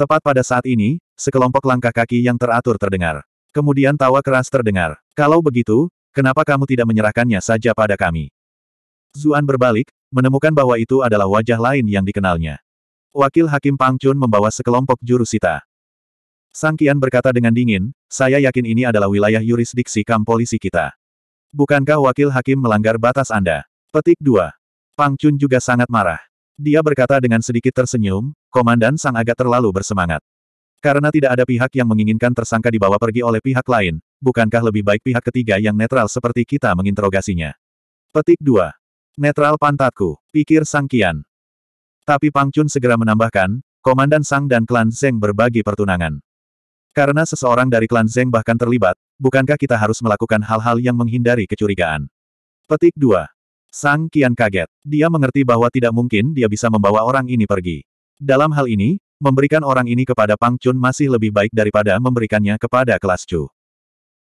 Tepat pada saat ini, sekelompok langkah kaki yang teratur terdengar. Kemudian tawa keras terdengar. Kalau begitu, kenapa kamu tidak menyerahkannya saja pada kami? Zuan berbalik, menemukan bahwa itu adalah wajah lain yang dikenalnya. Wakil Hakim Pang Chun membawa sekelompok jurusita. Sang Kian berkata dengan dingin, saya yakin ini adalah wilayah yurisdiksi kam polisi kita. Bukankah Wakil Hakim melanggar batas Anda? Petik 2. Pang Chun juga sangat marah. Dia berkata dengan sedikit tersenyum, Komandan Sang agak terlalu bersemangat. Karena tidak ada pihak yang menginginkan tersangka dibawa pergi oleh pihak lain, bukankah lebih baik pihak ketiga yang netral seperti kita menginterogasinya? Petik 2. Netral pantatku, pikir Sang Kian. Tapi Pang Chun segera menambahkan, Komandan Sang dan klan Zeng berbagi pertunangan. Karena seseorang dari klan Zeng bahkan terlibat, bukankah kita harus melakukan hal-hal yang menghindari kecurigaan? Petik 2. Sang kian kaget. Dia mengerti bahwa tidak mungkin dia bisa membawa orang ini pergi. Dalam hal ini, memberikan orang ini kepada Pang Chun masih lebih baik daripada memberikannya kepada kelas Chu.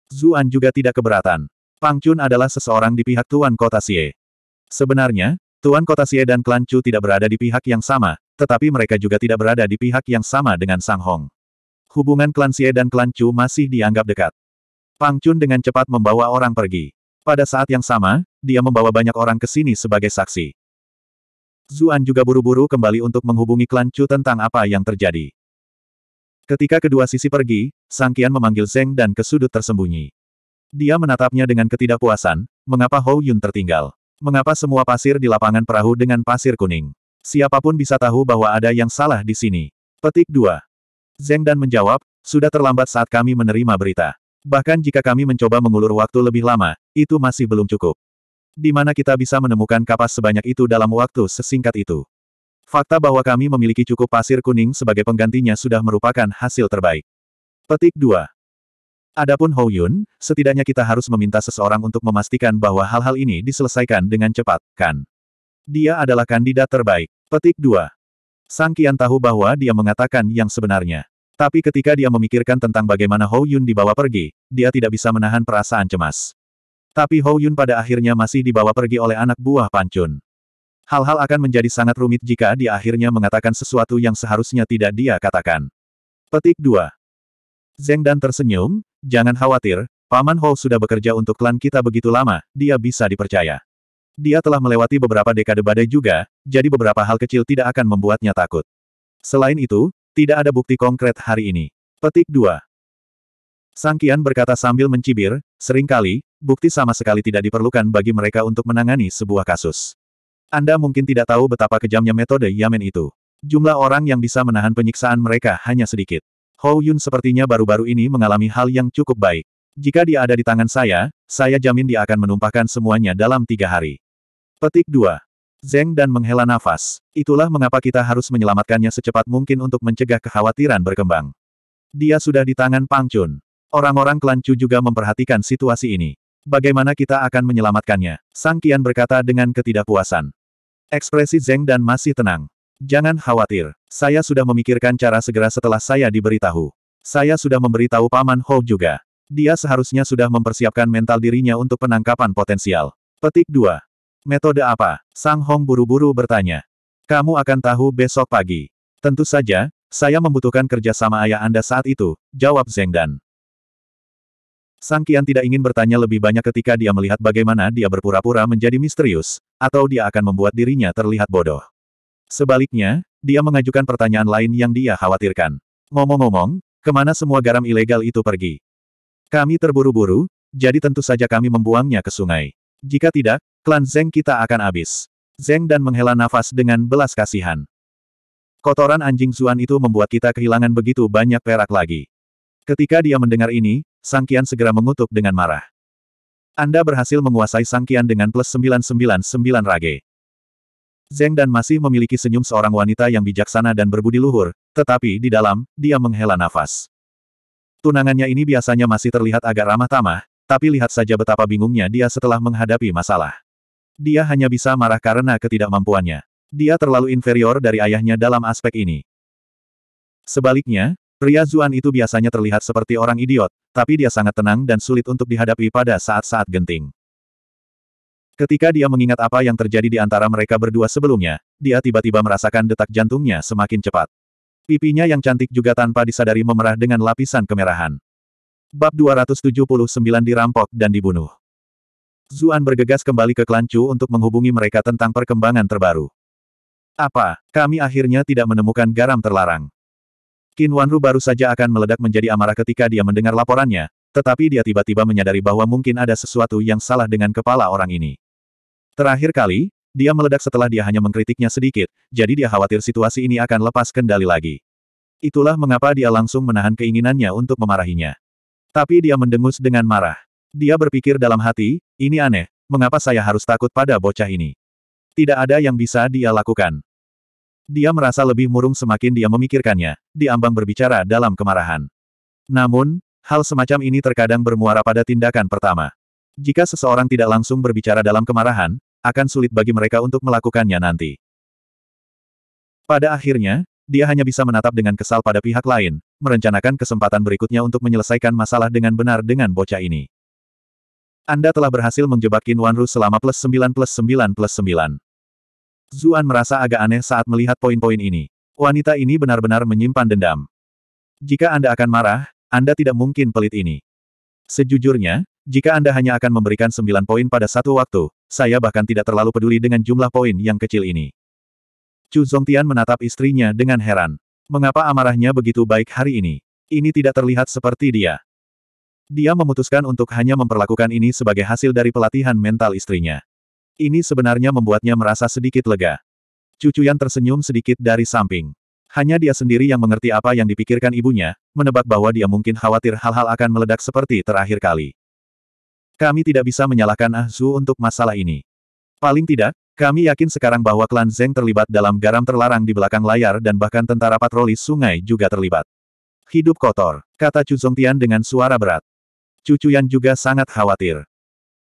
Zuan juga tidak keberatan. Pang Chun adalah seseorang di pihak Tuan Kota Xie. Sebenarnya, Tuan Kota Xie dan klan Chu tidak berada di pihak yang sama, tetapi mereka juga tidak berada di pihak yang sama dengan Sang Hong. Hubungan klan Xie dan klan Chu masih dianggap dekat. Pang Chun dengan cepat membawa orang pergi. Pada saat yang sama, dia membawa banyak orang ke sini sebagai saksi. Zuan juga buru-buru kembali untuk menghubungi klan Chu tentang apa yang terjadi. Ketika kedua sisi pergi, Sang Kian memanggil Zeng dan ke sudut tersembunyi. Dia menatapnya dengan ketidakpuasan, mengapa Hou Yun tertinggal. Mengapa semua pasir di lapangan perahu dengan pasir kuning? Siapapun bisa tahu bahwa ada yang salah di sini. Petik 2. Zeng Dan menjawab, sudah terlambat saat kami menerima berita. Bahkan jika kami mencoba mengulur waktu lebih lama, itu masih belum cukup. Di mana kita bisa menemukan kapas sebanyak itu dalam waktu sesingkat itu? Fakta bahwa kami memiliki cukup pasir kuning sebagai penggantinya sudah merupakan hasil terbaik. Petik 2. Adapun Hou Yun, setidaknya kita harus meminta seseorang untuk memastikan bahwa hal-hal ini diselesaikan dengan cepat, kan? Dia adalah kandidat terbaik. Petik 2. Sang Kian tahu bahwa dia mengatakan yang sebenarnya. Tapi ketika dia memikirkan tentang bagaimana Hou Yun dibawa pergi, dia tidak bisa menahan perasaan cemas. Tapi Hou Yun pada akhirnya masih dibawa pergi oleh anak buah Pancun. Hal-hal akan menjadi sangat rumit jika dia akhirnya mengatakan sesuatu yang seharusnya tidak dia katakan. Petik 2. Zeng Dan tersenyum, Jangan khawatir, Paman Hou sudah bekerja untuk klan kita begitu lama, dia bisa dipercaya. Dia telah melewati beberapa dekade badai juga, jadi beberapa hal kecil tidak akan membuatnya takut. Selain itu, tidak ada bukti konkret hari ini. Petik 2. Sangkian berkata sambil mencibir, seringkali, bukti sama sekali tidak diperlukan bagi mereka untuk menangani sebuah kasus. Anda mungkin tidak tahu betapa kejamnya metode Yamen itu. Jumlah orang yang bisa menahan penyiksaan mereka hanya sedikit. Hou Yun sepertinya baru-baru ini mengalami hal yang cukup baik. Jika dia ada di tangan saya, saya jamin dia akan menumpahkan semuanya dalam tiga hari. Petik 2. Zeng dan menghela nafas. Itulah mengapa kita harus menyelamatkannya secepat mungkin untuk mencegah kekhawatiran berkembang. Dia sudah di tangan Pang Chun. Orang-orang klan Chu juga memperhatikan situasi ini. Bagaimana kita akan menyelamatkannya? Sang Kian berkata dengan ketidakpuasan. Ekspresi Zeng dan masih tenang. Jangan khawatir, saya sudah memikirkan cara segera setelah saya diberitahu. Saya sudah memberitahu Paman Ho juga. Dia seharusnya sudah mempersiapkan mental dirinya untuk penangkapan potensial. Petik 2. Metode apa? Sang Hong buru-buru bertanya. Kamu akan tahu besok pagi. Tentu saja, saya membutuhkan kerjasama ayah Anda saat itu, jawab Zeng Dan. Sang Kian tidak ingin bertanya lebih banyak ketika dia melihat bagaimana dia berpura-pura menjadi misterius, atau dia akan membuat dirinya terlihat bodoh. Sebaliknya, dia mengajukan pertanyaan lain yang dia khawatirkan. Ngomong-ngomong, kemana semua garam ilegal itu pergi? Kami terburu-buru, jadi tentu saja kami membuangnya ke sungai. Jika tidak, klan Zeng kita akan habis. Zeng dan menghela nafas dengan belas kasihan. Kotoran anjing Zuan itu membuat kita kehilangan begitu banyak perak lagi. Ketika dia mendengar ini, Sangkian segera mengutuk dengan marah. Anda berhasil menguasai Sangkian dengan plus 999 rage. Zeng dan masih memiliki senyum seorang wanita yang bijaksana dan berbudi luhur, tetapi di dalam, dia menghela nafas. Tunangannya ini biasanya masih terlihat agak ramah tamah, tapi lihat saja betapa bingungnya dia setelah menghadapi masalah. Dia hanya bisa marah karena ketidakmampuannya. Dia terlalu inferior dari ayahnya dalam aspek ini. Sebaliknya, pria Zuan itu biasanya terlihat seperti orang idiot, tapi dia sangat tenang dan sulit untuk dihadapi pada saat-saat genting. Ketika dia mengingat apa yang terjadi di antara mereka berdua sebelumnya, dia tiba-tiba merasakan detak jantungnya semakin cepat. Pipinya yang cantik juga tanpa disadari memerah dengan lapisan kemerahan. Bab 279 dirampok dan dibunuh. Zuan bergegas kembali ke Klancu untuk menghubungi mereka tentang perkembangan terbaru. Apa, kami akhirnya tidak menemukan garam terlarang. Qin Wanru baru saja akan meledak menjadi amarah ketika dia mendengar laporannya, tetapi dia tiba-tiba menyadari bahwa mungkin ada sesuatu yang salah dengan kepala orang ini. Terakhir kali, dia meledak setelah dia hanya mengkritiknya sedikit, jadi dia khawatir situasi ini akan lepas kendali lagi. Itulah mengapa dia langsung menahan keinginannya untuk memarahinya. Tapi dia mendengus dengan marah. Dia berpikir dalam hati, ini aneh, mengapa saya harus takut pada bocah ini? Tidak ada yang bisa dia lakukan. Dia merasa lebih murung semakin dia memikirkannya, diambang berbicara dalam kemarahan. Namun, hal semacam ini terkadang bermuara pada tindakan pertama. Jika seseorang tidak langsung berbicara dalam kemarahan, akan sulit bagi mereka untuk melakukannya nanti. Pada akhirnya, dia hanya bisa menatap dengan kesal pada pihak lain, merencanakan kesempatan berikutnya untuk menyelesaikan masalah dengan benar dengan bocah ini. Anda telah berhasil menjebak Qin Wanru selama plus 9 plus 9 plus 9. Zuan merasa agak aneh saat melihat poin-poin ini. Wanita ini benar-benar menyimpan dendam. Jika Anda akan marah, Anda tidak mungkin pelit ini. Sejujurnya, jika Anda hanya akan memberikan 9 poin pada satu waktu, saya bahkan tidak terlalu peduli dengan jumlah poin yang kecil ini. Chu Zongtian menatap istrinya dengan heran. Mengapa amarahnya begitu baik hari ini? Ini tidak terlihat seperti dia. Dia memutuskan untuk hanya memperlakukan ini sebagai hasil dari pelatihan mental istrinya. Ini sebenarnya membuatnya merasa sedikit lega. Cucu yang tersenyum sedikit dari samping. Hanya dia sendiri yang mengerti apa yang dipikirkan ibunya, menebak bahwa dia mungkin khawatir hal-hal akan meledak seperti terakhir kali. Kami tidak bisa menyalahkan Ah Zhu untuk masalah ini. Paling tidak, kami yakin sekarang bahwa klan Zeng terlibat dalam garam terlarang di belakang layar dan bahkan tentara patroli sungai juga terlibat. Hidup kotor, kata Chu Zongtian dengan suara berat. Cucu Yan juga sangat khawatir.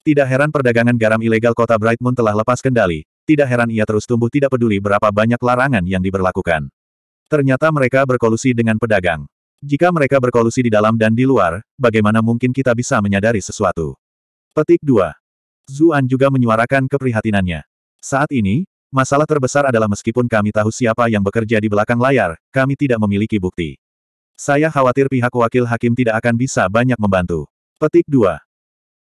Tidak heran perdagangan garam ilegal kota Bright Moon telah lepas kendali, tidak heran ia terus tumbuh tidak peduli berapa banyak larangan yang diberlakukan. Ternyata mereka berkolusi dengan pedagang. Jika mereka berkolusi di dalam dan di luar, bagaimana mungkin kita bisa menyadari sesuatu? Petik 2. Zuan juga menyuarakan keprihatinannya. Saat ini, masalah terbesar adalah meskipun kami tahu siapa yang bekerja di belakang layar, kami tidak memiliki bukti. Saya khawatir pihak wakil hakim tidak akan bisa banyak membantu. Petik 2.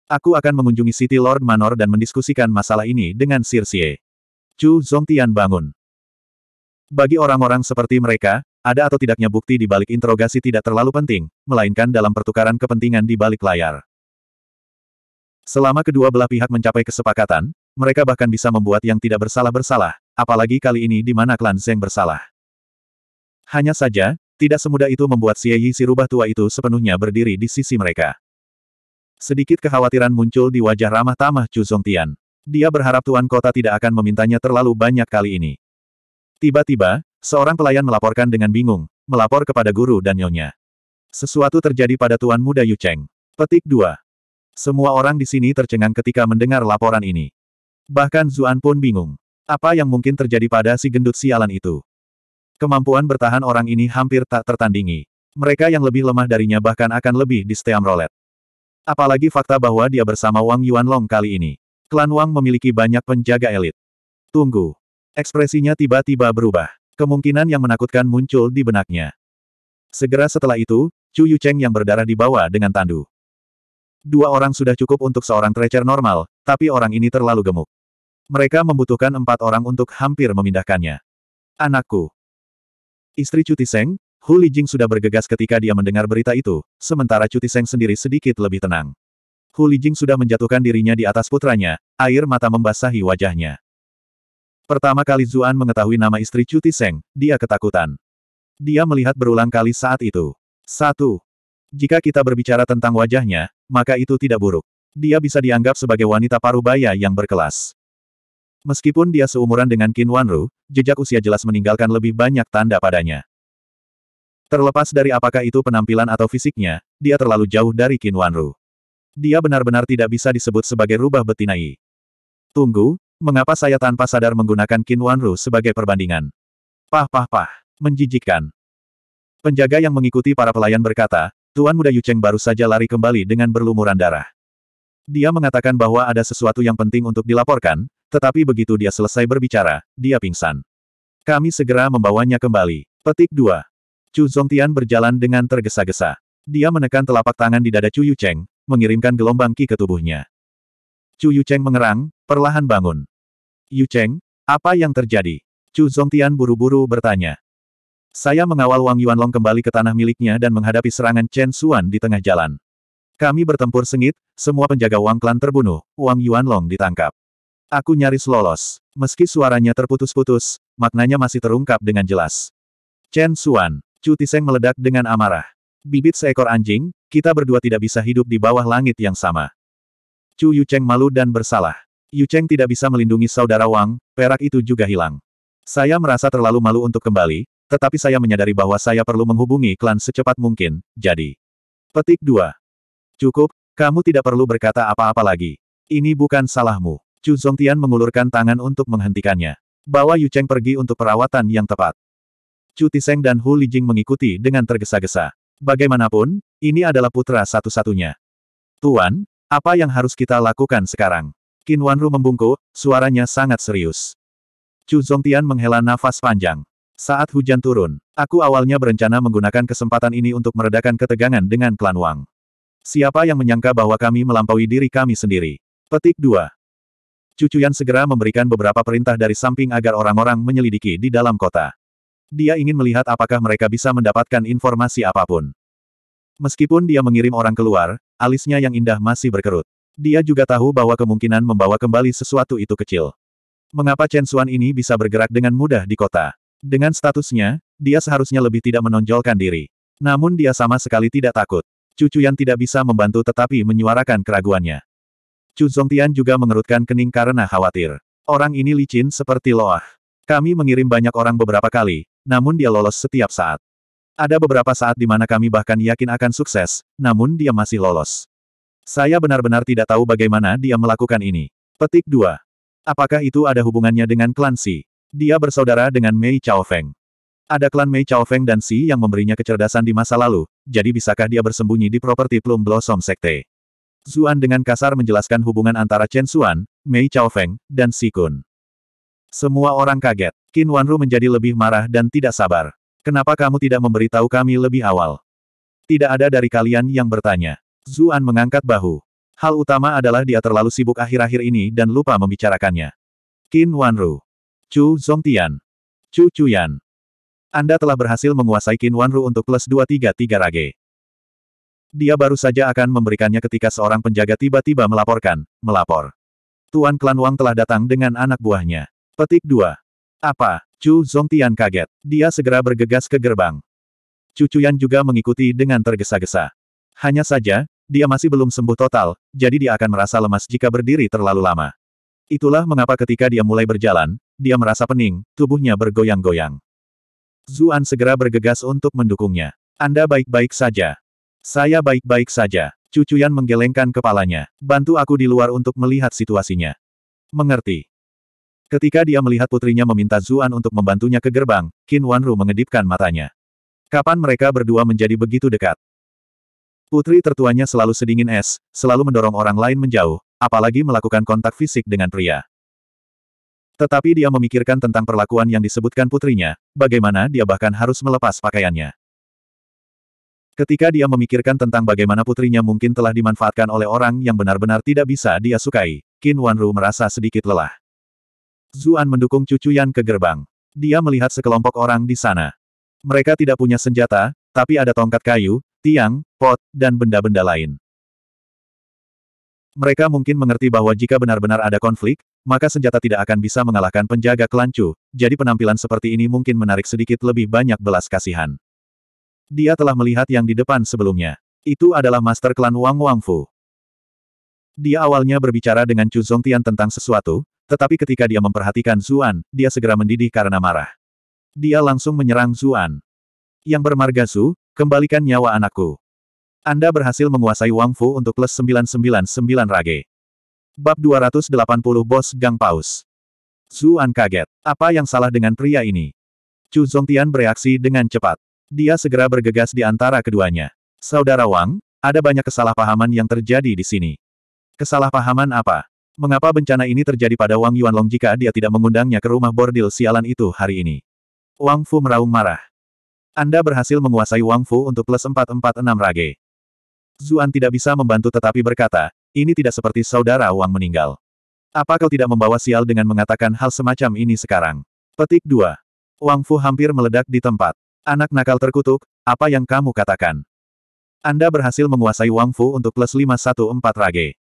Aku akan mengunjungi City Lord Manor dan mendiskusikan masalah ini dengan Sir Xie. Chu Zongtian bangun. Bagi orang-orang seperti mereka, ada atau tidaknya bukti di balik interogasi tidak terlalu penting, melainkan dalam pertukaran kepentingan di balik layar. Selama kedua belah pihak mencapai kesepakatan, mereka bahkan bisa membuat yang tidak bersalah bersalah, apalagi kali ini di mana klan Zeng bersalah. Hanya saja, tidak semudah itu membuat Xie Yi si rubah tua itu sepenuhnya berdiri di sisi mereka. Sedikit kekhawatiran muncul di wajah ramah tamah Chu Zongtian. Dia berharap Tuan Kota tidak akan memintanya terlalu banyak kali ini. Tiba-tiba, seorang pelayan melaporkan dengan bingung, melapor kepada guru dan nyonya. Sesuatu terjadi pada Tuan Muda Yu Cheng. Petik 2. Semua orang di sini tercengang ketika mendengar laporan ini. Bahkan Zuan pun bingung. Apa yang mungkin terjadi pada si gendut sialan itu? Kemampuan bertahan orang ini hampir tak tertandingi. Mereka yang lebih lemah darinya bahkan akan lebih di steam rolet. Apalagi fakta bahwa dia bersama Wang Yuan Long kali ini. Klan Wang memiliki banyak penjaga elit. Tunggu. Ekspresinya tiba-tiba berubah. Kemungkinan yang menakutkan muncul di benaknya. Segera setelah itu, Chu Yucheng yang berdarah dibawa dengan tandu. Dua orang sudah cukup untuk seorang trecer normal, tapi orang ini terlalu gemuk. Mereka membutuhkan empat orang untuk hampir memindahkannya. Anakku. Istri Cuti Seng, Hu Lijing sudah bergegas ketika dia mendengar berita itu, sementara Cuti Seng sendiri sedikit lebih tenang. Hu Lijing sudah menjatuhkan dirinya di atas putranya, air mata membasahi wajahnya. Pertama kali Zuan mengetahui nama istri Cuti Seng, dia ketakutan. Dia melihat berulang kali saat itu. Satu. Jika kita berbicara tentang wajahnya, maka itu tidak buruk. Dia bisa dianggap sebagai wanita parubaya yang berkelas. Meskipun dia seumuran dengan Qin Wanru, jejak usia jelas meninggalkan lebih banyak tanda padanya. Terlepas dari apakah itu penampilan atau fisiknya, dia terlalu jauh dari Qin Wanru. Dia benar-benar tidak bisa disebut sebagai rubah betina Tunggu, mengapa saya tanpa sadar menggunakan Qin Wanru sebagai perbandingan? Pah pah pah, menjijikkan. Penjaga yang mengikuti para pelayan berkata, Tuan muda Yucheng baru saja lari kembali dengan berlumuran darah. Dia mengatakan bahwa ada sesuatu yang penting untuk dilaporkan, tetapi begitu dia selesai berbicara, dia pingsan. Kami segera membawanya kembali. Petik 2. Chu Zongtian berjalan dengan tergesa-gesa. Dia menekan telapak tangan di dada Chu Yucheng, mengirimkan gelombang ki ke tubuhnya. Chu Yucheng mengerang, perlahan bangun. Yucheng, apa yang terjadi? Chu Zongtian buru-buru bertanya. Saya mengawal Wang Yuanlong kembali ke tanah miliknya dan menghadapi serangan Chen Xuan di tengah jalan. Kami bertempur sengit, semua penjaga Wang Klan terbunuh, Wang Yuanlong ditangkap. Aku nyaris lolos. Meski suaranya terputus-putus, maknanya masih terungkap dengan jelas. Chen Xuan, Chu Tiseng meledak dengan amarah. Bibit seekor anjing, kita berdua tidak bisa hidup di bawah langit yang sama. Chu Yucheng malu dan bersalah. Yucheng tidak bisa melindungi saudara Wang, perak itu juga hilang. Saya merasa terlalu malu untuk kembali, tetapi saya menyadari bahwa saya perlu menghubungi klan secepat mungkin, jadi. Petik 2. Cukup, kamu tidak perlu berkata apa-apa lagi. Ini bukan salahmu. Chu Zongtian mengulurkan tangan untuk menghentikannya. Bawa Yu Cheng pergi untuk perawatan yang tepat. Chu Tiseng dan Hu Lijing mengikuti dengan tergesa-gesa. Bagaimanapun, ini adalah putra satu-satunya. Tuan, apa yang harus kita lakukan sekarang? Qin Wanru membungkuk, suaranya sangat serius. Chu Zongtian menghela nafas panjang. Saat hujan turun, aku awalnya berencana menggunakan kesempatan ini untuk meredakan ketegangan dengan klan Wang. Siapa yang menyangka bahwa kami melampaui diri kami sendiri? Petik 2. Cucuyan segera memberikan beberapa perintah dari samping agar orang-orang menyelidiki di dalam kota. Dia ingin melihat apakah mereka bisa mendapatkan informasi apapun. Meskipun dia mengirim orang keluar, alisnya yang indah masih berkerut. Dia juga tahu bahwa kemungkinan membawa kembali sesuatu itu kecil. Mengapa Chen Xuan ini bisa bergerak dengan mudah di kota? Dengan statusnya, dia seharusnya lebih tidak menonjolkan diri. Namun dia sama sekali tidak takut. Cucu yang tidak bisa membantu tetapi menyuarakan keraguannya. Chu Zongtian juga mengerutkan kening karena khawatir. Orang ini licin seperti loah. Kami mengirim banyak orang beberapa kali, namun dia lolos setiap saat. Ada beberapa saat di mana kami bahkan yakin akan sukses, namun dia masih lolos. Saya benar-benar tidak tahu bagaimana dia melakukan ini. Petik 2. Apakah itu ada hubungannya dengan klan Si? Dia bersaudara dengan Mei Chao Feng. Ada klan Mei Chao Feng dan Si yang memberinya kecerdasan di masa lalu, jadi bisakah dia bersembunyi di properti Plum Blossom Sekte? Zuan dengan kasar menjelaskan hubungan antara Chen Xuan, Mei Chao Feng, dan Si Kun. Semua orang kaget. Qin Wanru menjadi lebih marah dan tidak sabar. Kenapa kamu tidak memberitahu kami lebih awal? Tidak ada dari kalian yang bertanya. Zuan mengangkat bahu. Hal utama adalah dia terlalu sibuk akhir-akhir ini dan lupa membicarakannya. Qin Wanru. Chu Zongtian. Chu Chuyan. Anda telah berhasil menguasai Qin Wanru untuk plus 233 rage. Dia baru saja akan memberikannya ketika seorang penjaga tiba-tiba melaporkan, melapor. Tuan Klan Wang telah datang dengan anak buahnya. Petik 2. Apa? Chu Zongtian kaget. Dia segera bergegas ke gerbang. Chu Chuyan juga mengikuti dengan tergesa-gesa. Hanya saja, dia masih belum sembuh total, jadi dia akan merasa lemas jika berdiri terlalu lama. Itulah mengapa ketika dia mulai berjalan, dia merasa pening, tubuhnya bergoyang-goyang. Zuan segera bergegas untuk mendukungnya. Anda baik-baik saja. Saya baik-baik saja. Cucuyan menggelengkan kepalanya. Bantu aku di luar untuk melihat situasinya. Mengerti. Ketika dia melihat putrinya meminta Zuan untuk membantunya ke gerbang, Qin Wanru mengedipkan matanya. Kapan mereka berdua menjadi begitu dekat? Putri tertuanya selalu sedingin es, selalu mendorong orang lain menjauh, apalagi melakukan kontak fisik dengan pria. Tetapi dia memikirkan tentang perlakuan yang disebutkan putrinya, bagaimana dia bahkan harus melepas pakaiannya. Ketika dia memikirkan tentang bagaimana putrinya mungkin telah dimanfaatkan oleh orang yang benar-benar tidak bisa dia sukai, Qin Wanru merasa sedikit lelah. Zuan mendukung cucu Yan ke gerbang. Dia melihat sekelompok orang di sana. Mereka tidak punya senjata, tapi ada tongkat kayu, tiang, pot, dan benda-benda lain. Mereka mungkin mengerti bahwa jika benar-benar ada konflik, maka senjata tidak akan bisa mengalahkan penjaga kelancu, jadi penampilan seperti ini mungkin menarik sedikit lebih banyak belas kasihan. Dia telah melihat yang di depan sebelumnya. Itu adalah Master Klan Wang Wangfu. Dia awalnya berbicara dengan Chu Zongtian tentang sesuatu, tetapi ketika dia memperhatikan Zuan, dia segera mendidih karena marah. Dia langsung menyerang Zuan. Yang bermarga Su, kembalikan nyawa anakku. Anda berhasil menguasai Wang Fu untuk plus 999 rage. Bab 280 Bos Gang Paus. Zuan kaget. Apa yang salah dengan pria ini? Chu Zongtian bereaksi dengan cepat. Dia segera bergegas di antara keduanya. Saudara Wang, ada banyak kesalahpahaman yang terjadi di sini. Kesalahpahaman apa? Mengapa bencana ini terjadi pada Wang Yuanlong jika dia tidak mengundangnya ke rumah bordil sialan itu hari ini? Wang Fu meraung marah. Anda berhasil menguasai Wang Fu untuk plus 446 rage. Zuan tidak bisa membantu tetapi berkata, ini tidak seperti saudara Wang meninggal. Apa kau tidak membawa sial dengan mengatakan hal semacam ini sekarang? Petik 2. Wang Fu hampir meledak di tempat. Anak nakal terkutuk, apa yang kamu katakan? Anda berhasil menguasai Wang Fu untuk plus 514 rage.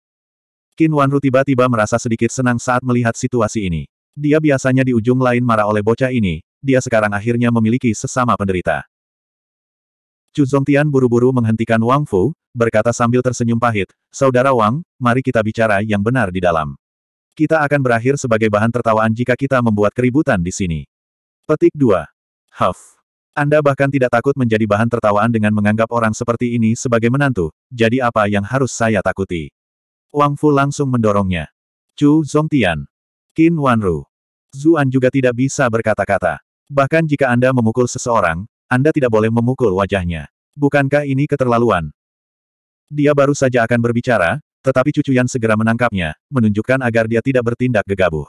Qin Wanru tiba-tiba merasa sedikit senang saat melihat situasi ini. Dia biasanya di ujung lain marah oleh bocah ini, dia sekarang akhirnya memiliki sesama penderita. Chu Zongtian buru-buru menghentikan Wang Fu, berkata sambil tersenyum pahit, Saudara Wang, mari kita bicara yang benar di dalam. Kita akan berakhir sebagai bahan tertawaan jika kita membuat keributan di sini. Petik 2. Huff. Anda bahkan tidak takut menjadi bahan tertawaan dengan menganggap orang seperti ini sebagai menantu, jadi apa yang harus saya takuti? Wang Fu langsung mendorongnya. Chu Zongtian. Qin Wanru. Zuan juga tidak bisa berkata-kata. Bahkan jika Anda memukul seseorang, Anda tidak boleh memukul wajahnya. Bukankah ini keterlaluan? Dia baru saja akan berbicara, tetapi cucu Yan segera menangkapnya, menunjukkan agar dia tidak bertindak gegabah.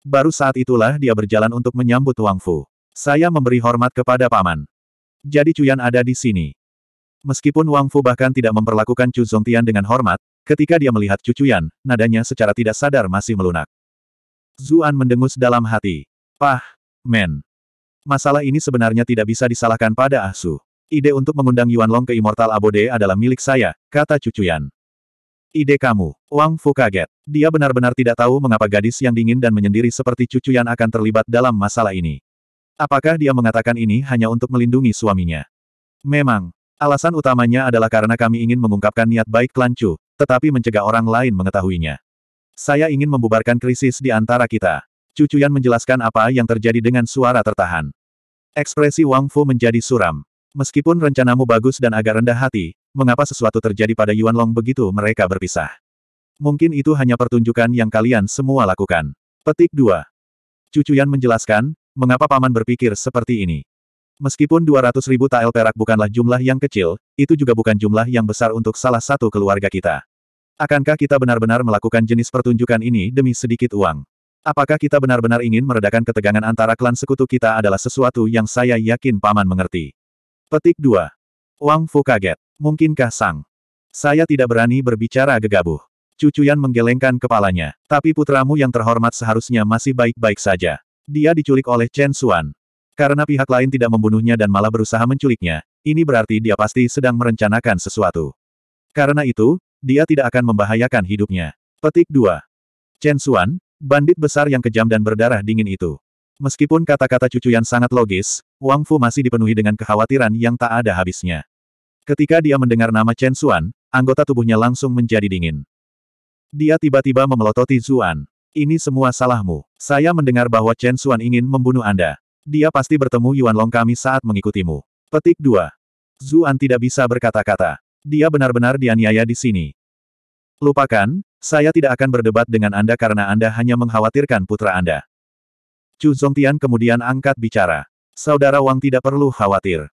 Baru saat itulah dia berjalan untuk menyambut Wang Fu. Saya memberi hormat kepada paman. Jadi Cuyan ada di sini. Meskipun Wang Fu bahkan tidak memperlakukan Chu Zongtian dengan hormat, ketika dia melihat cucu Yan, nadanya secara tidak sadar masih melunak. Zuan mendengus dalam hati. Pah! Men. Masalah ini sebenarnya tidak bisa disalahkan pada Ah Su. Ide untuk mengundang Yuan Long ke Immortal Abode adalah milik saya, kata cucuyan. Ide kamu, Wang Fu kaget. Dia benar-benar tidak tahu mengapa gadis yang dingin dan menyendiri seperti cucuyan akan terlibat dalam masalah ini. Apakah dia mengatakan ini hanya untuk melindungi suaminya? Memang, alasan utamanya adalah karena kami ingin mengungkapkan niat baik klan Chu, tetapi mencegah orang lain mengetahuinya. Saya ingin membubarkan krisis di antara kita. Cucuyan menjelaskan apa yang terjadi dengan suara tertahan. Ekspresi Wang Fu menjadi suram. Meskipun rencanamu bagus dan agak rendah hati, mengapa sesuatu terjadi pada Yuan Long begitu mereka berpisah? Mungkin itu hanya pertunjukan yang kalian semua lakukan. Petik 2. Cucuyan menjelaskan, mengapa paman berpikir seperti ini. Meskipun 200 ribu tael perak bukanlah jumlah yang kecil, itu juga bukan jumlah yang besar untuk salah satu keluarga kita. Akankah kita benar-benar melakukan jenis pertunjukan ini demi sedikit uang? Apakah kita benar-benar ingin meredakan ketegangan antara klan sekutu kita adalah sesuatu yang saya yakin Paman mengerti. Petik 2. Wang Fu kaget. Mungkinkah sang? Saya tidak berani berbicara gegabah. Cucuyan menggelengkan kepalanya. Tapi putramu yang terhormat seharusnya masih baik-baik saja. Dia diculik oleh Chen Xuan. Karena pihak lain tidak membunuhnya dan malah berusaha menculiknya, ini berarti dia pasti sedang merencanakan sesuatu. Karena itu, dia tidak akan membahayakan hidupnya. Petik 2. Chen Xuan, Bandit besar yang kejam dan berdarah dingin itu. Meskipun kata-kata cucu yang sangat logis, Wang Fu masih dipenuhi dengan kekhawatiran yang tak ada habisnya. Ketika dia mendengar nama Chen Xuan, anggota tubuhnya langsung menjadi dingin. Dia tiba-tiba memelototi Zuan. Ini semua salahmu. Saya mendengar bahwa Chen Xuan ingin membunuh Anda. Dia pasti bertemu Yuan Long kami saat mengikutimu. Petik 2. Zuan tidak bisa berkata-kata. Dia benar-benar dianiaya di sini. Lupakan, saya tidak akan berdebat dengan Anda karena Anda hanya mengkhawatirkan putra Anda. Chu Zongtian kemudian angkat bicara. Saudara Wang tidak perlu khawatir.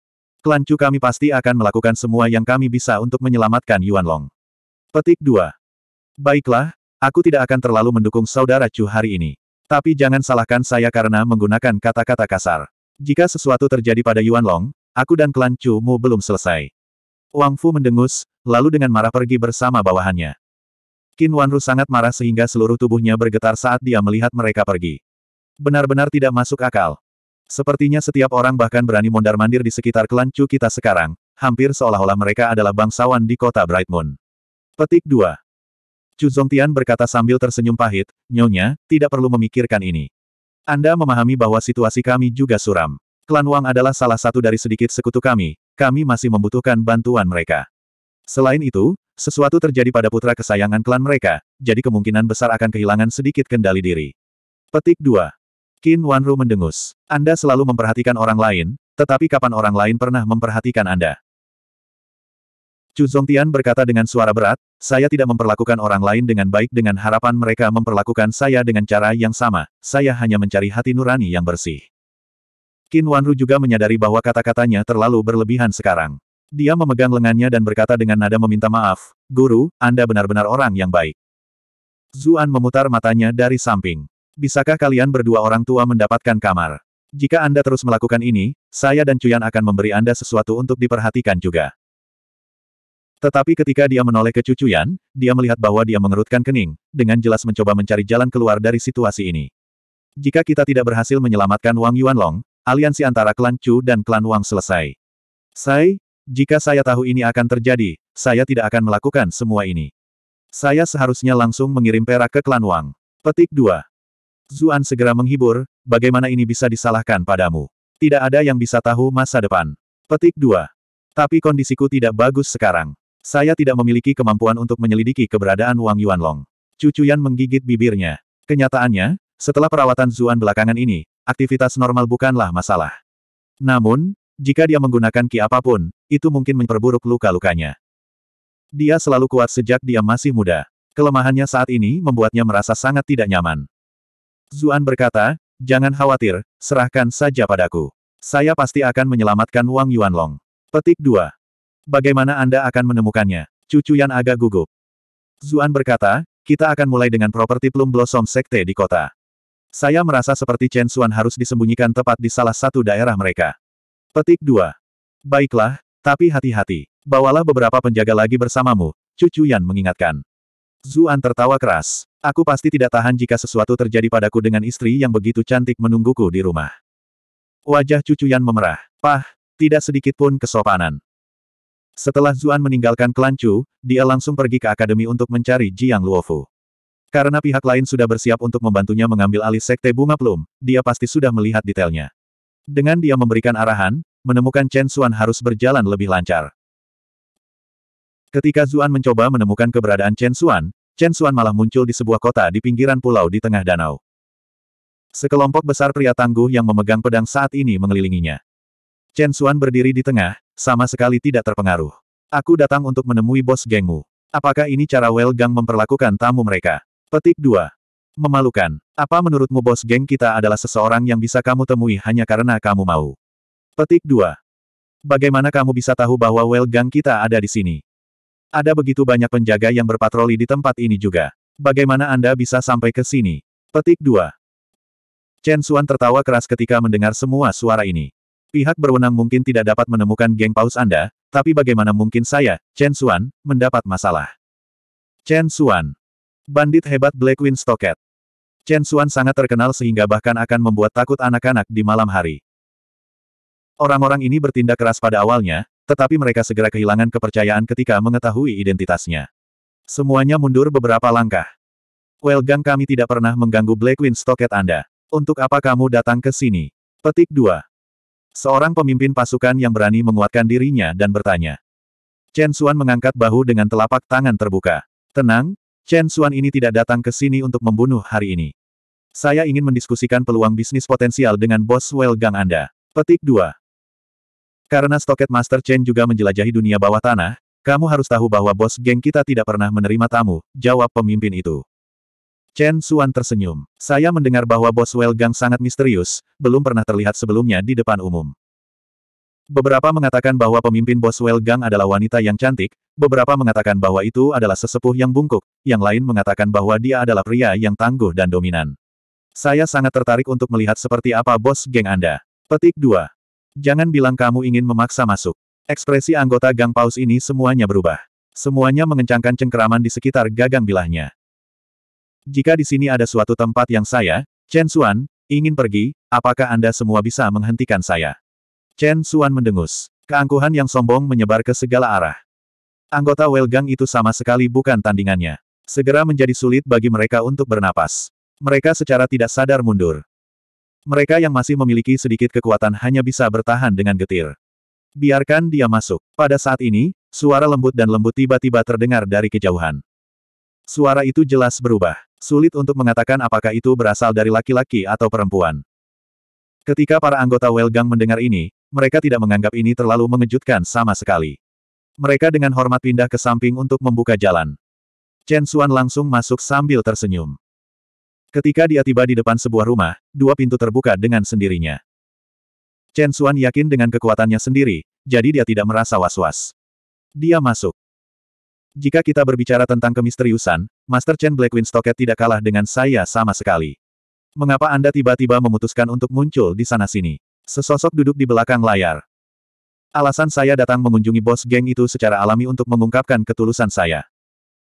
Klan Chu kami pasti akan melakukan semua yang kami bisa untuk menyelamatkan Yuan Long. Petik 2. Baiklah, aku tidak akan terlalu mendukung Saudara Chu hari ini. Tapi jangan salahkan saya karena menggunakan kata-kata kasar. Jika sesuatu terjadi pada Yuan Long, aku dan klan Chu Mu belum selesai. Wang Fu mendengus, lalu dengan marah pergi bersama bawahannya. Qin Wanru sangat marah sehingga seluruh tubuhnya bergetar saat dia melihat mereka pergi. Benar-benar tidak masuk akal. Sepertinya setiap orang bahkan berani mondar-mandir di sekitar klan Chu kita sekarang, hampir seolah-olah mereka adalah bangsawan di kota Bright Moon. Petik 2. Chu Zongtian berkata sambil tersenyum pahit, Nyonya, tidak perlu memikirkan ini. Anda memahami bahwa situasi kami juga suram. Klan Wang adalah salah satu dari sedikit sekutu kami, kami masih membutuhkan bantuan mereka. Selain itu, sesuatu terjadi pada putra kesayangan klan mereka, jadi kemungkinan besar akan kehilangan sedikit kendali diri. Petik 2. Qin Wanru mendengus. Anda selalu memperhatikan orang lain, tetapi kapan orang lain pernah memperhatikan Anda? Chu Zongtian berkata dengan suara berat, saya tidak memperlakukan orang lain dengan baik dengan harapan mereka memperlakukan saya dengan cara yang sama, saya hanya mencari hati nurani yang bersih. Qin Wanru juga menyadari bahwa kata-katanya terlalu berlebihan sekarang. Dia memegang lengannya dan berkata dengan nada meminta maaf, Guru, Anda benar-benar orang yang baik. Zuan memutar matanya dari samping. Bisakah kalian berdua orang tua mendapatkan kamar? Jika Anda terus melakukan ini, saya dan Cuyan akan memberi Anda sesuatu untuk diperhatikan juga. Tetapi ketika dia menoleh ke cucuyan, dia melihat bahwa dia mengerutkan kening, dengan jelas mencoba mencari jalan keluar dari situasi ini. Jika kita tidak berhasil menyelamatkan Wang Yuanlong, aliansi antara klan Chu dan klan Wang selesai. Sai, jika saya tahu ini akan terjadi, saya tidak akan melakukan semua ini. Saya seharusnya langsung mengirim perak ke klan Wang. Petik 2. Zuan segera menghibur, bagaimana ini bisa disalahkan padamu. Tidak ada yang bisa tahu masa depan. Petik 2. Tapi kondisiku tidak bagus sekarang. Saya tidak memiliki kemampuan untuk menyelidiki keberadaan Wang Yuanlong. Yan menggigit bibirnya. Kenyataannya, setelah perawatan Zuan belakangan ini, aktivitas normal bukanlah masalah. Namun, jika dia menggunakan ki apapun, itu mungkin memperburuk luka-lukanya. Dia selalu kuat sejak dia masih muda. Kelemahannya saat ini membuatnya merasa sangat tidak nyaman. Zuan berkata, jangan khawatir, serahkan saja padaku. Saya pasti akan menyelamatkan Wang Yuanlong. Petik 2. Bagaimana Anda akan menemukannya? Cucu yang agak gugup. Zuan berkata, kita akan mulai dengan properti Plum Blossom Sekte di kota. Saya merasa seperti Chen Xuan harus disembunyikan tepat di salah satu daerah mereka. Petik 2. Baiklah, tapi hati-hati. Bawalah beberapa penjaga lagi bersamamu, Cucu Yan mengingatkan. Zuan tertawa keras. Aku pasti tidak tahan jika sesuatu terjadi padaku dengan istri yang begitu cantik menungguku di rumah. Wajah Cucu Yan memerah. Pah, tidak sedikit pun kesopanan. Setelah Zuan meninggalkan klan Chu, dia langsung pergi ke akademi untuk mencari Jiang Luofu. Karena pihak lain sudah bersiap untuk membantunya mengambil alih sekte bunga plum, dia pasti sudah melihat detailnya. Dengan dia memberikan arahan, menemukan Chen Xuan harus berjalan lebih lancar. Ketika Zuan mencoba menemukan keberadaan Chen Xuan, Chen Xuan malah muncul di sebuah kota di pinggiran pulau di tengah danau. Sekelompok besar pria tangguh yang memegang pedang saat ini mengelilinginya. Chen Xuan berdiri di tengah, sama sekali tidak terpengaruh. Aku datang untuk menemui bos gengmu. Apakah ini cara Well Gang memperlakukan tamu mereka? Petik 2. Memalukan. Apa menurutmu bos geng kita adalah seseorang yang bisa kamu temui hanya karena kamu mau? Petik 2. Bagaimana kamu bisa tahu bahwa well gang kita ada di sini? Ada begitu banyak penjaga yang berpatroli di tempat ini juga. Bagaimana Anda bisa sampai ke sini? Petik 2. Chen Xuan tertawa keras ketika mendengar semua suara ini. Pihak berwenang mungkin tidak dapat menemukan geng paus Anda, tapi bagaimana mungkin saya, Chen Xuan, mendapat masalah? Chen Xuan, Bandit hebat Black Wind Stocket. Chen Xuan sangat terkenal sehingga bahkan akan membuat takut anak-anak di malam hari. Orang-orang ini bertindak keras pada awalnya, tetapi mereka segera kehilangan kepercayaan ketika mengetahui identitasnya. Semuanya mundur beberapa langkah. Well Gang kami tidak pernah mengganggu Blackwing Stocket Anda. Untuk apa kamu datang ke sini? Petik 2. Seorang pemimpin pasukan yang berani menguatkan dirinya dan bertanya. Chen Xuan mengangkat bahu dengan telapak tangan terbuka. Tenang, Chen Xuan ini tidak datang ke sini untuk membunuh hari ini. Saya ingin mendiskusikan peluang bisnis potensial dengan bos Well Gang Anda. Petik 2. Karena Stoket Master Chen juga menjelajahi dunia bawah tanah, kamu harus tahu bahwa bos geng kita tidak pernah menerima tamu, jawab pemimpin itu. Chen Xuan tersenyum. Saya mendengar bahwa bos Well Gang sangat misterius, belum pernah terlihat sebelumnya di depan umum. Beberapa mengatakan bahwa pemimpin Boswell Gang adalah wanita yang cantik, beberapa mengatakan bahwa itu adalah sesepuh yang bungkuk, yang lain mengatakan bahwa dia adalah pria yang tangguh dan dominan. Saya sangat tertarik untuk melihat seperti apa bos geng Anda. Petik 2. Jangan bilang kamu ingin memaksa masuk. Ekspresi anggota Gang Paus ini semuanya berubah. Semuanya mengencangkan cengkeraman di sekitar gagang bilahnya. Jika di sini ada suatu tempat yang saya, Chen Xuan, ingin pergi, apakah Anda semua bisa menghentikan saya? Chen Xuan mendengus. Keangkuhan yang sombong menyebar ke segala arah. Anggota Welgang itu sama sekali bukan tandingannya. Segera menjadi sulit bagi mereka untuk bernapas. Mereka secara tidak sadar mundur. Mereka yang masih memiliki sedikit kekuatan hanya bisa bertahan dengan getir. Biarkan dia masuk. Pada saat ini, suara lembut dan lembut tiba-tiba terdengar dari kejauhan. Suara itu jelas berubah. Sulit untuk mengatakan apakah itu berasal dari laki-laki atau perempuan. Ketika para anggota Welgang mendengar ini, mereka tidak menganggap ini terlalu mengejutkan sama sekali. Mereka dengan hormat pindah ke samping untuk membuka jalan. Chen Xuan langsung masuk sambil tersenyum. Ketika dia tiba di depan sebuah rumah, dua pintu terbuka dengan sendirinya. Chen Xuan yakin dengan kekuatannya sendiri, jadi dia tidak merasa was-was. Dia masuk. Jika kita berbicara tentang kemisteriusan, Master Chen Blackwing Stocket tidak kalah dengan saya sama sekali. Mengapa Anda tiba-tiba memutuskan untuk muncul di sana-sini? Sesosok duduk di belakang layar. Alasan saya datang mengunjungi bos geng itu secara alami untuk mengungkapkan ketulusan saya.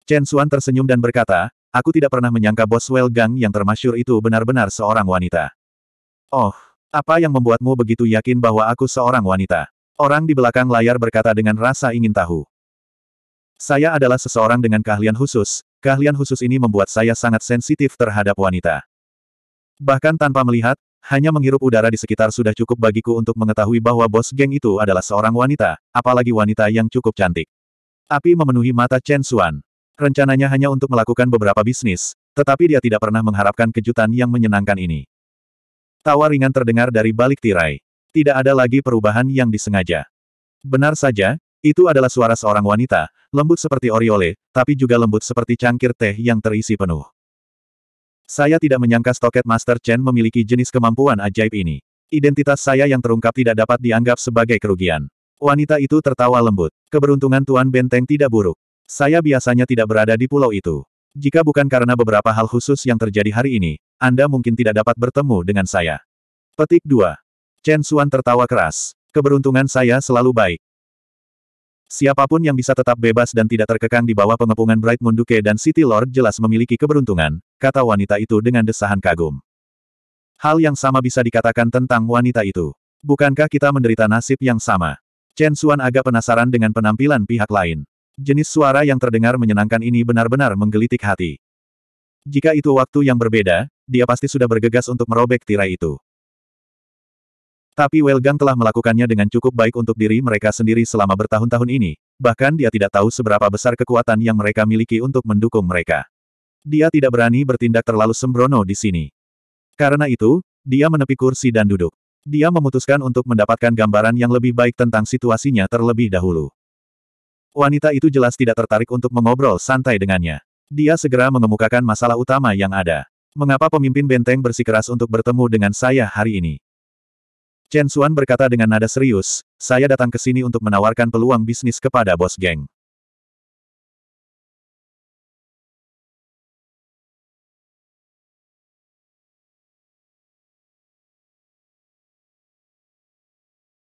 Chen Xuan tersenyum dan berkata, aku tidak pernah menyangka bos Well Gang yang termasyur itu benar-benar seorang wanita. Oh, apa yang membuatmu begitu yakin bahwa aku seorang wanita? Orang di belakang layar berkata dengan rasa ingin tahu. Saya adalah seseorang dengan keahlian khusus, keahlian khusus ini membuat saya sangat sensitif terhadap wanita. Bahkan tanpa melihat, hanya menghirup udara di sekitar sudah cukup bagiku untuk mengetahui bahwa bos geng itu adalah seorang wanita, apalagi wanita yang cukup cantik. Api memenuhi mata Chen Xuan. Rencananya hanya untuk melakukan beberapa bisnis, tetapi dia tidak pernah mengharapkan kejutan yang menyenangkan ini. Tawa ringan terdengar dari balik tirai. Tidak ada lagi perubahan yang disengaja. Benar saja, itu adalah suara seorang wanita, lembut seperti oriole, tapi juga lembut seperti cangkir teh yang terisi penuh. Saya tidak menyangka Stoket Master Chen memiliki jenis kemampuan ajaib ini. Identitas saya yang terungkap tidak dapat dianggap sebagai kerugian. Wanita itu tertawa lembut. Keberuntungan Tuan Benteng tidak buruk. Saya biasanya tidak berada di pulau itu. Jika bukan karena beberapa hal khusus yang terjadi hari ini, Anda mungkin tidak dapat bertemu dengan saya. Petik 2. Chen Xuan tertawa keras. Keberuntungan saya selalu baik. Siapapun yang bisa tetap bebas dan tidak terkekang di bawah pengepungan Bright Moon Duke dan City Lord jelas memiliki keberuntungan, kata wanita itu dengan desahan kagum. Hal yang sama bisa dikatakan tentang wanita itu. Bukankah kita menderita nasib yang sama? Chen Xuan agak penasaran dengan penampilan pihak lain. Jenis suara yang terdengar menyenangkan ini benar-benar menggelitik hati. Jika itu waktu yang berbeda, dia pasti sudah bergegas untuk merobek tirai itu. Tapi Welgang telah melakukannya dengan cukup baik untuk diri mereka sendiri selama bertahun-tahun ini, bahkan dia tidak tahu seberapa besar kekuatan yang mereka miliki untuk mendukung mereka. Dia tidak berani bertindak terlalu sembrono di sini. Karena itu, dia menepi kursi dan duduk. Dia memutuskan untuk mendapatkan gambaran yang lebih baik tentang situasinya terlebih dahulu. Wanita itu jelas tidak tertarik untuk mengobrol santai dengannya. Dia segera mengemukakan masalah utama yang ada. Mengapa pemimpin benteng bersikeras untuk bertemu dengan saya hari ini? Chen Xuan berkata dengan nada serius, saya datang ke sini untuk menawarkan peluang bisnis kepada bos geng.